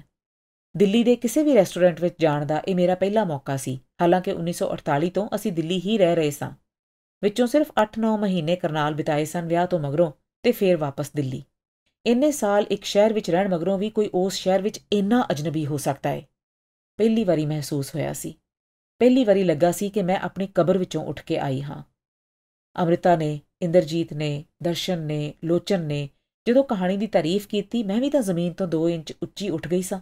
A: ਦਿੱਲੀ ਦੇ ਕਿਸੇ ਵੀ ਰੈਸਟੋਰੈਂਟ ਵਿੱਚ ਜਾਣ ਦਾ ਇਹ ਮੇਰਾ ਪਹਿਲਾ ਮੌਕਾ ਸੀ ਹਾਲਾਂਕਿ 1948 ਤੋਂ ਅਸੀਂ ਦਿੱਲੀ ਹੀ ਰਹਿ ਰਹੇ ਸਾਂ ਵਿੱਚੋਂ ਸਿਰਫ 8-9 ਮਹੀਨੇ ਕਰਨਾਲ ਬਿਤਾਏ ਸਨ ਵਿਆਹ ਤੋਂ ਮਗਰੋਂ ਤੇ ਫੇਰ ਵਾਪਸ ਦਿੱਲੀ ਇੰਨੇ ਸਾਲ ਇੱਕ ਸ਼ਹਿਰ ਵਿੱਚ ਰਹਿਣ ਮਗਰੋਂ ਵੀ ਕੋਈ ਉਸ ਸ਼ਹਿਰ ਵਿੱਚ ਇੰਨਾ ਅਜਨਬੀ ਹੋ ਸਕਦਾ ਹੈ ਪਹਿਲੀ ਵਾਰੀ ਮਹਿਸੂਸ ਹੋਇਆ ਸੀ ਪਹਿਲੀ ਵਾਰੀ ਲੱਗਾ ਸੀ ਕਿ ਮੈਂ ਆਪਣੀ ਕਬਰ ਵਿੱਚੋਂ ਉੱਠ ਕੇ ਆਈ ਹਾਂ ਅਮ੍ਰਿਤਾ ਨੇ ਇੰਦਰਜੀਤ ਨੇ ਦਰਸ਼ਨ ਨੇ ਲੋਚਨ ਨੇ ਜਦੋਂ ਕਹਾਣੀ ਦੀ ਤਾਰੀਫ ਕੀਤੀ ਮੈਂ ਵੀ ਤਾਂ ਜ਼ਮੀਨ ਤੋਂ 2 ਇੰਚ ਉੱਚੀ ਉੱਠ ਗਈ ਸਾਂ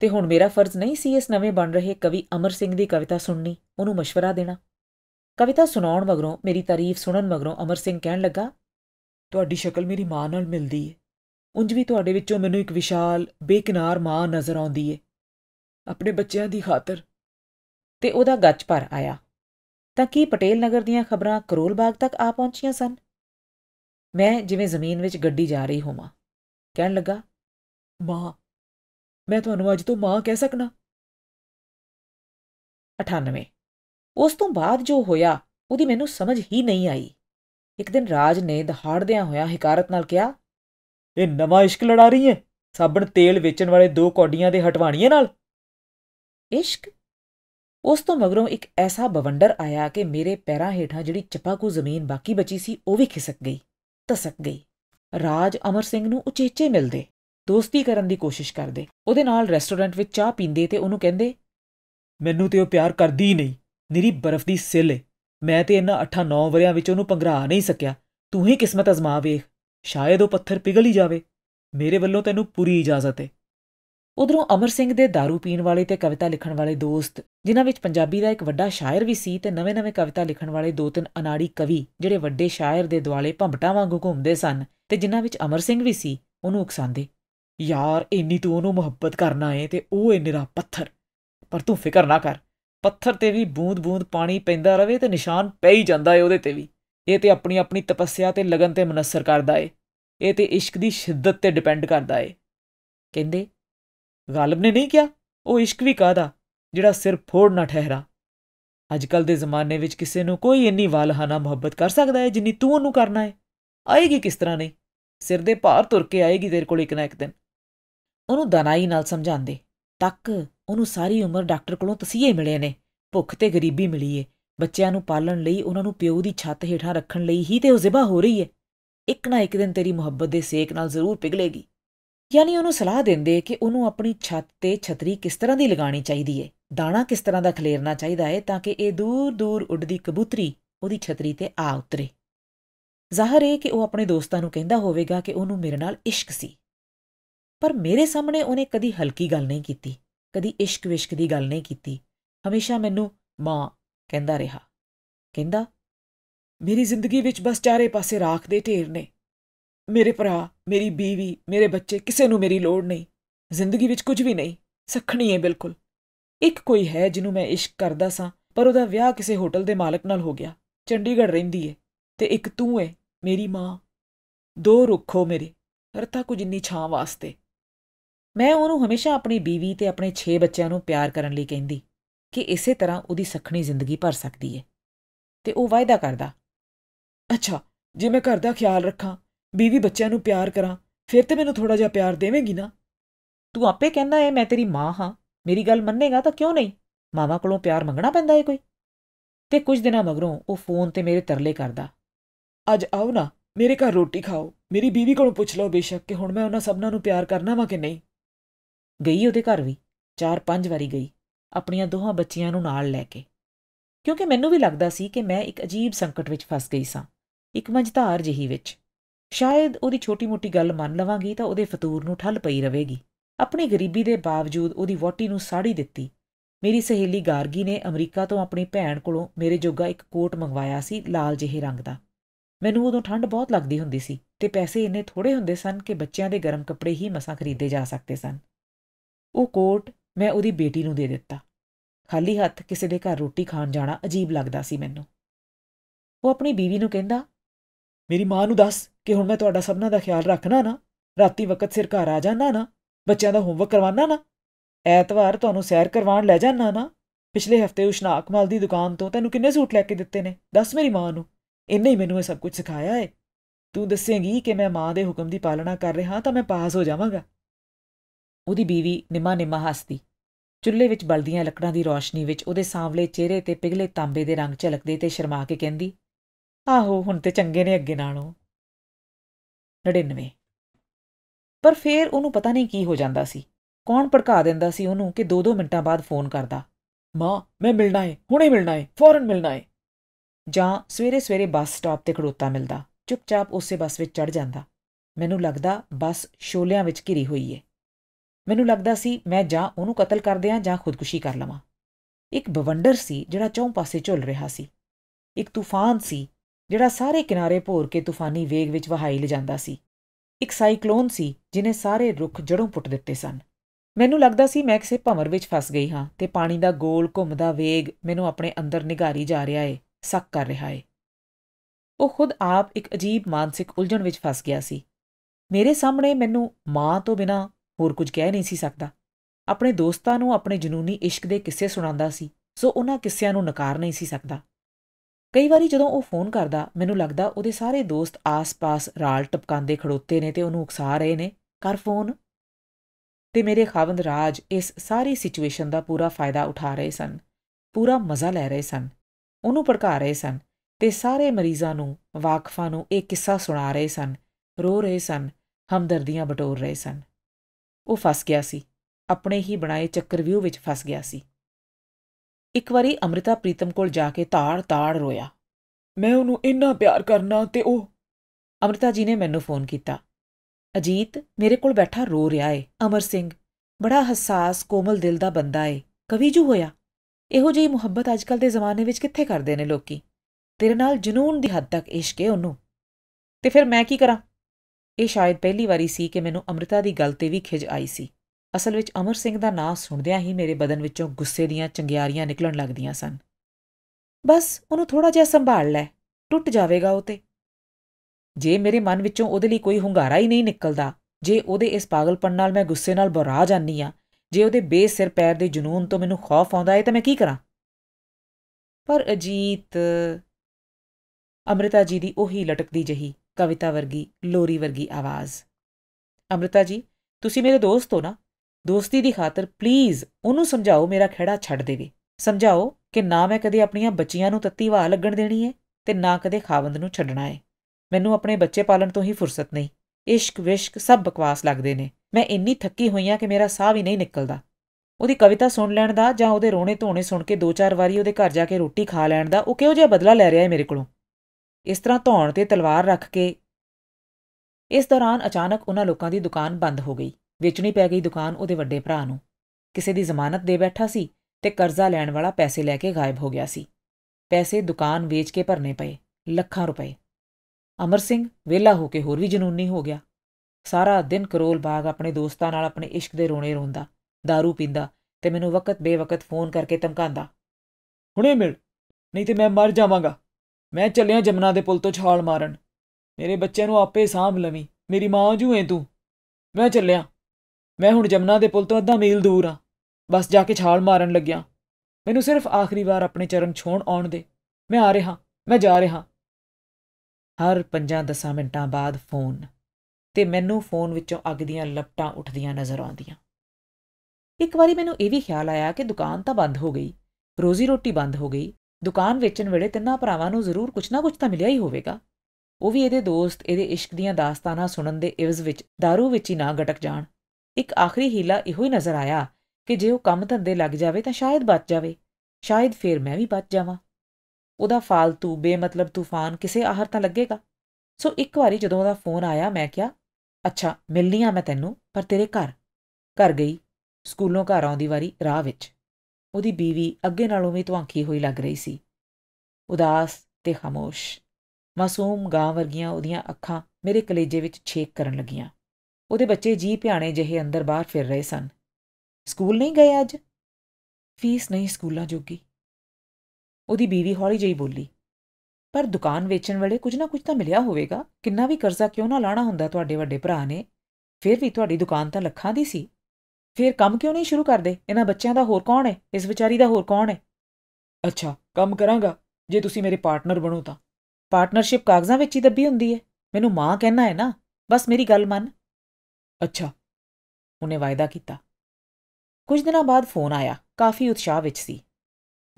A: ਤੇ ਹੁਣ ਮੇਰਾ ਫਰਜ਼ ਨਹੀਂ ਸੀ ਇਸ ਨਵੇਂ ਬਣ ਰਹੇ ਕਵੀ ਅਮਰ ਸਿੰਘ ਦੀ ਕਵਿਤਾ ਸੁਣਨੀ ਉਹਨੂੰ مشਵਰਾ ਦੇਣਾ ਕਵਿਤਾ ਸੁਣਾਉਣ ਮਗਰੋਂ ਮੇਰੀ ਤਾਰੀਫ ਸੁਣਨ ਮਗਰੋਂ ਅਮਰ ਸਿੰਘ ਕਹਿਣ ਲੱਗਾ ਤੁਹਾਡੀ ਸ਼ਕਲ ਮੇਰੀ ਮਾਂ ਨਾਲ ਮਿਲਦੀ ਏ ਉੰਜ ਵੀ ਤੁਹਾਡੇ ਵਿੱਚੋਂ ਮੈਨੂੰ ਇੱਕ ਵਿਸ਼ਾਲ ਬੇਕਿਨਾਰ ਮਾਂ ਨਜ਼ਰ ਆਉਂਦੀ ਏ ਆਪਣੇ ਬੱਚਿਆਂ ਦੀ ਖਾਤਰ ਤੇ ਉਹਦਾ ਗੱਜ ਭਰ ਆਇਆ ਤਾਂ ਕੀ ਪਟੇਲ ਨਗਰ ਦੀਆਂ ਖਬਰਾਂ ਕਰੋਲ ਬਾਗ ਤੱਕ
B: ਆ ਪਹੁੰਚੀਆਂ ਸਨ ਮੈਂ ਜਿਵੇਂ ਜ਼ਮੀਨ ਵਿੱਚ ਗੱਡੀ ਜਾ ਰਹੀ ਹੋਵਾਂ ਕਹਿਣ ਲੱਗਾ ਮਾਂ ਮੈਂ ਤੁਹਾਨੂੰ ਅੱਜ ਤੋਂ ਮਾਂ ਕਹਿ ਸਕਣਾ 98 ਉਸ ਤੋਂ ਬਾਅਦ ਜੋ ਹੋਇਆ ਉਹਦੀ ਮੈਨੂੰ ਸਮਝ ਹੀ ਨਹੀਂ ਆਈ
A: ਇੱਕ ਦਿਨ ਰਾਜ ਨੇ ਦਹਾੜਦਿਆਂ ਹੋਇਆ ਹਿਕਾਰਤ ਨਾਲ ਕਿਹਾ ਇਹ ਨਵਾਂ ਇਸ਼ਕ ਲੜਾ ਰਹੀ ਹੈ ਸਾਬਣ ਤੇਲ ਵੇਚਣ ਵਾਲੇ ਦੋ ਕੌਡੀਆਂ ਦੇ ਹਟਵਾਣੀਆਂ ਨਾਲ ਇਸ਼ਕ ਉਸ ਤੋਂ ਮਗਰੋਂ ਇੱਕ ਐਸਾ ਬਵੰਡਰ ਆਇਆ ਕਿ ਮੇਰੇ ਪੈਰਾਂ ਹੇਠਾਂ ਜਿਹੜੀ ਚਪਾਕੂ ਜ਼ਮੀਨ ਬਾਕੀ ਬਚੀ ਸੀ ਉਹ ਵੀ ਖਿਸਕ ਗਈ ਤਸਕ ਗਈ ਰਾਜ ਅਮਰ ਸਿੰਘ ਨੂੰ ਉਚੇਚੇ ਮਿਲਦੇ ਦੋਸਤੀ ਕਰਨ ਦੀ ਕੋਸ਼ਿਸ਼ ਕਰਦੇ ਉਹਦੇ ਨਾਲ ਰੈਸਟੋਰੈਂਟ ਵਿੱਚ ਚਾਹ ਪੀਂਦੇ ਤੇ ਉਹਨੂੰ ਕਹਿੰਦੇ ਮੈਨੂੰ ਤੇ ਉਹ ਪਿਆਰ ਕਰਦੀ ਹੀ ਨਹੀਂ ਨਿਰੀ ਬਰਫ਼ ਦੀ ਸਿੱਲ ਏ ਮੈਂ ਤੇ ਇਹਨਾਂ 8-9 ਵਰਿਆਂ ਵਿੱਚ ਉਹਨੂੰ ਪੰਗਰਾ ਨਹੀਂ ਸਕਿਆ ਤੂੰ ਹੀ ਕਿਸਮਤ ਅਜ਼ਮਾ ਵੇਖ ਸ਼ਾਇਦ ਉਹ ਪੱਥਰ ਪਿਘਲ ਹੀ ਜਾਵੇ ਮੇਰੇ ਵੱਲੋਂ ਤੈਨੂੰ ਪੂਰੀ ਇਜਾਜ਼ਤ ਏ ਉਧਰੋਂ ਅਮਰ ਸਿੰਘ ਦੇ दारू ਪੀਣ ਵਾਲੇ ਤੇ ਕਵਿਤਾ ਲਿਖਣ ਵਾਲੇ ਦੋਸਤ ਜਿਨ੍ਹਾਂ ਵਿੱਚ ਪੰਜਾਬੀ ਦਾ ਇੱਕ ਵੱਡਾ ਸ਼ਾਇਰ ਵੀ ਸੀ ਤੇ ਨਵੇਂ-ਨਵੇਂ ਕਵਿਤਾ ਲਿਖਣ ਵਾਲੇ ਦੋ ਤਿੰਨ ਅਨਾੜੀ ਕਵੀ ਜਿਹੜੇ ਵੱਡੇ ਸ਼ਾਇਰ ਦੇ ਦੁਆਲੇ ਭੰਬਟਾ ਵਾਂਗੂ ਘੁੰਮਦੇ ਸਨ ਤੇ ਜਿਨ੍ਹਾਂ ਵਿੱਚ ਅਮਰ ਸਿੰਘ ਵੀ ਸੀ ਉਹਨੂੰ ਉਕਸਾਉਂਦੇ ਯਾਰ ਇੰਨੀ ਤੂੰ ਉਹਨੂੰ ਮੁਹੱਬਤ ਕਰਨਾ ਏ ਤੇ ਉਹ ਏ ਨਿਰਾ ਪੱਥਰ ਪਰ ਤੂੰ ਫਿਕਰ ਨਾ ਕਰ ਪੱਥਰ ਤੇ ਵੀ ਬੂੰਦ-ਬੂੰਦ ਪਾਣੀ ਪੈਂਦਾ ਰਵੇ ਤੇ ਨਿਸ਼ਾਨ ਪੈ ਹੀ ਜਾਂਦਾ ਏ ਉਹਦੇ ਤੇ ਵੀ ਇਹ ਤੇ ਆਪਣੀ ਆਪਣੀ ਤਪੱਸਿਆ ਤੇ ਲਗਨ ਤੇ ਮਨਸਰ ਕਰਦਾ ਏ ਇਹ ਤੇ ਇਸ਼ਕ ਦੀ ਸ਼ਿੱਦਤ ਤੇ ਡਿਪੈਂਡ ਕਰਦਾ ਏ ਕਹਿੰਦੇ ਗਾਲਬ ਨੇ ਨਹੀਂ ਕਿਹਾ ਉਹ ਇਸ਼ਕ ਵੀ ਕਾਦਾ ਜਿਹੜਾ ਸਿਰ ਫੋੜ ਨਾ ਠਹਿਰਾ ਅੱਜਕੱਲ ਦੇ ਜ਼ਮਾਨੇ ਵਿੱਚ ਕਿਸੇ ਨੂੰ ਕੋਈ ਇੰਨੀ ਵਾਲਹਾਨਾ ਮੁਹੱਬਤ ਕਰ ਸਕਦਾ ਏ ਜਿੰਨੀ ਤੂੰ ਉਹਨੂੰ ਕਰਨਾ ਏ ਆਏਗੀ ਕਿਸ ਤਰ੍ਹਾਂ ਨਹੀਂ ਸਿਰ ਦੇ ਭਾਰ ਤੁਰ ਕੇ ਆਏਗੀ ਤੇਰੇ ਕੋਲ ਇੱਕ ਨਾ ਇੱਕ ਦਿਨ ਉਹਨੂੰ ਦਨਾਈ ਨਾਲ ਸਮਝਾਉਂਦੇ ਤੱਕ ਉਹਨੂੰ ਸਾਰੀ ਉਮਰ ਡਾਕਟਰ ਕੋਲੋਂ ਤਸੀਹੇ ਮਿਲੇ ਨੇ ਭੁੱਖ ਤੇ ਗਰੀਬੀ ਮਿਲੀ ਏ ਬੱਚਿਆਂ ਨੂੰ ਪਾਲਣ ਲਈ ਉਹਨਾਂ ਨੂੰ ਪਿਓ ਦੀ ਛੱਤ ਹੇਠਾਂ ਰੱਖਣ ਲਈ ਹੀ ਤੇ ਉਹ ਜ਼ਿਬਾ ਹੋ ਰਹੀ ਏ ਇੱਕ ਨਾ ਇੱਕ ਦਿਨ ਤੇਰੀ ਮੁਹੱਬਤ ਦੇ ਸੇਕ ਨਾਲ ਜ਼ਰੂਰ ਪਿਗਲੇਗੀ ਯਾਨੀ ਉਹਨੂੰ ਸਲਾਹ ਦਿੰਦੇ ਕਿ ਉਹਨੂੰ ਆਪਣੀ ਛੱਤ ਤੇ ਛਤਰੀ ਕਿਸ ਤਰ੍ਹਾਂ ਦੀ ਲਗਾਣੀ ਚਾਹੀਦੀ ਏ ਦਾਣਾ ਕਿਸ ਤਰ੍ਹਾਂ ਦਾ ਖਲੇਰਨਾ ਚਾਹੀਦਾ ਏ ਤਾਂ ਕਿ ਇਹ ਦੂਰ ਦੂਰ ਉੱਡਦੀ ਕਬੂਤਰੀ ਉਹਦੀ ਛਤਰੀ ਤੇ ਆ ਉਤਰੇ ਜ਼ਾਹਰ ਏ ਕਿ ਉਹ ਆਪਣੇ ਦੋਸਤਾਂ ਨੂੰ ਕਹਿੰਦਾ ਹੋਵੇਗਾ ਕਿ ਉਹਨੂੰ ਮੇਰੇ ਨਾਲ ਇਸ਼ਕ ਸੀ ਪਰ ਮੇਰੇ ਸਾਹਮਣੇ ਉਹਨੇ ਕਦੀ ਹਲਕੀ ਗੱਲ ਨਹੀਂ ਕੀਤੀ ਕਦੀ ਇਸ਼ਕ-ਵਿਸ਼ਕ ਦੀ ਗੱਲ ਨਹੀਂ ਕੀਤੀ ਹਮੇਸ਼ਾ ਮੈਨੂੰ ਮਾਂ ਕਹਿੰਦਾ ਰਿਹਾ ਕਹਿੰਦਾ ਮੇਰੀ ਜ਼ਿੰਦਗੀ ਵਿੱਚ ਬਸ ਚਾਰੇ ਪਾਸੇ ਰਾਖ ਦੇ ਢੇਰ ਨੇ ਮੇਰੇ ਭਰਾ ਮੇਰੀ بیوی ਮੇਰੇ ਬੱਚੇ ਕਿਸੇ ਨੂੰ ਮੇਰੀ ਲੋੜ ਨਹੀਂ ਜ਼ਿੰਦਗੀ ਵਿੱਚ ਕੁਝ ਵੀ ਨਹੀਂ ਸਖਣੀ ਹੈ ਬਿਲਕੁਲ ਇੱਕ ਕੋਈ ਹੈ ਜਿਹਨੂੰ ਮੈਂ ਇਸ਼ਕ ਕਰਦਾ ਸਾਂ ਪਰ ਉਹਦਾ ਵਿਆਹ ਕਿਸੇ ਹੋਟਲ ਦੇ ਮਾਲਕ ਨਾਲ ਹੋ ਗਿਆ ਚੰਡੀਗੜ੍ਹ ਰਹਿੰਦੀ ਏ ਤੇ ਇੱਕ ਤੂੰ ਏ ਮੇਰੀ ਮਾਂ ਦੋ ਰੁੱਖੋ ਮੇਰੇ ਹਰ ਤਾਂ ਕੁਝ ਨਹੀਂ ਛਾਂ ਵਾਸਤੇ ਮੈਂ ਉਹਨੂੰ ਹਮੇਸ਼ਾ ਆਪਣੀ ਬੀਵੀ ਤੇ ਆਪਣੇ 6 ਬੱਚਿਆਂ ਨੂੰ ਪਿਆਰ ਕਰਨ ਲਈ ਕਹਿੰਦੀ ਕਿ ਇਸੇ ਤਰ੍ਹਾਂ ਉਹਦੀ ਸਖਣੀ ਜ਼ਿੰਦਗੀ ਭਰ ਸਕਦੀ ਹੈ ਤੇ ਉਹ ਵਾਅਦਾ ਕਰਦਾ ਅੱਛਾ ਜੇ ਮੈਂ ਘਰ ਦਾ ਖਿਆਲ ਰੱਖਾਂ ਬੀਵੀ ਬੱਚਿਆਂ ਨੂੰ ਪਿਆਰ ਕਰਾਂ ਫਿਰ ਤੇ ਮੈਨੂੰ ਥੋੜਾ ਜਿਹਾ ਪਿਆਰ ਦੇਵੇਂਗੀ ਨਾ ਤੂੰ ਆਪੇ ਕਹਿੰਦਾ ਏ ਮੈਂ ਤੇਰੀ ਮਾਂ ਹਾਂ ਮੇਰੀ ਗੱਲ ਮੰਨੇਗਾ ਤਾਂ ਕਿਉਂ ਨਹੀਂ ਮਾਵਾ ਕੋਲੋਂ ਪਿਆਰ ਮੰਗਣਾ ਪੈਂਦਾ ਏ ਕੋਈ ਤੇ ਕੁਝ ਦਿਨਾਂ ਮਗਰੋਂ ਉਹ ਫੋਨ ਤੇ ਮੇਰੇ ਤਰਲੇ ਕਰਦਾ ਅੱਜ ਆਓ ਨਾ ਮੇਰੇ ਘਰ ਰੋਟੀ ਖਾਓ ਮੇਰੀ ਬੀਵੀ ਕੋਲੋਂ ਪੁੱਛ ਲਓ ਬੇਸ਼ੱਕ ਕਿ ਹੁਣ ਮੈਂ ਉਹਨਾਂ ਸਭਨਾਂ ਨੂੰ ਪਿਆਰ ਕਰਨਾ ਵਾ ਕਿ ਨਹੀਂ ਗਈ ਉਹਦੇ ਘਰ ਵੀ ਚਾਰ ਪੰਜ ਵਾਰੀ ਗਈ ਆਪਣੀਆਂ ਦੋਹਾਂ ਬੱਚੀਆਂ ਨੂੰ ਨਾਲ ਲੈ ਕੇ ਕਿਉਂਕਿ ਮੈਨੂੰ ਵੀ ਲੱਗਦਾ ਸੀ ਕਿ ਮੈਂ ਇੱਕ ਅਜੀਬ ਸੰਕਟ ਵਿੱਚ ਫਸ ਗਈ ਸਾਂ ਇੱਕ ਮੰਝਧਾਰ ਜਹੀ ਵਿੱਚ ਸ਼ਾਇਦ ਉਹਦੀ ਛੋਟੀ-ਮੋਟੀ ਗੱਲ ਮੰਨ ਲਵਾਂਗੀ ਤਾਂ ਉਹਦੇ ਫਤੂਰ ਨੂੰ ਠੱਲ ਪਈ ਰਹੇਗੀ ਆਪਣੀ ਗਰੀਬੀ ਦੇ ਬਾਵਜੂਦ ਉਹਦੀ ਵੋਟੀ ਨੂੰ ਸਾੜੀ ਦਿੱਤੀ ਮੇਰੀ ਸਹੇਲੀ ਗਾਰਗੀ ਨੇ ਅਮਰੀਕਾ ਤੋਂ ਆਪਣੀ ਭੈਣ ਕੋਲੋਂ ਮੇਰੇ ਜੋਗਾ ਇੱਕ ਕੋਟ ਮੰਗਵਾਇਆ ਸੀ ਲਾਲ ਜਿਹੇ ਰੰਗ ਦਾ ਮੈਨੂੰ ਉਦੋਂ ਠੰਡ ਬਹੁਤ ਲੱਗਦੀ ਹੁੰਦੀ ਸੀ ਤੇ ਪੈਸੇ ਇੰਨੇ ਥੋੜੇ ਹੁੰਦੇ ਸਨ ਕਿ ਬੱਚਿਆਂ ਦੇ ਗਰਮ ਕੱਪੜੇ ਹੀ ਮਸਾਂ ਖਰੀਦੇ ਜਾ ਸਕਦੇ ਸਨ ਉਹ ਕੋਟ ਮੈਂ ਉਹਦੀ ਬੇਟੀ ਨੂੰ ਦੇ ਦਿੱਤਾ ਖਾਲੀ ਹੱਥ ਕਿਸੇ ਦੇ ਘਰ ਰੋਟੀ ਖਾਣ ਜਾਣਾ ਅਜੀਬ ਲੱਗਦਾ ਸੀ ਮੈਨੂੰ ਉਹ ਆਪਣੀ ਬੀਵੀ ਨੂੰ ਕਹਿੰਦਾ ਮੇਰੀ ਮਾਂ ਨੂੰ ਦੱਸ ਕਿ ਹੁਣ ਮੈਂ ਤੁਹਾਡਾ ਸਭਨਾਂ ਦਾ ਖਿਆਲ ਰੱਖਣਾ ਨਾ ਰਾਤੀ ਵਕਤ ਸਿਰ ਘਰ ਆ ਜਾਣਾ ਨਾ ਬੱਚਿਆਂ ਦਾ ਹੋਮਵਰਕ ਕਰਵਾਉਣਾ ਨਾ ਐਤਵਾਰ ਤੁਹਾਨੂੰ ਸੈਰ ਕਰਵਾਉਣ ਲੈ ਜਾਣਾ ਨਾ ਪਿਛਲੇ ਹਫਤੇ ਉਸ਼ਨਾਕ ਮਾਲ ਦੀ ਦੁਕਾਨ ਤੋਂ ਤੈਨੂੰ ਕਿੰਨੇ ਸੂਟ ਲੈ ਕੇ ਦਿੱਤੇ ਨੇ ਦੱਸ ਮੇਰੀ ਮਾਂ ਨੂੰ ਇੰਨੇ ਹੀ ਮੈਨੂੰ ਇਹ ਸਭ ਕੁਝ ਸਿਖਾਇਆ ਏ ਤੂੰ ਦੱਸੇਂਗੀ ਕਿ ਮੈਂ ਮਾਂ ਦੇ ਹੁਕਮ ਦੀ ਪਾਲਣਾ ਕਰ ਰਿਹਾ ਤਾਂ ਮੈਂ ਪਾਸ ਹੋ ਜਾਵਾਂਗਾ ਉਹਦੀ ਬੀਵੀ ਨਿਮਾ ਨਿਮਾ ਹੱਸਦੀ ਚੁੱਲ੍ਹੇ ਵਿੱਚ ਬਲਦੀਆਂ ਲੱਕੜਾਂ ਦੀ ਰੌਸ਼ਨੀ ਵਿੱਚ ਉਹਦੇ ਸਾਹਮਣੇ ਚਿਹਰੇ ਤੇ ਪਿਗਲੇ ਤਾਂਬੇ ਦੇ ਰੰਗ ਝਲਕਦੇ ਤੇ ਸ਼ਰਮਾ ਕੇ ਕਹਿੰਦੀ ਆਹੋ ਹੁਣ ਤੇ ਚੰਗੇ ਨੇ ਅੱਗੇ ਨਾਲੋਂ 99 ਪਰ ਫੇਰ ਉਹਨੂੰ ਪਤਾ ਨਹੀਂ ਕੀ ਹੋ ਜਾਂਦਾ ਸੀ ਕੌਣ ਭੜਕਾ ਦਿੰਦਾ ਸੀ ਉਹਨੂੰ ਕਿ 2-2 ਮਿੰਟਾਂ ਬਾਅਦ ਫੋਨ ਕਰਦਾ ਮਾਂ ਮੈਂ ਮਿਲਣਾ ਏ ਹੁਣੇ ਮਿਲਣਾ ਏ ਫੌਰਨ ਮਿਲਣਾ ਏ ਜਾਂ ਸਵੇਰੇ-ਸਵੇਰੇ ਬੱਸ ਸਟਾਪ ਤੇ ਖੜੋਤਾ ਮਿਲਦਾ ਚੁੱਪਚਾਪ ਉਸੇ ਬੱਸ ਵਿੱਚ ਚੜ ਜਾਂਦਾ ਮੈਨੂੰ ਲੱਗਦਾ ਬੱਸ ਸ਼ੋਲਿਆਂ ਵਿੱਚ ਘਿਰੀ ਹੋਈ ਏ ਮੈਨੂੰ ਲੱਗਦਾ ਸੀ ਮੈਂ ਜਾਂ ਉਹਨੂੰ ਕਤਲ ਕਰ ਦਿਆਂ ਜਾਂ ਖੁਦਕੁਸ਼ੀ ਕਰ ਲਵਾਂ ਇੱਕ ਬਵੰਡਰ ਸੀ ਜਿਹੜਾ ਚੌਂ ਪਾਸੇ ਝੁੱਲ ਰਿਹਾ ਸੀ ਇੱਕ ਤੂਫਾਨ ਸੀ ਜਿਹੜਾ ਸਾਰੇ ਕਿਨਾਰੇ ਭੋਰ ਕੇ ਤੂਫਾਨੀ ਵੇਗ ਵਿੱਚ ਵਹਾਈ ਲਿਜਾਂਦਾ ਸੀ ਇੱਕ ਸਾਈਕਲੋਨ ਸੀ ਜਿਨੇ ਸਾਰੇ ਰੁੱਖ ਜੜੋਂ ਪੁੱਟ ਦਿੱਤੇ ਸਨ ਮੈਨੂੰ ਲੱਗਦਾ ਸੀ ਮੈਂ ਕਿਸੇ ਭਵਰ ਵਿੱਚ ਫਸ ਗਈ ਹਾਂ ਤੇ ਪਾਣੀ ਦਾ ਗੋਲ ਘੁੰਮਦਾ ਵੇਗ ਮੈਨੂੰ ਆਪਣੇ ਅੰਦਰ ਨਿਗਾਰੀ ਜਾ ਰਿਹਾ ਏ ਸੱਕ ਕਰ ਰਿਹਾ ਏ ਉਹ ਖੁਦ ਆਪ ਇੱਕ ਅਜੀਬ ਮਾਨਸਿਕ ਉਲਝਣ ਵਿੱਚ ਫਸ ਗਿਆ ਸੀ ਮੇਰੇ ਸਾਹਮਣੇ ਮੈਨੂੰ ਮਾਂ ਤੋਂ ਬਿਨਾ ਹੋਰ ਕੁਝ ਕਹਿ ਨਹੀਂ ਸੀ ਸਕਦਾ ਆਪਣੇ ਦੋਸਤਾਂ ਨੂੰ ਆਪਣੇ ਜਨੂਨੀ ਇਸ਼ਕ ਦੇ ਕਿੱਸੇ ਸੁਣਾਉਂਦਾ ਸੀ ਸੋ ਉਹਨਾਂ ਕਿੱਸਿਆਂ ਨੂੰ ਨਕਾਰ ਨਹੀਂ ਸੀ ਸਕਦਾ ਕਈ ਵਾਰੀ ਜਦੋਂ ਉਹ ਫੋਨ ਕਰਦਾ ਮੈਨੂੰ ਲੱਗਦਾ ਉਹਦੇ ਸਾਰੇ ਦੋਸਤ ਆਸ-ਪਾਸ ਰਾਲ ਟਪਕਾਉਂਦੇ ਖੜੋਤੇ ਨੇ ਤੇ ਉਹਨੂੰ ਉਕਸਾ ਰਹੇ ਨੇ ਕਰ ਫੋਨ ਤੇ ਮੇਰੇ ਖਾਵੰਦ ਰਾਜ ਇਸ ਸਾਰੀ ਸਿਚੁਏਸ਼ਨ ਦਾ ਪੂਰਾ ਫਾਇਦਾ ਉਠਾ ਰਹੇ ਸਨ ਪੂਰਾ ਮਜ਼ਾ ਲੈ ਰਹੇ ਸਨ ਉਹਨੂੰ ਭੜਕਾ ਰਹੇ ਸਨ ਤੇ ਸਾਰੇ ਮਰੀਜ਼ਾਂ ਨੂੰ ਵਾਕਫਾਂ ਨੂੰ ਇਹ ਕਿੱਸਾ ਸੁਣਾ ਰਹੇ ਸਨ ਰੋ ਰਹੇ ਸਨ ਹਮਦਰਦੀਆਂ ਬਟੋਰ ਰਹੇ ਸਨ ਉਹ ਫਸ ਗਿਆ ਸੀ ਆਪਣੇ ਹੀ ਬਣਾਏ ਚੱਕਰਵਿਊ ਵਿੱਚ ਫਸ ਗਿਆ ਸੀ ਇੱਕ ਵਾਰੀ ਅਮ੍ਰਿਤਾ ਪ੍ਰੀਤਮ ਕੋਲ ਜਾ ਕੇ ਤਾੜ-ਤਾੜ ਰੋਇਆ ਮੈਂ ਉਹਨੂੰ ਇੰਨਾ ਪਿਆਰ ਕਰਨਾ ਤੇ ਉਹ ਅਮ੍ਰਿਤਾ ਜੀ ਨੇ ਮੈਨੂੰ ਫੋਨ ਕੀਤਾ ਅਜੀਤ ਮੇਰੇ ਕੋਲ ਬੈਠਾ ਰੋ ਰਿਹਾ ਏ ਅਮਰ ਸਿੰਘ ਬੜਾ ਹਸਾਸ ਕੋਮਲ ਦਿਲ ਦਾ ਬੰਦਾ ਏ ਕਵੀ ਜੂ ਹੋਇਆ ਇਹੋ ਜਿਹੀ ਮੁਹੱਬਤ ਅੱਜਕੱਲ ਦੇ ਜ਼ਮਾਨੇ ਵਿੱਚ ਕਿੱਥੇ ਕਰਦੇ ਨੇ ਲੋਕੀ ਤੇਰੇ ਨਾਲ ਜਨੂਨ ਦੀ ਹੱਦ ਤੱਕ ਇਸ਼ਕ ਏ ਉਹਨੂੰ ਤੇ ਫਿਰ ਮੈਂ ਕੀ ਕਰਾਂ ਇਹ ਸ਼ਾਇਦ ਪਹਿਲੀ ਵਾਰੀ ਸੀ ਕਿ ਮੈਨੂੰ ਅਮ੍ਰਿਤਾ ਦੀ ਗੱਲ ਤੇ ਵੀ ਖਿਜ ਆਈ ਸੀ ਅਸਲ ਵਿੱਚ ਅਮਰ ਸਿੰਘ ਦਾ ਨਾਂ ਸੁਣਦਿਆਂ ਹੀ ਮੇਰੇ ਬਦਨ ਵਿੱਚੋਂ ਗੁੱਸੇ ਦੀਆਂ ਚੰਗਿਆਰੀਆਂ ਨਿਕਲਣ ਲੱਗਦੀਆਂ ਸਨ ਬਸ ਉਹਨੂੰ ਥੋੜਾ ਜਿਹਾ ਸੰਭਾਲ ਲੈ ਟੁੱਟ ਜਾਵੇਗਾ ਉਹ ਤੇ ਜੇ ਮੇਰੇ ਮਨ ਵਿੱਚੋਂ ਉਹਦੇ ਲਈ ਕੋਈ ਹੰਗਾਰਾ ਹੀ ਨਹੀਂ ਨਿਕਲਦਾ ਜੇ ਉਹਦੇ ਇਸ ਪਾਗਲਪਨ ਨਾਲ ਮੈਂ ਗੁੱਸੇ ਨਾਲ ਬਰਾ ਜਾਨੀ ਆ ਜੇ ਉਹਦੇ ਬੇਸਿਰ ਪੈਰ ਦੇ ਜਨੂਨ ਤੋਂ ਮੈਨੂੰ ਖੌਫ ਆਉਂਦਾ ਏ ਤਾਂ ਮੈਂ ਕੀ
B: ਕਰਾਂ ਪਰ ਅਜੀਤ ਅਮ੍ਰਿਤਾ ਜੀ ਦੀ ਉਹੀ ਲਟਕਦੀ ਜਹੀ ਕਵਿਤਾ ਵਰਗੀ ਲੋਰੀ ਵਰਗੀ ਆਵਾਜ਼ ਅਮ੍ਰਿਤਾ ਜੀ
A: ਤੁਸੀਂ ਮੇਰੇ ਦੋਸਤ ਹੋ ਨਾ ਦੋਸਤੀ ਦੀ ਖਾਤਰ ਪਲੀਜ਼ ਉਹਨੂੰ ਸਮਝਾਓ ਮੇਰਾ ਖਿਹੜਾ ਛੱਡ ਦੇਵੇ ਸਮਝਾਓ ਕਿ ਨਾ ਮੈਂ ਕਦੇ ਆਪਣੀਆਂ ਬੱਚੀਆਂ ਨੂੰ ਤੱਤੀ ਵਾਹ ਲੱਗਣ ਦੇਣੀ ਹੈ ਤੇ ਨਾ ਕਦੇ ਖਾਵੰਦ ਨੂੰ ਛੱਡਣਾ ਹੈ ਮੈਨੂੰ ਆਪਣੇ ਬੱਚੇ ਪਾਲਣ ਤੋਂ ਹੀ ਫੁਰਸਤ ਨਹੀਂ ਇਸ਼ਕ ਵਿਸ਼ਕ ਸਭ ਬਕਵਾਸ ਲੱਗਦੇ ਨੇ ਮੈਂ ਇੰਨੀ ਥੱਕੀ ਹੋਈ ਆ ਕਿ ਮੇਰਾ ਸਾਹ ਵੀ ਨਹੀਂ ਨਿਕਲਦਾ ਉਹਦੀ ਕਵਿਤਾ ਸੁਣ ਲੈਣ ਦਾ ਜਾਂ ਉਹਦੇ ਰੋਣੇ ਧੋਣੇ ਸੁਣ ਕੇ ਦੋ ਚਾਰ ਵਾਰੀ ਉਹਦੇ ਘਰ ਜਾ ਕੇ ਰੋਟੀ ਖਾ ਲੈਣ ਦਾ ਉਹ ਕਿਹੋ ਜਿਹਾ ਬਦਲਾ ਲੈ ਰਿਹਾ ਹੈ ਮੇਰੇ ਕੋਲੋਂ ਇਸ ਤਰ੍ਹਾਂ ਧੌਣ ਤੇ ਤਲਵਾਰ ਰੱਖ ਕੇ ਇਸ ਦੌਰਾਨ ਅਚਾਨਕ ਉਹਨਾਂ ਲੋਕਾਂ ਦੀ ਦੁਕਾਨ ਬੰਦ ਹੋ ਗਈ ਵੇਚਣੀ ਪੈ ਗਈ ਦੁਕਾਨ ਉਹਦੇ ਵੱਡੇ ਭਰਾ ਨੂੰ ਕਿਸੇ ਦੀ ਜ਼ਮਾਨਤ ਦੇ ਬੈਠਾ ਸੀ ਤੇ ਕਰਜ਼ਾ ਲੈਣ ਵਾਲਾ ਪੈਸੇ ਲੈ ਕੇ ਗਾਇਬ ਹੋ ਗਿਆ ਸੀ ਪੈਸੇ ਦੁਕਾਨ ਵੇਚ ਕੇ ਭਰਨੇ ਪਏ ਲੱਖਾਂ ਰੁਪਏ ਅਮਰ ਸਿੰਘ ਵਿਹਲਾ ਹੋ ਕੇ ਹੋਰ ਵੀ ਜਨੂਨੀ ਹੋ ਗਿਆ ਸਾਰਾ ਦਿਨ ਕਰੋਲ ਬਾਗ ਆਪਣੇ ਦੋਸਤਾਂ ਨਾਲ ਆਪਣੇ ਇਸ਼ਕ ਦੇ ਰੋਣੇ ਰੋਂਦਾ दारू ਪੀਂਦਾ ਤੇ ਮੈਨੂੰ ਵਕਤ ਬੇਵਕਤ ਫੋਨ ਕਰਕੇ ਧਮਕਾਉਂਦਾ ਹੁਣੇ ਮਿਲ ਨਹੀਂ ਤੇ ਮੈਂ ਮਰ ਜਾਵਾਂਗਾ ਮੈਂ ਚੱਲਿਆ ਜਮਨਾ ਦੇ ਪੁਲ ਤੋਂ ਛਾਲ ਮਾਰਨ ਮੇਰੇ ਬੱਚਿਆਂ ਨੂੰ ਆਪੇ ਸਾਂਭ ਲਵੀ ਮੇਰੀ ਮਾਂ ਐ ਤੂੰ ਮੈਂ ਚੱਲਿਆ ਮੈਂ ਹੁਣ ਜਮਨਾ ਦੇ ਪੁਲ ਤੋਂ ਅੱਧਾ ਮੀਲ ਦੂਰ ਆ ਬਸ ਜਾ ਕੇ ਛਾਲ ਮਾਰਨ ਲੱਗਿਆ ਮੈਨੂੰ ਸਿਰਫ ਆਖਰੀ ਵਾਰ ਆਪਣੇ ਚਰਨ ਛੋਣ ਆਉਣ ਦੇ ਮੈਂ ਆ ਰਿਹਾ ਮੈਂ ਜਾ ਰਿਹਾ ਹਰ 5-10 ਮਿੰਟਾਂ ਬਾਅਦ ਫੋਨ ਤੇ ਮੈਨੂੰ ਫੋਨ ਵਿੱਚੋਂ ਅੱਗ ਦੀਆਂ ਲਪਟਾਂ ਉੱਠਦੀਆਂ ਨਜ਼ਰ ਆਉਂਦੀਆਂ ਇੱਕ ਵਾਰੀ ਮੈਨੂੰ ਇਹ ਵੀ ਖਿਆਲ ਆਇਆ ਕਿ ਦੁਕਾਨ ਤਾਂ ਬੰਦ ਹੋ ਗਈ ਰੋਜ਼ੀ ਰੋਟੀ ਬੰਦ ਹੋ ਗਈ ਦੁਕਾਨ ਵੇਚਣ ਵੇਲੇ ਤਿੰਨਾਂ ਭਰਾਵਾਂ ਨੂੰ ਜ਼ਰੂਰ ਕੁਝ ਨਾ ਕੁਝ ਤਾਂ ਮਿਲਿਆ ਹੀ ਹੋਵੇਗਾ ਉਹ ਵੀ ਇਹਦੇ ਦੋਸਤ ਇਹਦੇ ਇਸ਼ਕ ਦੀਆਂ ਦਾਸਤਾਨਾਂ ਸੁਣਨ ਦੇ ਇਵਜ਼ ਵਿੱਚ दारू ਵਿੱਚ ਹੀ ਨਾ ਗਟਕ ਜਾਣ ਇੱਕ ਆਖਰੀ ਹੀਲਾ ਇਹੋ ਹੀ ਨਜ਼ਰ ਆਇਆ ਕਿ ਜੇ ਉਹ ਕੰਮ ਧੰਦੇ ਲੱਗ ਜਾਵੇ ਤਾਂ ਸ਼ਾਇਦ ਬਚ ਜਾਵੇ ਸ਼ਾਇਦ ਫੇਰ ਮੈਂ ਵੀ ਬਚ ਜਾਵਾਂ ਉਹਦਾ ਫਾਲਤੂ ਬੇਮਤਲਬ ਤੂਫਾਨ ਕਿਸੇ ਆਹਰ ਤਾਂ ਲੱਗੇਗਾ ਸੋ ਇੱਕ ਵਾਰੀ ਜਦੋਂ ਉਹਦਾ ਫੋਨ ਆਇਆ ਮੈਂ ਕਿਹਾ ਅੱਛਾ ਮਿਲਨੀ ਆ ਮੈਂ ਤੈਨੂੰ ਪਰ ਤੇਰੇ ਘਰ ਘਰ ਗਈ ਸਕੂਲੋਂ ਘਰ ਆਉਂਦੀ ਵਾਰੀ ਰਾਹ ਵਿੱਚ ਉਹਦੀ بیوی ਅੱਗੇ ਨਾਲੋਂ ਵੀ ਧਵਾਂਕੀ ਹੋਈ ਲੱਗ ਰਹੀ ਸੀ ਉਦਾਸ ਤੇ ਖਾਮੋਸ਼ ਮਾਸੂਮ ਗਾਂ ਵਰਗੀਆਂ ਉਹਦੀਆਂ ਅੱਖਾਂ ਮੇਰੇ ਕਲੇਜੇ ਵਿੱਚ ਛੇਕ ਕਰਨ ਲੱਗੀਆਂ ਉਹਦੇ ਬੱਚੇ ਜੀ ਭਿਆਣੇ ਜਿਹੇ ਅੰਦਰ ਬਾਹਰ ਫਿਰ ਰਹੇ ਸਨ ਸਕੂਲ ਨਹੀਂ ਗਏ ਅੱਜ ਫੀਸ ਨਹੀਂ ਸਕੂਲਾਂ ਜੋਗੀ ਉਹਦੀ بیوی ਹੌਲੀ ਜਿਹੀ ਬੋਲੀ ਪਰ ਦੁਕਾਨ ਵੇਚਣ ਵਾਲੇ ਕੁਝ ਨਾ ਕੁਝ ਤਾਂ ਮਿਲਿਆ ਹੋਵੇਗਾ ਕਿੰਨਾ ਵੀ ਕਰਜ਼ਾ ਕਿਉਂ ਨਾ ਲਾਣਾ ਹੁੰਦਾ ਤੁਹਾਡੇ ਵੱਡੇ ਭਰਾ ਨੇ ਫਿਰ ਵੀ ਤੁਹਾਡੀ ਦੁਕਾਨ ਤਾਂ ਲੱਖਾਂ ਦੀ ਸੀ ਫਿਰ ਕੰਮ ਕਿਉਂ ਨਹੀਂ ਸ਼ੁਰੂ ਕਰਦੇ ਇਹਨਾਂ ਬੱਚਿਆਂ ਦਾ ਹੋਰ ਕੌਣ ਹੈ ਇਸ ਵਿਚਾਰੀ ਦਾ ਹੋਰ ਕੌਣ ਹੈ ਅੱਛਾ ਕੰਮ ਕਰਾਂਗਾ ਜੇ ਤੁਸੀਂ ਮੇਰੇ ਪਾਰਟਨਰ ਬਣੋ ਤਾਂ ਪਾਰਟਨਰਸ਼ਿਪ ਕਾਗਜ਼ਾਂ ਵਿੱਚ ਹੀ ਦੱਬੀ ਹੁੰਦੀ ਹੈ ਮੈਨੂੰ ਮਾਂ ਕਹਿਣਾ ਹੈ ਨਾ ਬਸ ਮੇਰੀ ਗੱਲ ਮੰਨ ਅੱਛਾ ਉਹਨੇ ਵਾਅਦਾ ਕੀਤਾ ਕੁਝ ਦਿਨਾਂ ਬਾਅਦ ਫੋਨ ਆਇਆ ਕਾਫੀ ਉਤਸ਼ਾਹ ਵਿੱਚ ਸੀ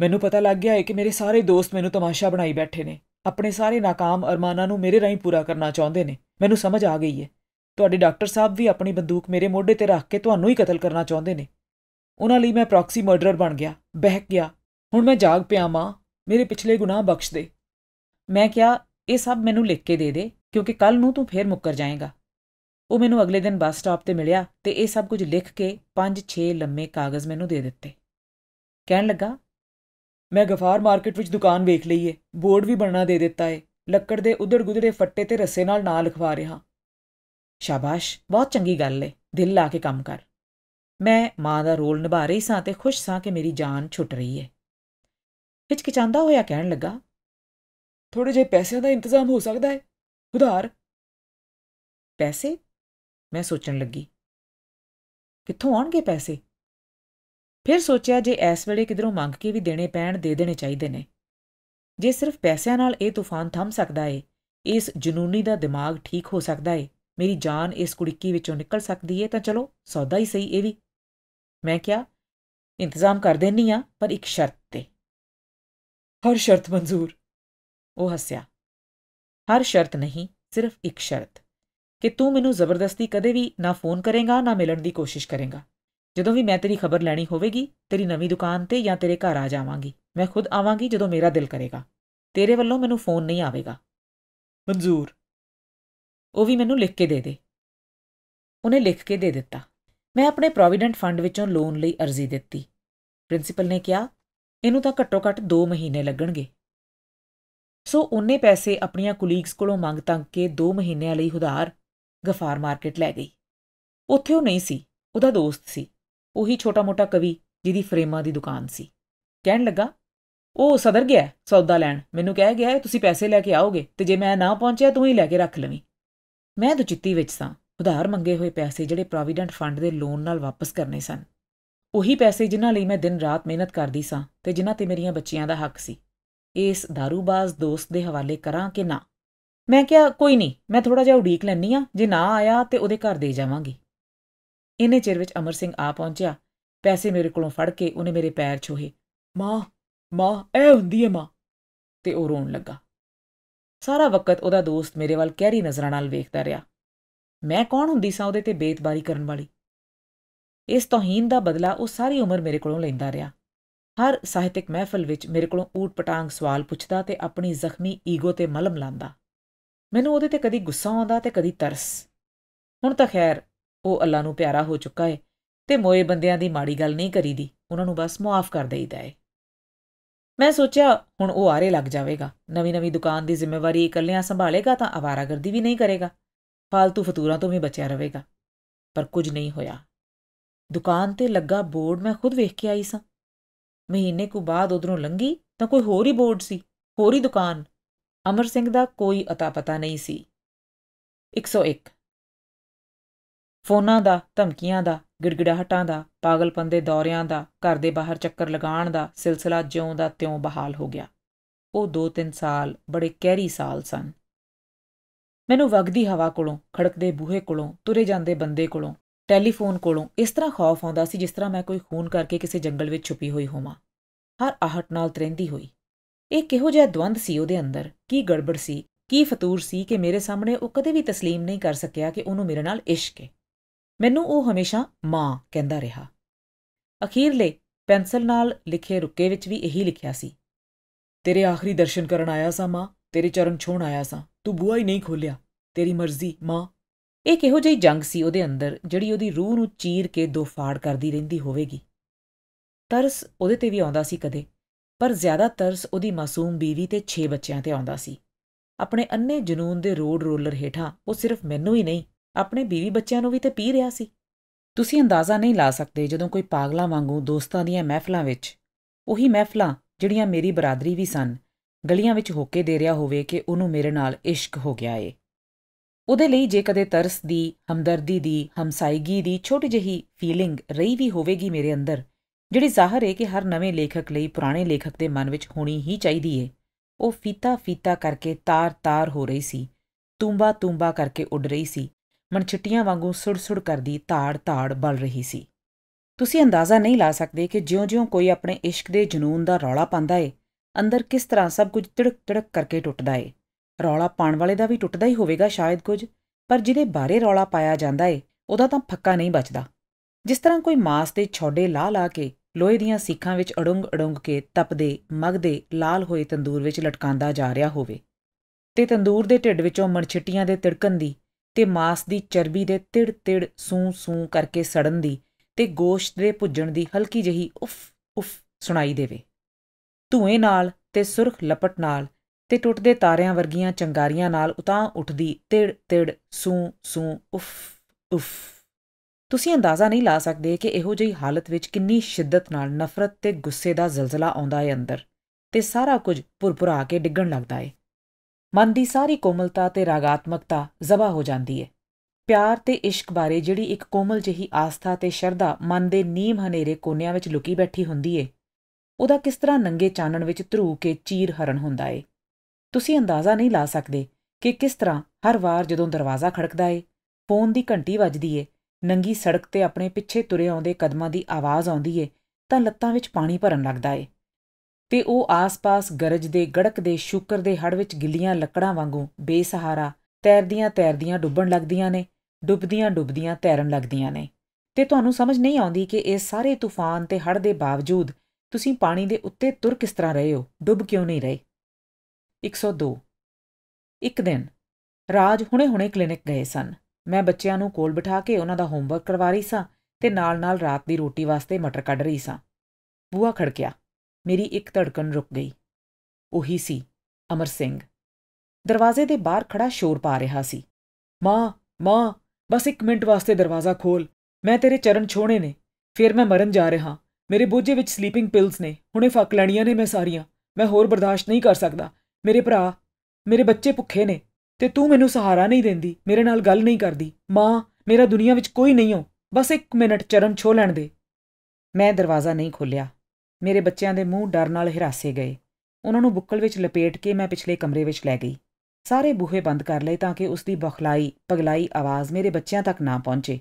A: ਮੈਨੂੰ ਪਤਾ ਲੱਗ ਗਿਆ ਹੈ ਕਿ ਮੇਰੇ ਸਾਰੇ ਦੋਸਤ ਮੈਨੂੰ ਤਮਾਸ਼ਾ ਬਣਾਈ ਬੈਠੇ ਨੇ ਆਪਣੇ ਸਾਰੇ ناکਾਮ ਅਰਮਾਨਾਂ ਨੂੰ ਮੇਰੇ ਰਾਹੀਂ ਪੂਰਾ ਕਰਨਾ ਚਾਹੁੰਦੇ ਨੇ ਮੈਨੂੰ ਸਮਝ ਆ ਗਈ ਹੈ ਤੁਹਾਡੇ ਡਾਕਟਰ ਸਾਹਿਬ ਵੀ ਆਪਣੀ ਬੰਦੂਕ ਮੇਰੇ ਮੋਢੇ ਤੇ ਰੱਖ ਕੇ ਤੁਹਾਨੂੰ ਹੀ ਕਤਲ ਕਰਨਾ ਚਾਹੁੰਦੇ ਨੇ ਉਹਨਾਂ ਲਈ ਮੈਂ ਪ੍ਰੌਕਸੀ ਮਰਡਰਰ ਬਣ ਗਿਆ ਬਹਿਕ ਗਿਆ ਹੁਣ ਮੈਂ ਜਾਗ ਪਿਆ ਮਾਂ ਮੇਰੇ ਪਿਛਲੇ ਗੁਨਾਹ ਬਖਸ਼ ਦੇ ਮੈਂ ਕਿਹਾ ਇਹ ਸਭ ਮੈਨੂੰ ਲਿਖ ਕੇ ਦੇ ਦੇ ਕਿਉਂਕਿ ਕੱਲ ਨੂੰ ਤੂੰ ਫੇਰ ਮੁੱਕਰ ਜਾਏਗਾ ਉਹ ਮੈਨੂੰ ਅਗਲੇ ਦਿਨ ਬੱਸ ਸਟਾਪ ਤੇ ਮਿਲਿਆ ਤੇ ਇਹ ਸਭ ਕੁਝ ਲਿਖ ਕੇ 5-6 ਲੰਮੇ ਕਾਗਜ਼ ਮੈਨੂੰ ਦੇ ਦਿੱਤੇ ਕਹਿਣ ਲੱਗਾ ਮੈਂ ਗਫਾਰ ਮਾਰਕੀਟ ਵਿੱਚ ਦੁਕਾਨ ਵੇਖ ਲਈ ਏ ਬੋਰਡ ਵੀ ਬਣਨਾ ਦੇ ਦਿੱਤਾ ਏ ਲੱਕੜ ਦੇ ਉਧੜ-ਗੁਧੜੇ ਫੱਟੇ ਤੇ ਰੱਸੇ ਨਾਲ ਨਾਂ ਲਿਖਵਾ ਰਿਹਾ ਸ਼ਾਬਾਸ਼ ਬਹੁਤ ਚੰਗੀ ਗੱਲ ਏ ਦਿਲ ਲਾ ਕੇ ਕੰਮ ਕਰ ਮੈਂ ਮਾਂ ਦਾ ਰੋਲ ਨਿਭਾ ਰਹੀ ਸਾਂ ਤੇ ਖੁਸ਼ ਸਾਂ ਕਿ ਮੇਰੀ ਜਾਨ ਛੁੱਟ ਰਹੀ ਏ
B: ਹਿਚਕਿਚਾਂਦਾ ਹੋਇਆ ਕਹਿਣ ਲੱਗਾ ਥੋੜੇ ਜੇ ਪੈਸਿਆਂ ਦਾ ਇੰਤਜ਼ਾਮ ਹੋ ਸਕਦਾ ਹੈ ਉਧਾਰ ਪੈਸੇ ਮੈਂ ਸੋਚਣ ਲੱਗੀ ਕਿੱਥੋਂ ਆਉਣਗੇ ਪੈਸੇ ਫਿਰ ਸੋਚਿਆ ਜੇ ਇਸ ਵੇਲੇ ਕਿਧਰੋਂ ਮੰਗ ਕੇ ਵੀ
A: ਦੇਣੇ ਪੈਣ ਦੇ ਦੇਣੇ ਚਾਹੀਦੇ ਨੇ ਜੇ ਸਿਰਫ ਪੈਸਿਆਂ ਨਾਲ ਇਹ ਤੂਫਾਨ ਥੰਮ ਸਕਦਾ ਏ ਇਸ ਜਨੂਨੀ ਦਾ ਦਿਮਾਗ ਠੀਕ ਹੋ ਸਕਦਾ ਏ ਮੇਰੀ ਜਾਨ ਇਸ ਕੁੜਿੱਕੀ ਵਿੱਚੋਂ ਨਿਕਲ ਸਕਦੀ ਏ ਤਾਂ ਚਲੋ
B: ਸੌਦਾ ਹੀ ਸਹੀ ਇਹ ਵੀ ਮੈਂ ਕਿਹਾ ਇੰਤਜ਼ਾਮ ਕਰ ਦੇਣੀ ਆ ਪਰ ਇੱਕ ਸ਼ਰਤ ਤੇ ਹਰ ਸ਼ਰਤ ਮਨਜ਼ੂਰ ਉਹ ਹੱਸਿਆ ਹਰ ਸ਼ਰਤ ਨਹੀਂ ਸਿਰਫ ਇੱਕ ਸ਼ਰਤ ਕਿ ਤੂੰ ਮੈਨੂੰ ਜ਼ਬਰਦਸਤੀ ਕਦੇ ਵੀ ਨਾ ਫੋਨ ਕਰੇਗਾ ਨਾ
A: ਮਿਲਣ ਦੀ ਕੋਸ਼ਿਸ਼ ਕਰੇਗਾ ਜਦੋਂ ਵੀ ਮੈਂ ਤੇਰੀ ਖਬਰ ਲੈਣੀ ਹੋਵੇਗੀ ਤੇਰੀ ਨਵੀਂ ਦੁਕਾਨ ਤੇ ਜਾਂ ਤੇਰੇ ਘਰ ਆ
B: ਜਾਵਾਂਗੀ ਮੈਂ ਖੁਦ ਆਵਾਂਗੀ ਜਦੋਂ ਮੇਰਾ ਦਿਲ ਕਰੇਗਾ ਤੇਰੇ ਵੱਲੋਂ ਮੈਨੂੰ ਫੋਨ ਨਹੀਂ ਆਵੇਗਾ ਮਨਜ਼ੂਰ ਉਹ ਵੀ ਮੈਨੂੰ ਲਿਖ ਕੇ ਦੇ ਦੇ ਉਹਨੇ ਲਿਖ ਕੇ ਦੇ ਦਿੱਤਾ ਮੈਂ ਆਪਣੇ ਪ੍ਰੋਵੀਡੈਂਟ ਫੰਡ ਵਿੱਚੋਂ ਲੋਨ ਲਈ ਅਰਜ਼ੀ ਦਿੱਤੀ ਪ੍ਰਿੰਸੀਪਲ ਨੇ ਕਿਹਾ
A: ਇਹਨੂੰ ਤਾਂ ਘੱਟੋ-ਘੱਟ 2 ਮਹੀਨੇ ਲੱਗਣਗੇ ਸੋ ਉਹਨੇ ਪੈਸੇ ਆਪਣੀਆਂ ਕੁਲੀਗਸ ਕੋਲੋਂ ਮੰਗ ਤੰਗ ਕੇ 2 ਮਹੀਨਿਆਂ ਲਈ ਉਧਾਰ ਗਫਾਰ ਮਾਰਕੀਟ ਲੈ ਗਈ ਉੱਥੇ ਉਹ ਨਹੀਂ ਸੀ ਉਹਦਾ ਦੋਸਤ ਸੀ ਉਹੀ ਛੋਟਾ-ਮੋਟਾ ਕਵੀ ਜਿਹਦੀ ਫਰੇਮਾਂ ਦੀ ਦੁਕਾਨ ਸੀ ਕਹਿਣ ਲੱਗਾ ਉਹ ਸਦਰ ਗਿਆ ਸੌਦਾ ਲੈਣ ਮੈਨੂੰ ਕਹਿ ਗਿਆ ਤੁਸੀਂ ਪੈਸੇ ਲੈ ਕੇ ਆਓਗੇ ਤੇ ਜੇ ਮੈਂ ਨਾ ਪਹੁੰਚਿਆ ਤੂੰ ਹੀ ਲੈ ਕੇ ਰੱਖ ਲਵੀਂ ਮੈਂ ਦੁਚਿੱਤੀ ਵਿੱਚ ਸਾਂ ਉਧਾਰ ਮੰਗੇ ਹੋਏ ਪੈਸੇ ਜਿਹੜੇ ਪ੍ਰੋਵੀਡੈਂਟ ਫੰਡ ਦੇ ਲੋਨ ਨਾਲ ਵਾਪਸ ਕਰਨੇ ਸਨ ਉਹੀ ਪੈਸੇ ਜਿਨ੍ਹਾਂ ਲਈ ਮੈਂ ਦਿਨ ਰਾਤ ਮਿਹਨਤ ਕਰਦੀ ਸਾਂ ਤੇ ਜਿਨ੍ਹਾਂ ਤੇ ਮੇਰੀਆਂ ਬੱਚੀਆਂ ਦਾ ਹੱਕ ਸੀ ਇਸ ਦਾਰੂਬਾਜ਼ ਦੋਸਤ ਦੇ ਹਵਾਲੇ ਕਰਾਂ ਕਿ ਨਾ ਮੈਂ ਕਿਹਾ ਕੋਈ ਨਹੀਂ ਮੈਂ ਥੋੜਾ ਜਿਹਾ ਉਡੀਕ ਲੈਣੀ ਆ ਜੇ ਨਾ ਆਇਆ ਤੇ ਉਹਦੇ ਘਰ ਦੇ ਜਾਵਾਂਗੀ ਇਨੇ ਚਿਰ ਵਿੱਚ ਅਮਰ ਸਿੰਘ ਆ ਪਹੁੰਚਿਆ ਪੈਸੇ ਮੇਰੇ ਕੋਲੋਂ ਫੜ ਕੇ ਉਹਨੇ ਮੇਰੇ ਪੈਰ ਛੋਹੇ ਮਾਂ ਮਾਂ ਐ ਹੁੰਦੀ ਐ ਮਾਂ ਤੇ ਉਹ ਰੋਣ ਲੱਗਾ ਸਾਰਾ ਵਕਤ ਉਹਦਾ ਦੋਸਤ ਮੇਰੇ ਵੱਲ ਕਹਿਰੀ ਨਜ਼ਰਾਂ ਨਾਲ ਵੇਖਦਾ ਰਿਹਾ ਮੈਂ ਕੌਣ ਹੁੰਦੀ ਸਾਂ ਉਹਦੇ ਤੇ ਬੇਤਬਾਰੀ ਕਰਨ ਵਾਲੀ ਇਸ ਤੋਹੀਨ ਦਾ ਬਦਲਾ ਉਹ ਸਾਰੀ ਉਮਰ ਮੇਰੇ ਕੋਲੋਂ ਲੈਂਦਾ ਰਿਹਾ ਹਰ ਸਾਹਿਤਿਕ ਮਹਿਫਲ ਵਿੱਚ ਮੇਰੇ ਕੋਲੋਂ ਊਟ-ਪਟਾਂਗ ਸਵਾਲ ਪੁੱਛਦਾ ਤੇ ਆਪਣੀ ਜ਼ਖਮੀ ਈਗੋ ਤੇ ਮਲਮ ਲਾਂਦਾ ਮੈਨੂੰ ਉਹਦੇ ਤੇ ਕਦੀ ਗੁੱਸਾ ਆਉਂਦਾ ਤੇ ਕਦੀ ਤਰਸ ਹੁਣ ਤਾਂ ਖੈਰ ਉਹ ਅੱਲਾ ਨੂੰ ਪਿਆਰਾ ਹੋ ਚੁੱਕਾ ਏ ਤੇ ਮੋਏ ਬੰਦਿਆਂ ਦੀ ਮਾੜੀ ਗੱਲ ਨਹੀਂ ਕਰੀਦੀ ਉਹਨਾਂ ਨੂੰ ਬਸ ਮਾਫ ਕਰ ਦੇਈਦਾ ਏ ਮੈਂ ਸੋਚਿਆ ਹੁਣ ਉਹ ਆਰੇ ਲੱਗ ਜਾਵੇਗਾ ਨਵੀਂ ਨਵੀਂ ਦੁਕਾਨ ਦੀ ਜ਼ਿੰਮੇਵਾਰੀ ਇਕੱਲਿਆਂ ਸੰਭਾਲੇਗਾ ਤਾਂ ਆਵਾਰਾਗਰਦੀ ਵੀ ਨਹੀਂ ਕਰੇਗਾ ਫालतू ਫਤੂਰਾ ਤੋਂ ਵੀ ਬਚਿਆ ਰਹੇਗਾ ਪਰ ਕੁਝ ਨਹੀਂ ਹੋਇਆ ਦੁਕਾਨ ਤੇ ਲੱਗਾ ਬੋਰਡ ਮੈਂ ਖੁਦ ਵੇਖ ਕੇ ਆਈ ਸਾਂ ਮਹੀਨੇ ਕੁ ਬਾਅਦ ਉਧਰੋਂ ਲੰਗੀ ਤਾਂ ਕੋਈ ਹੋਰ ਹੀ ਬੋਰਡ ਸੀ ਹੋਰ ਹੀ ਦੁਕਾਨ ਅਮਰ ਸਿੰਘ ਦਾ ਕੋਈ ਅਤਾ ਪਤਾ ਨਹੀਂ ਸੀ 101 ਫੋਨਾਂ ਦਾ ਧਮਕੀਆਂ ਦਾ ਗਿੜਗਿੜਾਹਟਾਂ ਦਾ ਪਾਗਲਪਨ ਦੇ ਦੌਰਿਆਂ ਦਾ ਘਰ ਦੇ ਬਾਹਰ ਚੱਕਰ ਲਗਾਉਣ ਦਾ ਸਿਲਸਿਲਾ ਜਿਉਂ ਦਾ ਤਿਉਂ ਬਹਾਲ ਹੋ ਗਿਆ ਉਹ 2-3 ਸਾਲ ਬੜੇ ਕੈਰੀ ਸਾਲ ਸਨ ਮੈਨੂੰ ਵਗਦੀ ਹਵਾ ਕੋਲੋਂ ਖੜਕਦੇ ਬੂਹੇ ਕੋਲੋਂ ਤੁਰੇ ਜਾਂਦੇ ਬੰਦੇ ਕੋਲੋਂ ਟੈਲੀਫੋਨ ਕੋਲੋਂ ਇਸ ਤਰ੍ਹਾਂ ਖੌਫ ਆਉਂਦਾ ਸੀ ਜਿਸ ਤਰ੍ਹਾਂ ਮੈਂ ਕੋਈ ਖੂਨ ਕਰਕੇ ਕਿਸੇ ਜੰਗਲ ਵਿੱਚ ਛੁਪੀ ਹੋਈ ਹੋਵਾਂ ਹਰ ਆਹਟ ਨਾਲ ਤਰੰਦੀ ਹੋਈ ਇਹ ਕਿਹੋ ਜਿਹਾ ਦਵੰਦ ਸੀ ਉਹਦੇ ਅੰਦਰ ਕੀ ਗੜਬੜ ਸੀ ਕੀ ਫਤੂਰ ਸੀ ਕਿ ਮੇਰੇ ਸਾਹਮਣੇ ਉਹ ਕਦੇ ਵੀ تسلیم ਨਹੀਂ ਕਰ ਸਕਿਆ ਕਿ ਉਹਨੂੰ ਮੇਰੇ ਨਾਲ ਇਸ਼ਕ ਹੈ ਮੈਨੂੰ ਉਹ ਹਮੇਸ਼ਾ ਮਾਂ ਕਹਿੰਦਾ ਰਿਹਾ ਅਖੀਰਲੇ ਪੈਨਸਲ ਨਾਲ ਲਿਖੇ ਰੁੱਕੇ ਵਿੱਚ ਵੀ ਇਹੀ ਲਿਖਿਆ ਸੀ ਤੇਰੇ ਆਖਰੀ ਦਰਸ਼ਨ ਕਰਨ ਆਇਆ ਸਾਂ ਮਾਂ ਤੇਰੇ ਚਰਨ ਛੋਣ ਆਇਆ ਸਾਂ ਤੂੰ ਬੁਆ ਹੀ ਨਹੀਂ ਖੋਲਿਆ ਤੇਰੀ ਮਰਜ਼ੀ ਮਾਂ ਇਹ ਕਿਹੋ ਜਿਹੀ ਜੰਗ ਸੀ ਉਹਦੇ ਅੰਦਰ ਜਿਹੜੀ ਉਹਦੀ ਰੂਹ ਨੂੰ ਚੀਰ ਕੇ ਦੋ ਫਾੜ ਕਰਦੀ ਰਹਿੰਦੀ ਹੋਵੇਗੀ ਤਰਸ ਉਹਦੇ ਤੇ ਵੀ ਆਉਂਦਾ ਸੀ ਕਦੇ ਪਰ ਜ਼ਿਆਦਾ ਤਰਸ ਉਹਦੀ ਮਾਸੂਮ ਬੀਵੀ ਤੇ 6 ਬੱਚਿਆਂ ਤੇ ਆਉਂਦਾ ਸੀ ਆਪਣੇ ਅੰਨੇ ਜਨੂਨ ਦੇ ਰੋਡ ਰੋਲਰ ਹੇਠਾਂ ਉਹ ਸਿਰਫ ਮੈਨੂੰ ਹੀ ਨਹੀਂ ਆਪਣੇ بیوی ਬੱਚਿਆਂ ਨੂੰ ਵੀ ਤੇ ਪੀ ਰਿਹਾ ਸੀ ਤੁਸੀਂ ਅੰਦਾਜ਼ਾ ਨਹੀਂ ਲਾ ਸਕਦੇ ਜਦੋਂ ਕੋਈ ਪਾਗਲਾ ਵਾਂਗੂ ਦੋਸਤਾਂ ਦੀਆਂ ਮਹਿਫਲਾਂ ਵਿੱਚ ਉਹੀ ਮਹਿਫਲਾਂ ਜਿਹੜੀਆਂ ਮੇਰੀ ਬਰਾਦਰੀ ਵੀ ਸਨ ਗਲੀਆਂ ਵਿੱਚ ਹੋਕੇ ਦੇ ਰਿਹਾ ਹੋਵੇ ਕਿ ਉਹਨੂੰ ਮੇਰੇ ਨਾਲ ਇਸ਼ਕ ਹੋ ਗਿਆ ਏ ਉਹਦੇ ਲਈ ਜੇ ਕਦੇ ਤਰਸ ਦੀ ਹਮਦਰਦੀ ਦੀ ਹਮਸਾਇਗੀ ਦੀ ਛੋਟੀ ਜਹੀ ਫੀਲਿੰਗ ਰਹੀ ਵੀ ਹੋਵੇਗੀ ਮੇਰੇ ਅੰਦਰ ਜਿਹੜੀ ਜ਼ਾਹਰ ਹੈ ਕਿ ਹਰ ਨਵੇਂ ਲੇਖਕ ਲਈ ਪੁਰਾਣੇ ਲੇਖਕ ਦੇ ਮਨ ਵਿੱਚ ਹੋਣੀ ਹੀ ਚਾਹੀਦੀ ਏ ਉਹ ਫੀਤਾ ਫੀਤਾ ਕਰਕੇ ਤਾਰ-ਤਾਰ ਹੋ ਰਹੀ ਸੀ ਤੂੰਬਾ ਤੂੰਬਾ ਕਰਕੇ ਉੱਡ ਰਹੀ ਸੀ ਮਨਚਿੱਟੀਆਂ ਵਾਂਗੂ ਸੁੜ-ਸੁੜ ਕਰਦੀ ਧਾੜ-ਧਾੜ ਬਲ ਰਹੀ ਸੀ ਤੁਸੀਂ ਅੰਦਾਜ਼ਾ ਨਹੀਂ ਲਾ ਸਕਦੇ ਕਿ ਜਿਉਂ-ਜਿਉਂ ਕੋਈ ਆਪਣੇ ਇਸ਼ਕ ਦੇ ਜਨੂਨ ਦਾ ਰੌਲਾ ਪਾਉਂਦਾ ਏ ਅੰਦਰ ਕਿਸ ਤਰ੍ਹਾਂ ਸਭ ਕੁਝ ਟੜਕ-ਟੜਕ ਕਰਕੇ ਟੁੱਟਦਾ ਏ ਰੌਲਾ ਪਾਣ ਵਾਲੇ ਦਾ ਵੀ ਟੁੱਟਦਾ ਹੀ ਹੋਵੇਗਾ ਸ਼ਾਇਦ ਕੁਝ ਪਰ ਜਿਹਦੇ ਬਾਰੇ ਰੌਲਾ ਪਾਇਆ ਜਾਂਦਾ ਏ ਉਹਦਾ ਤਾਂ ਫੱਕਾ ਨਹੀਂ ਬਚਦਾ ਜਿਸ ਤਰ੍ਹਾਂ ਕੋਈ ਮਾਸ ਦੇ ਛੋਡੇ ਲਾ-ਲਾ ਕੇ ਲੋਹੇ ਦੀਆਂ ਸੀਖਾਂ ਵਿੱਚ ਅੜੁੰਗ-ਅੜੁੰਗ ਕੇ ਤਪਦੇ ਮਗਦੇ ਲਾਲ ਹੋਏ ਤੰਦੂਰ ਵਿੱਚ ਲਟਕਾਂਦਾ ਜਾ ਰਿਹਾ ਹੋਵੇ ਤੇ ਤੰਦੂਰ ਦੇ ਢਿੱਡ ਵਿੱਚੋਂ ਮਣਛਟੀਆਂ ਦੇ ਤਿੜਕਣ ਦੀ ਤੇ ਮਾਸ ਦੀ ਚਰਬੀ ਦੇ ਤਿੜ-ਤਿੜ ਸੂ-ਸੂ ਕਰਕੇ ਸੜਨ ਦੀ ਤੇ ਗੋਸ਼ਤ ਦੇ ਭੁੱਜਣ ਦੀ ਹਲਕੀ ਜਹੀ ਉਫ ਉਫ ਸੁਣਾਈ ਦੇਵੇ ਧੂਏ ਨਾਲ ਤੇ ਸੁਰਖ ਲਪਟ ਨਾਲ ਤੇ ਟੁੱਟਦੇ ਤਾਰਿਆਂ ਵਰਗੀਆਂ ਚੰਗਾਰੀਆਂ ਨਾਲ ਉਤਾਂ ਉੱਠਦੀ ਤਿੜ-ਤਿੜ ਸੂ-ਸੂ ਉਫ ਉਫ ਤੁਸੀਂ ਅੰਦਾਜ਼ਾ ਨਹੀਂ ਲਾ ਸਕਦੇ ਕਿ ਇਹੋ ਜਿਹੀ ਹਾਲਤ ਵਿੱਚ ਕਿੰਨੀ ਸ਼ਿੱਦਤ ਨਾਲ ਨਫ਼ਰਤ ਤੇ ਗੁੱਸੇ ਦਾ ਜ਼ਲਜ਼ਲਾ ਆਉਂਦਾ ਹੈ ਅੰਦਰ ਤੇ ਸਾਰਾ ਕੁਝ ਪੁਰਪੁਰਾ ਕੇ ਡਿੱਗਣ ਲੱਗਦਾ ਹੈ ਮਨ ਦੀ ਸਾਰੀ ਕੋਮਲਤਾ ਤੇ ਰਾਗਾਤਮਕਤਾ ਜ਼ਬਾ ਹੋ ਜਾਂਦੀ ਹੈ ਪਿਆਰ ਤੇ ਇਸ਼ਕ ਬਾਰੇ ਜਿਹੜੀ ਇੱਕ ਕੋਮਲ ਜਹੀ ਆਸਥਾ ਤੇ ਸ਼ਰਧਾ ਮਨ ਦੇ ਨੀਮ ਹਨੇਰੇ ਕੋਨਿਆਂ ਵਿੱਚ ਲੁਕੀ ਬੈਠੀ ਹੁੰਦੀ ਏ ਉਹਦਾ ਕਿਸ ਤਰ੍ਹਾਂ ਨੰਗੇ ਚਾਨਣ ਵਿੱਚ ਧਰੂ ਕੇ ਚੀਰ ਹਰਨ ਹੁੰਦਾ ਏ ਤੁਸੀਂ ਅੰਦਾਜ਼ਾ ਨਹੀਂ ਲਾ ਸਕਦੇ ਕਿ ਕਿਸ ਤਰ੍ਹਾਂ ਹਰ ਵਾਰ ਜਦੋਂ ਦਰਵਾਜ਼ਾ ਖੜਕਦਾ ਏ ਫੋਨ ਦੀ ਘੰਟੀ ਵੱਜਦੀ ਏ ਨੰਗੀ ਸੜਕ ਤੇ ਆਪਣੇ ਪਿੱਛੇ ਤੁਰੇ ਆਉਂਦੇ ਕਦਮਾਂ ਦੀ ਆਵਾਜ਼ ਆਉਂਦੀ ਏ ਤਾਂ ਲੱਤਾਂ ਵਿੱਚ ਪਾਣੀ ਭਰਨ ਲੱਗਦਾ ਏ ਤੇ ਉਹ ਆਸ-ਪਾਸ ਗਰਜਦੇ ਗੜਕਦੇ ਸ਼ੁਕਰ ਦੇ ਹੜ ਵਿੱਚ ਗਿੱਲੀਆਂ ਲੱਕੜਾਂ ਵਾਂਗੂ ਬੇਸਹਾਰਾ ਤੈਰਦੀਆਂ ਤੈਰਦੀਆਂ ਡੁੱਬਣ ਲੱਗਦੀਆਂ ਨੇ ਡੁੱਬਦੀਆਂ ਡੁੱਬਦੀਆਂ ਤੈਰਨ ਲੱਗਦੀਆਂ ਨੇ ਤੇ ਤੁਹਾਨੂੰ ਸਮਝ ਨਹੀਂ ਆਉਂਦੀ ਕਿ ਇਹ ਸਾਰੇ ਤੂਫਾਨ ਤੇ ਹੜ ਦੇ ਬਾਵਜੂਦ ਤੁਸੀਂ ਪਾਣੀ ਦੇ ਉੱਤੇ ਤੁਰ ਕਿਸ ਤਰ੍ਹਾਂ ਰਹੇ ਹੋ ਡੁੱਬ ਕਿਉਂ ਨਹੀਂ ਰਹੇ 102 ਇੱਕ ਦਿਨ ਰਾਜ ਹੁਣੇ-ਹੁਣੇ ਕਲੀਨਿਕ ਗਏ ਸਨ ਮੈਂ ਬੱਚਿਆਂ ਨੂੰ ਕੋਲ ਬਿਠਾ ਕੇ ਉਹਨਾਂ ਦਾ ਹੋਮਵਰਕ ਕਰਵਾ ਰਹੀ ਸਾਂ ਤੇ ਨਾਲ-ਨਾਲ ਰਾਤ ਦੀ ਰੋਟੀ ਵਾਸਤੇ ਮਟਰ ਕੱਢ ਰਹੀ ਸਾਂ ਬੂਆ ਖੜਕਿਆ ਮੇਰੀ ਇੱਕ ਧੜਕਣ ਰੁਕ ਗਈ ਉਹੀ ਸੀ ਅਮਰ ਸਿੰਘ ਦਰਵਾਜ਼ੇ ਦੇ ਬਾਹਰ ਖੜਾ ਸ਼ੋਰ ਪਾ ਰਿਹਾ ਸੀ ਮਾਂ ਮਾਂ ਬਸ ਇੱਕ ਮਿੰਟ ਵਾਸਤੇ ਦਰਵਾਜ਼ਾ ਖੋਲ ਮੈਂ ਤੇਰੇ ਚਰਨ ਛੋਣੇ ਨੇ ਫਿਰ ਮੈਂ ਮਰਨ ਜਾ ਰਿਹਾ ਮੇਰੇ ਬੋਝੇ ਵਿੱਚ ਸਲੀਪਿੰਗ ਪਿਲਸ ਨੇ ਹੁਣੇ ਫੱਕ ਲੈਣੀਆਂ ਨੇ ਮੈਂ ਸਾਰੀਆਂ ਮੈਂ ਹੋਰ ਬਰਦਾਸ਼ਤ ਨਹੀਂ ਕਰ ਸਕਦਾ ਮੇਰੇ ਭਰਾ ਮੇਰੇ ਬੱਚੇ ਭੁੱਖੇ ਨੇ ਤੇ ਤੂੰ ਮੈਨੂੰ ਸਹਾਰਾ ਨਹੀਂ ਦਿੰਦੀ ਮੇਰੇ ਨਾਲ ਗੱਲ ਨਹੀਂ ਕਰਦੀ ਮਾਂ ਮੇਰਾ ਦੁਨੀਆ ਵਿੱਚ ਕੋਈ ਨਹੀਂ ਹੋ ਬਸ ਇੱਕ ਮਿੰਟ ਚਰਨ ਛੋ ਲੈਣ ਦੇ ਮੈਂ ਦਰਵਾਜ਼ਾ ਨਹੀਂ ਖੋਲਿਆ ਮੇਰੇ ਬੱਚਿਆਂ ਦੇ ਮੂੰਹ ਡਰ ਨਾਲ ਹਿਰਾਸੇ ਗਏ ਉਹਨਾਂ ਨੂੰ ਬੁੱਕਲ ਵਿੱਚ ਲਪੇਟ ਕੇ ਮੈਂ ਪਿਛਲੇ ਕਮਰੇ ਵਿੱਚ ਲੈ ਗਈ ਸਾਰੇ ਬੂਹੇ ਬੰਦ ਕਰ ਲਏ ਤਾਂ ਕਿ ਉਸ ਦੀ ਬਖਲਾਈ ਪਗਲਾਈ ਆਵਾਜ਼ ਮੇਰੇ ਬੱਚਿਆਂ ਤੱਕ ਨਾ ਪਹੁੰਚੇ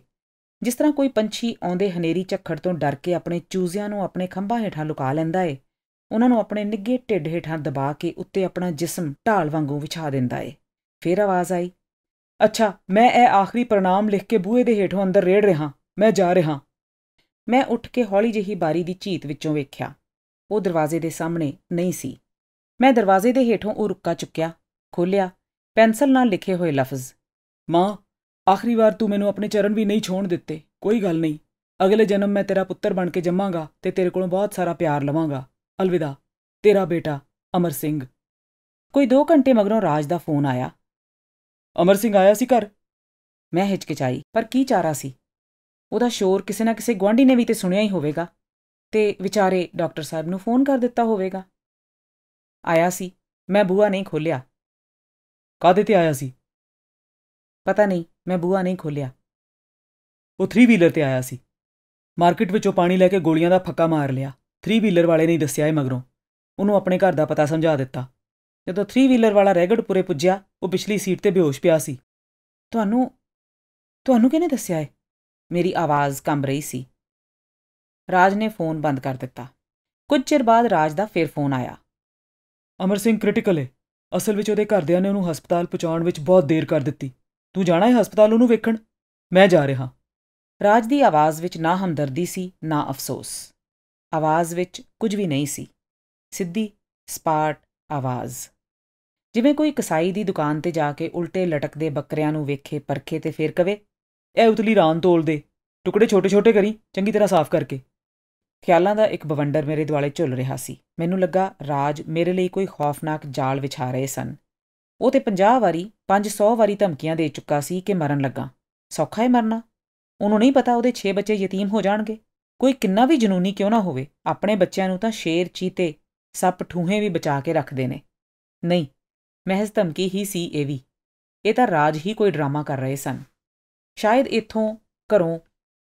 A: ਜਿਸ ਤਰ੍ਹਾਂ ਕੋਈ ਪੰਛੀ ਆਉਂਦੇ ਹਨੇਰੀ ਝੱਖੜ ਤੋਂ ਡਰ ਕੇ ਆਪਣੇ ਚੂਜ਼ਿਆਂ ਨੂੰ ਆਪਣੇ ਖੰਭਾਂ ਹੇਠਾਂ ਲੁਕਾ ਲੈਂਦਾ ਏ ਉਹਨਾਂ ਨੂੰ ਆਪਣੇ ਨਿੱਗੇ ਢਿੱਡ ਹੇਠਾਂ ਦਬਾ ਕੇ ਉੱਤੇ ਆਪਣਾ ਜਿਸਮ ਢਾਲ ਵਾਂਗੂ ਵਿਛਾ ਦਿੰਦਾ ਏ ਫੇਰ ਆਵਾਜ਼ ਆਈ ਅੱਛਾ ਮੈਂ ਇਹ ਆਖਰੀ ਪ੍ਰਣਾਮ ਲਿਖ ਕੇ ਬੂਹੇ ਦੇ ਹੇਠੋਂ ਅੰਦਰ ਰੇੜ ਰਿਹਾ ਮੈਂ ਜਾ ਰਿਹਾ ਮੈਂ ਉੱਠ ਕੇ ਹੌਲੀ ਜਿਹੀ ਬਾਰੀ ਦੀ ਝੀਤ ਵਿੱਚੋਂ ਵੇਖਿਆ ਉਹ ਦਰਵਾਜ਼ੇ ਦੇ ਸਾਹਮਣੇ ਨਹੀਂ ਸੀ ਮੈਂ ਦਰਵਾਜ਼ੇ ਦੇ ਹੇਠੋਂ ਉਹ ਰੁੱਕਾ ਚੁੱਕਿਆ ਖੋਲਿਆ ਪੈਨਸਲ ਨਾਲ ਲਿਖੇ ਹੋਏ ਲਫ਼ਜ਼ ਮਾਂ ਆਖਰੀ ਵਾਰ ਤੂੰ ਮੈਨੂੰ ਆਪਣੇ ਚਰਨ ਵੀ ਨਹੀਂ ਛੋਣ ਦਿੱਤੇ ਕੋਈ ਗੱਲ ਨਹੀਂ ਅਗਲੇ ਜਨਮ ਮੈਂ ਤੇਰਾ ਪੁੱਤਰ ਬਣ ਕੇ ਜੰਮਾਂਗਾ ਤੇ ਤੇਰੇ ਕੋਲੋਂ ਬਹੁਤ ਸਾਰਾ ਪਿਆਰ ਲਵਾਂਗਾ ਅਲਵਿਦਾ
B: ਤੇਰਾ ਬੇਟਾ ਅਮਰ ਸਿੰਘ ਕੋਈ 2 ਘੰਟੇ ਮਗਰੋਂ ਰਾਜ ਦਾ ਫੋਨ ਆਇਆ ਅਮਰ ਸਿੰਘ ਆਇਆ ਸੀ ਘਰ ਮੈਂ ਹਿਚਕਚਾਈ ਪਰ ਕੀ ਚਾਰਾ ਸੀ ਉਹਦਾ
A: ਸ਼ੋਰ ਕਿਸੇ ਨਾ ਕਿਸੇ ਗਵਾਂਢੀ ਨੇ ਵੀ ਤੇ ਸੁਣਿਆ ਹੀ ਹੋਵੇਗਾ ਤੇ ਵਿਚਾਰੇ ਡਾਕਟਰ ਸਾਹਿਬ ਨੂੰ ਫੋਨ ਕਰ ਦਿੱਤਾ
B: ਹੋਵੇਗਾ ਆਇਆ ਸੀ ਮੈਂ ਬੂਆ ਨਹੀਂ ਖੋਲਿਆ ਕਾਦੇ ਤੇ ਆਇਆ ਸੀ ਪਤਾ ਨਹੀਂ ਮੈਂ ਬੂਆ ਨਹੀਂ ਖੋਲਿਆ ਉਹ 3 ਵੀਲਰ ਤੇ ਆਇਆ ਸੀ ਮਾਰਕੀਟ ਵਿੱਚੋਂ ਪਾਣੀ ਲੈ ਕੇ ਗੋਲੀਆਂ ਦਾ ਫੱਕਾ ਮਾਰ ਲਿਆ 3 ਵੀਲਰ ਵਾਲੇ ਨੇ ਦੱਸਿਆ ਏ ਮਗਰੋਂ
A: ਉਹਨੂੰ ਆਪਣੇ ਘਰ ਦਾ ਪਤਾ ਸਮਝਾ ਦਿੱਤਾ ਜਦੋਂ 3 ਵੀਲਰ ਵਾਲਾ ਰੈਗੜਪੁਰੇ ਪੁੱਜਿਆ ਉਹ ਪਿਛਲੀ ਸੀਟ ਤੇ ਬੇਹੋਸ਼ ਪਿਆ ਸੀ ਤੁਹਾਨੂੰ ਤੁਹਾਨੂੰ ਕਿਹਨੇ ਦੱਸਿਆ ਏ ਮੇਰੀ ਆਵਾਜ਼ ਕੰਬ ਰਹੀ ਸੀ ਰਾਜ ਨੇ ਫੋਨ ਬੰਦ ਕਰ ਦਿੱਤਾ ਕੁਝ ਚਿਰ ਬਾਅਦ ਰਾਜ ਦਾ ਫੇਰ ਫੋਨ ਆਇਆ ਅਮਰ ਸਿੰਘ ਕ੍ਰਿਟੀਕਲ ਹੈ ਅਸਲ ਵਿੱਚ ਉਹਦੇ ਘਰਦਿਆਂ ਨੇ ਉਹਨੂੰ ਹਸਪਤਾਲ ਪਹੁੰਚਾਉਣ ਵਿੱਚ ਬਹੁਤ ਦੇਰ ਕਰ ਦਿੱਤੀ ਤੂੰ ਜਾਣਾ ਹੈ ਹਸਪਤਾਲ ਉਹਨੂੰ ਵੇਖਣ ਮੈਂ ਜਾ ਰਿਹਾ ਰਾਜ ਦੀ ਆਵਾਜ਼ ਵਿੱਚ ਨਾ ਹਮਦਰਦੀ ਸੀ ਨਾ ਅਫਸੋਸ ਆਵਾਜ਼ ਵਿੱਚ ਕੁਝ ਵੀ ਨਹੀਂ ਸੀ ਸਿੱਧੀ ਸਪਾਟ ਆਵਾਜ਼ ਜਿਵੇਂ ਕੋਈ ਕਸਾਈ ਦੀ ਦੁਕਾਨ ਤੇ ਜਾ ਕੇ ਉਲਟੇ ਲਟਕਦੇ ਬੱਕਰਿਆਂ ਨੂੰ ਵੇਖੇ ਪਰਖੇ ਤੇ ਫੇਰ ਕਵੇ ਇਹ ਉਤਲੀ ਰਾਨ ਤੋਲ ਦੇ ਟੁਕੜੇ ਛੋਟੇ-ਛੋਟੇ ਕਰੀ ਚੰਗੀ ਤਰ੍ਹਾਂ ਸਾਫ਼ ਕਰਕੇ ਖਿਆਲਾਂ ਦਾ ਇੱਕ ਬਵੰਡਰ ਮੇਰੇ ਦਿਵਾਲੇ ਝੁੱਲ ਰਿਹਾ ਸੀ ਮੈਨੂੰ ਲੱਗਾ ਰਾਜ ਮੇਰੇ ਲਈ ਕੋਈ ਖੌਫਨਾਕ ਜਾਲ ਵਿਛਾ ਰਹੇ ਸਨ ਉਹ ਤੇ 50 ਵਾਰੀ 500 ਵਾਰੀ ਧਮਕੀਆਂ ਦੇ ਚੁੱਕਾ ਸੀ ਕਿ ਮਰਨ ਲੱਗਾ ਸੌਖਾ ਹੈ ਮਰਨਾ ਉਹਨੂੰ ਨਹੀਂ ਪਤਾ ਉਹਦੇ 6 ਬੱਚੇ ਯਤੀਮ ਹੋ ਜਾਣਗੇ ਕੋਈ ਕਿੰਨਾ ਵੀ ਜਨੂਨੀ ਕਿਉਂ ਨਾ ਹੋਵੇ ਆਪਣੇ ਬੱਚਿਆਂ ਨੂੰ ਤਾਂ ਸ਼ੇਰ ਚੀਤੇ ਸੱਪ ਠੂਹੇ ਵੀ ਬਚਾ ਕੇ ਰੱਖਦੇ ਨੇ ਨਹੀਂ ਮਹਿਜ਼ ਧਮਕੀ ਹੀ ਸੀ ਇਹ ਵੀ ਇਹ ਤਾਂ ਰਾਜ ਹੀ ਕੋਈ ਡਰਾਮਾ ਕਰ ਰਹੇ ਸਨ ਸ਼ਾਇਦ ਇਥੋਂ ਘਰੋਂ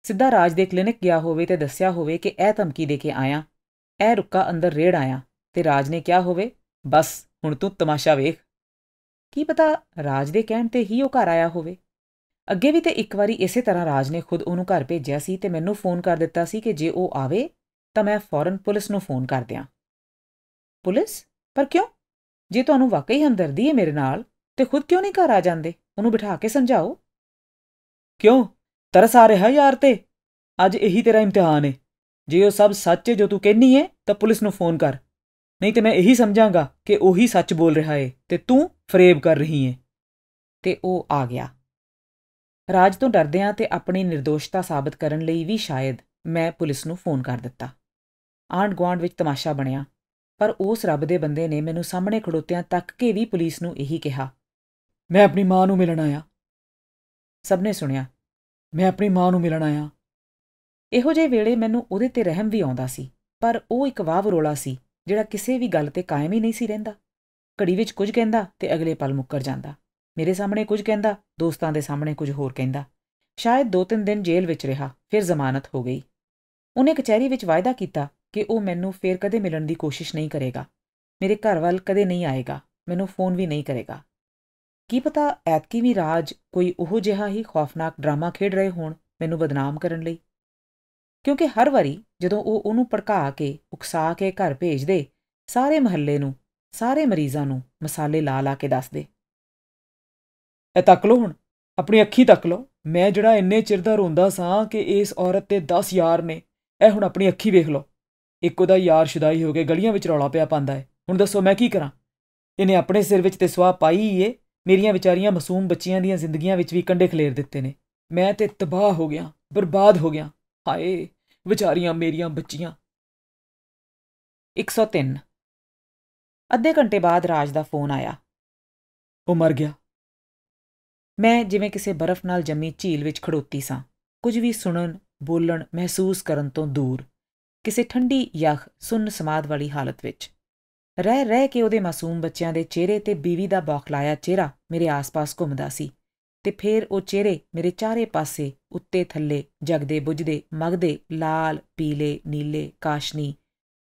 A: ਸਿੱਧਾ ਰਾਜ ਦੇ ਕਲੀਨਿਕ ਗਿਆ ਹੋਵੇ ਤੇ ਦੱਸਿਆ ਹੋਵੇ ਕਿ ਇਹ ਧਮਕੀ ਦੇ ਕੇ ਆਇਆ ਇਹ ਰੁੱਕਾ ਅੰਦਰ ਰੇੜ ਆਇਆ ਤੇ ਰਾਜ ਨੇ ਕਿਹਾ ਹੋਵੇ ਬਸ ਹੁਣ ਤੂੰ ਤਮਾਸ਼ਾ ਵੇਖ ਕੀ ਪਤਾ ਰਾਜ ਦੇ ਕਹਿਣ ਤੇ ਹੀ ਉਹ ਘਰ ਆਇਆ ਹੋਵੇ ਅੱਗੇ ਵੀ ਤੇ ਇੱਕ ਵਾਰੀ ਇਸੇ ਤਰ੍ਹਾਂ ਰਾਜ ਨੇ ਖੁਦ ਉਹਨੂੰ ਘਰ ਭੇਜਿਆ ਸੀ ਤੇ ਮੈਨੂੰ ਫੋਨ ਕਰ ਦਿੱਤਾ ਸੀ ਕਿ ਜੇ ਉਹ ਆਵੇ ਤਾਂ ਮੈਂ ਫੌਰਨ ਪੁਲਿਸ ਨੂੰ ਫੋਨ ਕਰ ਦਿਆਂ ਪੁਲਿਸ ਪਰ ਕਿਉਂ ਜੇ ਤੁਹਾਨੂੰ ਵਾਕਈ ਹਮਦਰਦੀ ਹੈ ਮੇਰੇ ਨਾਲ ਤੇ ਖੁਦ ਕਿਉਂ ਨਹੀਂ ਘਰ ਆ ਜਾਂਦੇ ਉਹਨੂੰ ਬਿਠਾ ਕੇ ਸਮਝਾਓ ਕਿਉਂ ਤਰਸ ਆ ਰਿਹਾ ਯਾਰ ਤੇ ਅੱਜ ਇਹੀ ਤੇਰਾ ਇਮਤਿਹਾਨ ਏ ਜੇ ਉਹ ਸਭ ਸੱਚ ਏ ਜੋ ਤੂੰ ਕਹਿਨੀ ਏ ਤਾਂ ਪੁਲਿਸ ਨੂੰ ਫੋਨ ਕਰ ਨਹੀਂ ਤੇ ਮੈਂ ਇਹੀ ਸਮਝਾਂਗਾ ਕਿ ਉਹੀ ਸੱਚ ਬੋਲ ਰਿਹਾ ਏ ਤੇ ਤੂੰ ਫਰੇਬ ਕਰ ਰਹੀ ਏ ਤੇ ਉਹ ਆ ਗਿਆ ਰਾਜ ਤੋਂ ਡਰਦਿਆਂ ਤੇ ਆਪਣੀ નિર્ਦੋਸ਼ਤਾ ਸਾਬਤ ਕਰਨ ਲਈ ਵੀ ਸ਼ਾਇਦ ਮੈਂ ਪੁਲਿਸ ਨੂੰ ਫੋਨ ਕਰ ਦਿੱਤਾ ਆਂਡ ਗਵਾਂਡ ਵਿੱਚ ਤਮਾਸ਼ਾ ਬਣਿਆ ਪਰ ਉਸ ਰੱਬ ਦੇ ਬੰਦੇ ਨੇ ਮੈਨੂੰ ਸਾਹਮਣੇ ਖੜੋਤਿਆਂ ਤੱਕ ਕੇ ਵੀ ਪੁਲਿਸ ਨੂੰ ਇਹੀ ਕਿਹਾ ਮੈਂ ਆਪਣੀ ਮਾਂ ਨੂੰ ਮਿਲਣ ਆਇਆ ਸਭ ਨੇ ਸੁਣਿਆ ਮੈਂ ਆਪਣੀ ਮਾਂ ਨੂੰ ਮਿਲਣ ਆਇਆ ਇਹੋ ਜਿਹੇ ਵੇਲੇ ਮੈਨੂੰ ਉਹਦੇ ਤੇ ਰਹਿਮ ਵੀ ਆਉਂਦਾ ਸੀ ਪਰ ਉਹ ਇੱਕ ਵਾਹ ਵਰੋਲਾ ਸੀ ਜਿਹੜਾ ਕਿਸੇ ਵੀ ਗੱਲ ਤੇ ਕਾਇਮ ਹੀ ਨਹੀਂ ਸੀ ਰਹਿੰਦਾ ਘੜੀ ਵਿੱਚ ਕੁਝ ਕਹਿੰਦਾ ਤੇ ਅਗਲੇ ਪਲ ਮੁੱਕਰ ਜਾਂਦਾ ਮੇਰੇ ਸਾਹਮਣੇ ਕੁਝ ਕਹਿੰਦਾ ਦੋਸਤਾਂ ਦੇ ਸਾਹਮਣੇ ਕੁਝ ਹੋਰ ਕਹਿੰਦਾ ਸ਼ਾਇਦ 2-3 ਦਿਨ ਜੇਲ੍ਹ ਵਿੱਚ ਰਿਹਾ ਫਿਰ ਜ਼ਮਾਨਤ ਹੋ ਗਈ ਉਹਨੇ ਕਚਹਿਰੀ ਵਿੱਚ ਵਾਅਦਾ ਕੀਤਾ ਕਿ ਉਹ ਮੈਨੂੰ ਫੇਰ ਕਦੇ ਮਿਲਣ ਦੀ ਕੋਸ਼ਿਸ਼ ਨਹੀਂ ਕਰੇਗਾ ਮੇਰੇ ਘਰ ਵੱਲ ਕਦੇ ਨਹੀਂ ਆਏਗਾ ਮੈਨੂੰ ਫੋਨ ਵੀ ਨਹੀਂ ਕਰੇਗਾ ਕੀ ਪਤਾ ਐਤਕੀ ਵੀ ਰਾਜ ਕੋਈ ਉਹੋ ਜਿਹਾ ਹੀ ਖੌਫਨਾਕ ਡਰਾਮਾ ਖੇਡ ਰਹੇ ਹੋਣ ਮੈਨੂੰ ਬਦਨਾਮ ਕਰਨ ਲਈ ਕਿਉਂਕਿ ਹਰ ਵਾਰੀ ਜਦੋਂ ਉਹ ਉਹਨੂੰ ਭੜਕਾ ਕੇ ਉਕਸਾ ਕੇ ਘਰ ਭੇਜਦੇ ਸਾਰੇ ਮਹੱਲੇ ਨੂੰ ਸਾਰੇ ਮਰੀਜ਼ਾਂ ਨੂੰ ਮਸਾਲੇ ਲਾ ਲਾ ਕੇ ਦੱਸਦੇ ਐ ਤੱਕ ਲੋ ਹੁਣ ਆਪਣੀ ਅੱਖੀ ਤੱਕ ਲੋ ਮੈਂ ਜਿਹੜਾ ਇੰਨੇ ਚਿਰ ਦਾ ਰੋਂਦਾ ਸਾਂ ਕਿ ਇਸ ਔਰਤ ਤੇ 10 ਯਾਰ ਨੇ ਐ ਹੁਣ ਆਪਣੀ ਅੱਖੀ ਵੇਖ ਲੋ ਇੱਕ ਉਹਦਾ ਯਾਰ ਸ਼ਦਾਈ ਹੋ ਕੇ ਗਲੀਆਂ ਵਿੱਚ ਰੌਲਾ ਪਿਆ ਪਾਂਦਾ ਹੈ ਹੁਣ ਦੱਸੋ ਮੈਂ ਕੀ ਕਰਾਂ ਇਹਨੇ ਆਪਣੇ ਸਿਰ ਵਿੱਚ ਤੇ ਸਵਾ ਪਾਈ ਏ ਮੇਰੀਆਂ ਵਿਚਾਰੀਆਂ ਮਾਸੂਮ ਬੱਚੀਆਂ ਦੀਆਂ ਜ਼ਿੰਦਗੀਆਂ ਵਿੱਚ ਵੀ ਕੰਡੇ ਖਲੇਰ ਦਿੱਤੇ ਨੇ ਮੈਂ ਤੇ ਤਬਾਹ ਹੋ ਗਿਆ ਬਰਬਾਦ ਹੋ ਗਿਆ
B: ਹਾਏ ਵਿਚਾਰੀਆਂ ਮੇਰੀਆਂ ਬੱਚੀਆਂ 103 ਅੱਧੇ ਘੰਟੇ ਬਾਅਦ ਰਾਜ ਦਾ ਫੋਨ ਆਇਆ ਉਹ ਮਰ ਗਿਆ ਮੈਂ ਜਿਵੇਂ ਕਿਸੇ ਬਰਫ਼ ਨਾਲ ਜੰਮੀ ਝੀਲ ਵਿੱਚ ਖੜੋਤੀ ਸਾਂ ਕੁਝ ਵੀ ਸੁਣਨ
A: ਬੋਲਣ ਮਹਿਸੂਸ ਕਰਨ ਤੋਂ ਦੂਰ ਕਿਸੇ ਠੰਡੀ ਯਖ ਸੁੰਨ ਸਮਾਦ ਵਾਲੀ ਹਾਲਤ ਵਿੱਚ ਰਹਿ ਰਹਿ ਕੇ ਉਹਦੇ ਮਾਸੂਮ ਬੱਚਿਆਂ ਦੇ ਚਿਹਰੇ ਤੇ ਬੀਵੀ ਦਾ ਬੌਖਲਾਇਆ ਚਿਹਰਾ ਮੇਰੇ ਆਸ-ਪਾਸ ਘੁੰਮਦਾ ਸੀ ਤੇ ਫੇਰ ਉਹ ਚਿਹਰੇ ਮੇਰੇ ਚਾਰੇ ਪਾਸੇ ਉੱਤੇ ਥੱਲੇ ਜਗਦੇ ਬੁਝਦੇ ਮਗਦੇ ਲਾਲ ਪੀਲੇ ਨੀਲੇ ਕਾਸ਼ਨੀ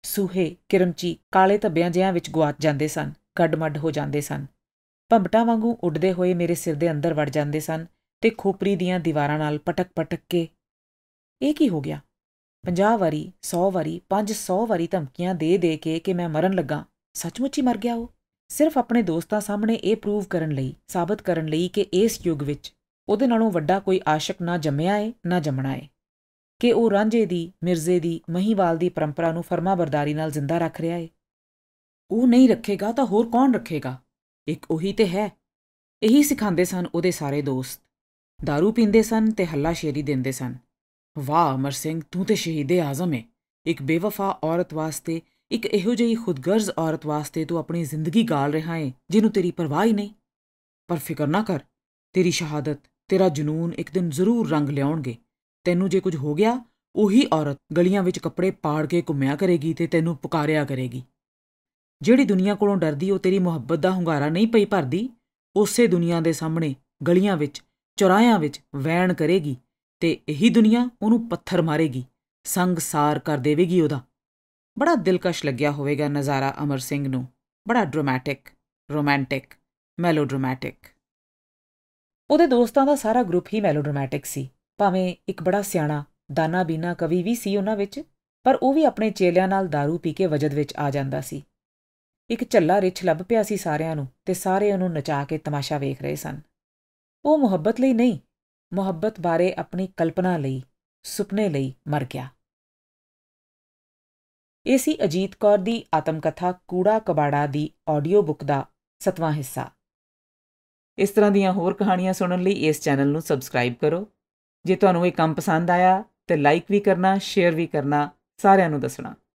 A: ਸੂਹੇ ਕਿਰਮਚੀ ਕਾਲੇ ਧੱਬਿਆਂ ਜਿਹਾਂ ਵਿੱਚ ਗੁਆਚ ਜਾਂਦੇ ਸਨ ਗੱਡਮੱਡ ਹੋ ਜਾਂਦੇ ਸਨ ਭੰਬਟਾ ਵਾਂਗੂ ਉੱਡਦੇ ਹੋਏ ਮੇਰੇ ਸਿਰ ਦੇ ਅੰਦਰ ਵੜ ਜਾਂਦੇ ਸਨ ਤੇ ਖੋਪਰੀ ਦੀਆਂ ਦੀਵਾਰਾਂ ਨਾਲ ਪਟਕ-ਪਟਕ ਕੇ ਇਹ ਕੀ ਹੋ ਗਿਆ 50 ਵਾਰੀ 100 ਵਾਰੀ 500 ਵਾਰੀ ਧਮਕੀਆਂ ਦੇ ਦੇ ਕੇ ਕਿ ਮੈਂ ਮਰਨ ਲੱਗਾ ਸੱਚਮੁੱਚ ਹੀ ਮਰ ਗਿਆ ਉਹ ਸਿਰਫ ਆਪਣੇ ਦੋਸਤਾਂ ਸਾਹਮਣੇ ਇਹ ਪ੍ਰੂਵ ਕਰਨ ਲਈ ਸਾਬਤ ਕਰਨ ਲਈ ਕਿ ਇਸ ਯੁੱਗ ਵਿੱਚ ਉਹਦੇ ਨਾਲੋਂ ਵੱਡਾ ਕੋਈ ਆਸ਼ਿਕ ਨਾ ਜੰਮਿਆ ਏ ਨਾ ਜੰਮਣਾ ਏ ਕਿ ਉਹ ਰਾਂਝੇ ਦੀ ਮਿਰਜ਼ੇ ਦੀ ਮਹੀਵਾਲ ਦੀ ਪਰੰਪਰਾ ਨੂੰ ਫਰਮਾਬਰਦਾਰੀ ਨਾਲ ਜ਼ਿੰਦਾ ਰੱਖ ਰਿਹਾ ਏ ਉਹ ਨਹੀਂ ਰੱਖੇਗਾ ਤਾਂ ਹੋਰ ਕੌਣ ਰੱਖੇਗਾ ਇੱਕ ਉਹੀ ਤੇ ਹੈ ਇਹੀ ਸਿਖਾਉਂਦੇ ਸਨ ਉਹਦੇ ਸਾਰੇ ਦੋਸਤ दारू ਪੀਂਦੇ ਸਨ ਤੇ ਹੱਲਾ ਸ਼ੇਰੀ ਦਿੰਦੇ ਸਨ ਵਾਹ ਅਮਰ ਸਿੰਘ ਤੂੰ ਤੇ ਏ ਆਜ਼ਮ ਏ ਇੱਕ ਬੇਵਫਾ ਔਰਤ ਵਾਸਤੇ ਇੱਕ ਇਹੋ ਜਿਹੀ ਖੁਦਗਰਜ਼ ਔਰਤ ਵਾਸਤੇ ਤੂੰ ਆਪਣੀ ਜ਼ਿੰਦਗੀ ਗਾਲ ਰਿਹਾ ਹੈ ਜਿਹਨੂੰ ਤੇਰੀ ਪਰਵਾਹ ਹੀ ਨਹੀਂ ਪਰ ਫਿਕਰ ਨਾ ਕਰ ਤੇਰੀ ਸ਼ਹਾਦਤ ਤੇਰਾ ਜਨੂਨ ਇੱਕ ਦਿਨ ਜ਼ਰੂਰ ਰੰਗ ਲਿਆਉਣਗੇ ਤੈਨੂੰ ਜੇ ਕੁਝ ਹੋ ਗਿਆ ਉਹੀ ਔਰਤ ਗਲੀਆਂ ਵਿੱਚ ਕੱਪੜੇ ਪਾੜ ਕੇ ਘੁੰਮਿਆ ਕਰੇਗੀ ਤੇ ਤੈਨੂੰ ਪੁਕਾਰਿਆ ਕਰੇਗੀ ਜਿਹੜੀ ਦੁਨੀਆ ਕੋਲੋਂ ਡਰਦੀ ਉਹ ਤੇਰੀ ਮੁਹੱਬਤ ਦਾ ਹੁੰਗਾਰਾ ਨਹੀਂ ਪਈ ਭਰਦੀ ਉਸੇ ਦੁਨੀਆ ਦੇ ਸਾਹਮਣੇ ਗਲੀਆਂ ਵਿੱਚ ਚੌਰਾਹਿਆਂ ਵਿੱਚ ਵੈਣ ਕਰੇਗੀ ਤੇ ਇਹੀ ਦੁਨੀਆ ਉਹਨੂੰ ਪੱਥਰ ਮਾਰੇਗੀ ਸੰਗਸਾਰ ਕਰ ਦੇਵੇਗੀ ਉਹਦਾ ਬੜਾ ਦਿਲਕਸ਼ ਲੱਗਿਆ ਹੋਵੇਗਾ ਨਜ਼ਾਰਾ ਅਮਰ ਸਿੰਘ ਨੂੰ ਬੜਾ ਡਰਾਮੈਟਿਕ ਰੋਮਾਂਟਿਕ ਮੈਲੋਡਰਾਮੈਟਿਕ ਉਹਦੇ ਦੋਸਤਾਂ ਦਾ ਸਾਰਾ ਗਰੁੱਪ ਹੀ ਮੈਲੋਡਰਾਮੈਟਿਕ ਸੀ ਭਾਵੇਂ ਇੱਕ ਬੜਾ ਸਿਆਣਾ ਦਾਨਾ ਬੀਨਾ ਕਵੀ ਵੀ ਸੀ ਉਹਨਾਂ ਵਿੱਚ ਪਰ ਉਹ ਵੀ ਆਪਣੇ ਚੇਲਿਆਂ ਨਾਲ दारू ਪੀ ਕੇ ਵਜਦ ਵਿੱਚ ਆ ਜਾਂਦਾ ਸੀ ਇੱਕ ਝੱਲਾ ਰਿਛ ਲੱਭ ਪਿਆ ਸੀ ਸਾਰਿਆਂ ਨੂੰ ਤੇ ਸਾਰੇ ਉਹਨੂੰ ਨਚਾ ਕੇ ਤਮਾਸ਼ਾ ਵੇਖ ਰਹੇ ਸਨ
B: ਉਹ ਮੁਹੱਬਤ ਲਈ ਨਹੀਂ ਮੁਹੱਬਤ ਬਾਰੇ ਆਪਣੀ ਕਲਪਨਾ ਲਈ ਸੁਪਨੇ ਲਈ ਮਰ ਗਿਆ ਇਹ ਸੀ ਅਜੀਤ ਕੌਰ ਦੀ ਆਤਮਕਥਾ ਕੂੜਾ ਕਬਾੜਾ ਦੀ ਆਡੀਓ ਬੁੱਕ ਦਾ 7ਵਾਂ ਹਿੱਸਾ ਇਸ ਤਰ੍ਹਾਂ ਦੀਆਂ
A: ਹੋਰ ਕਹਾਣੀਆਂ ਸੁਣਨ ਲਈ ਇਸ ਚੈਨਲ ਨੂੰ ਸਬਸਕ੍ਰਾਈਬ ਕਰੋ ਜੇ ਤੁਹਾਨੂੰ ਇਹ ਕੰਮ ਪਸੰਦ ਆਇਆ ਤੇ ਲਾਈਕ ਵੀ ਕਰਨਾ ਸ਼ੇਅਰ ਵੀ ਕਰਨਾ ਸਾਰਿਆਂ ਨੂੰ ਦੱਸਣਾ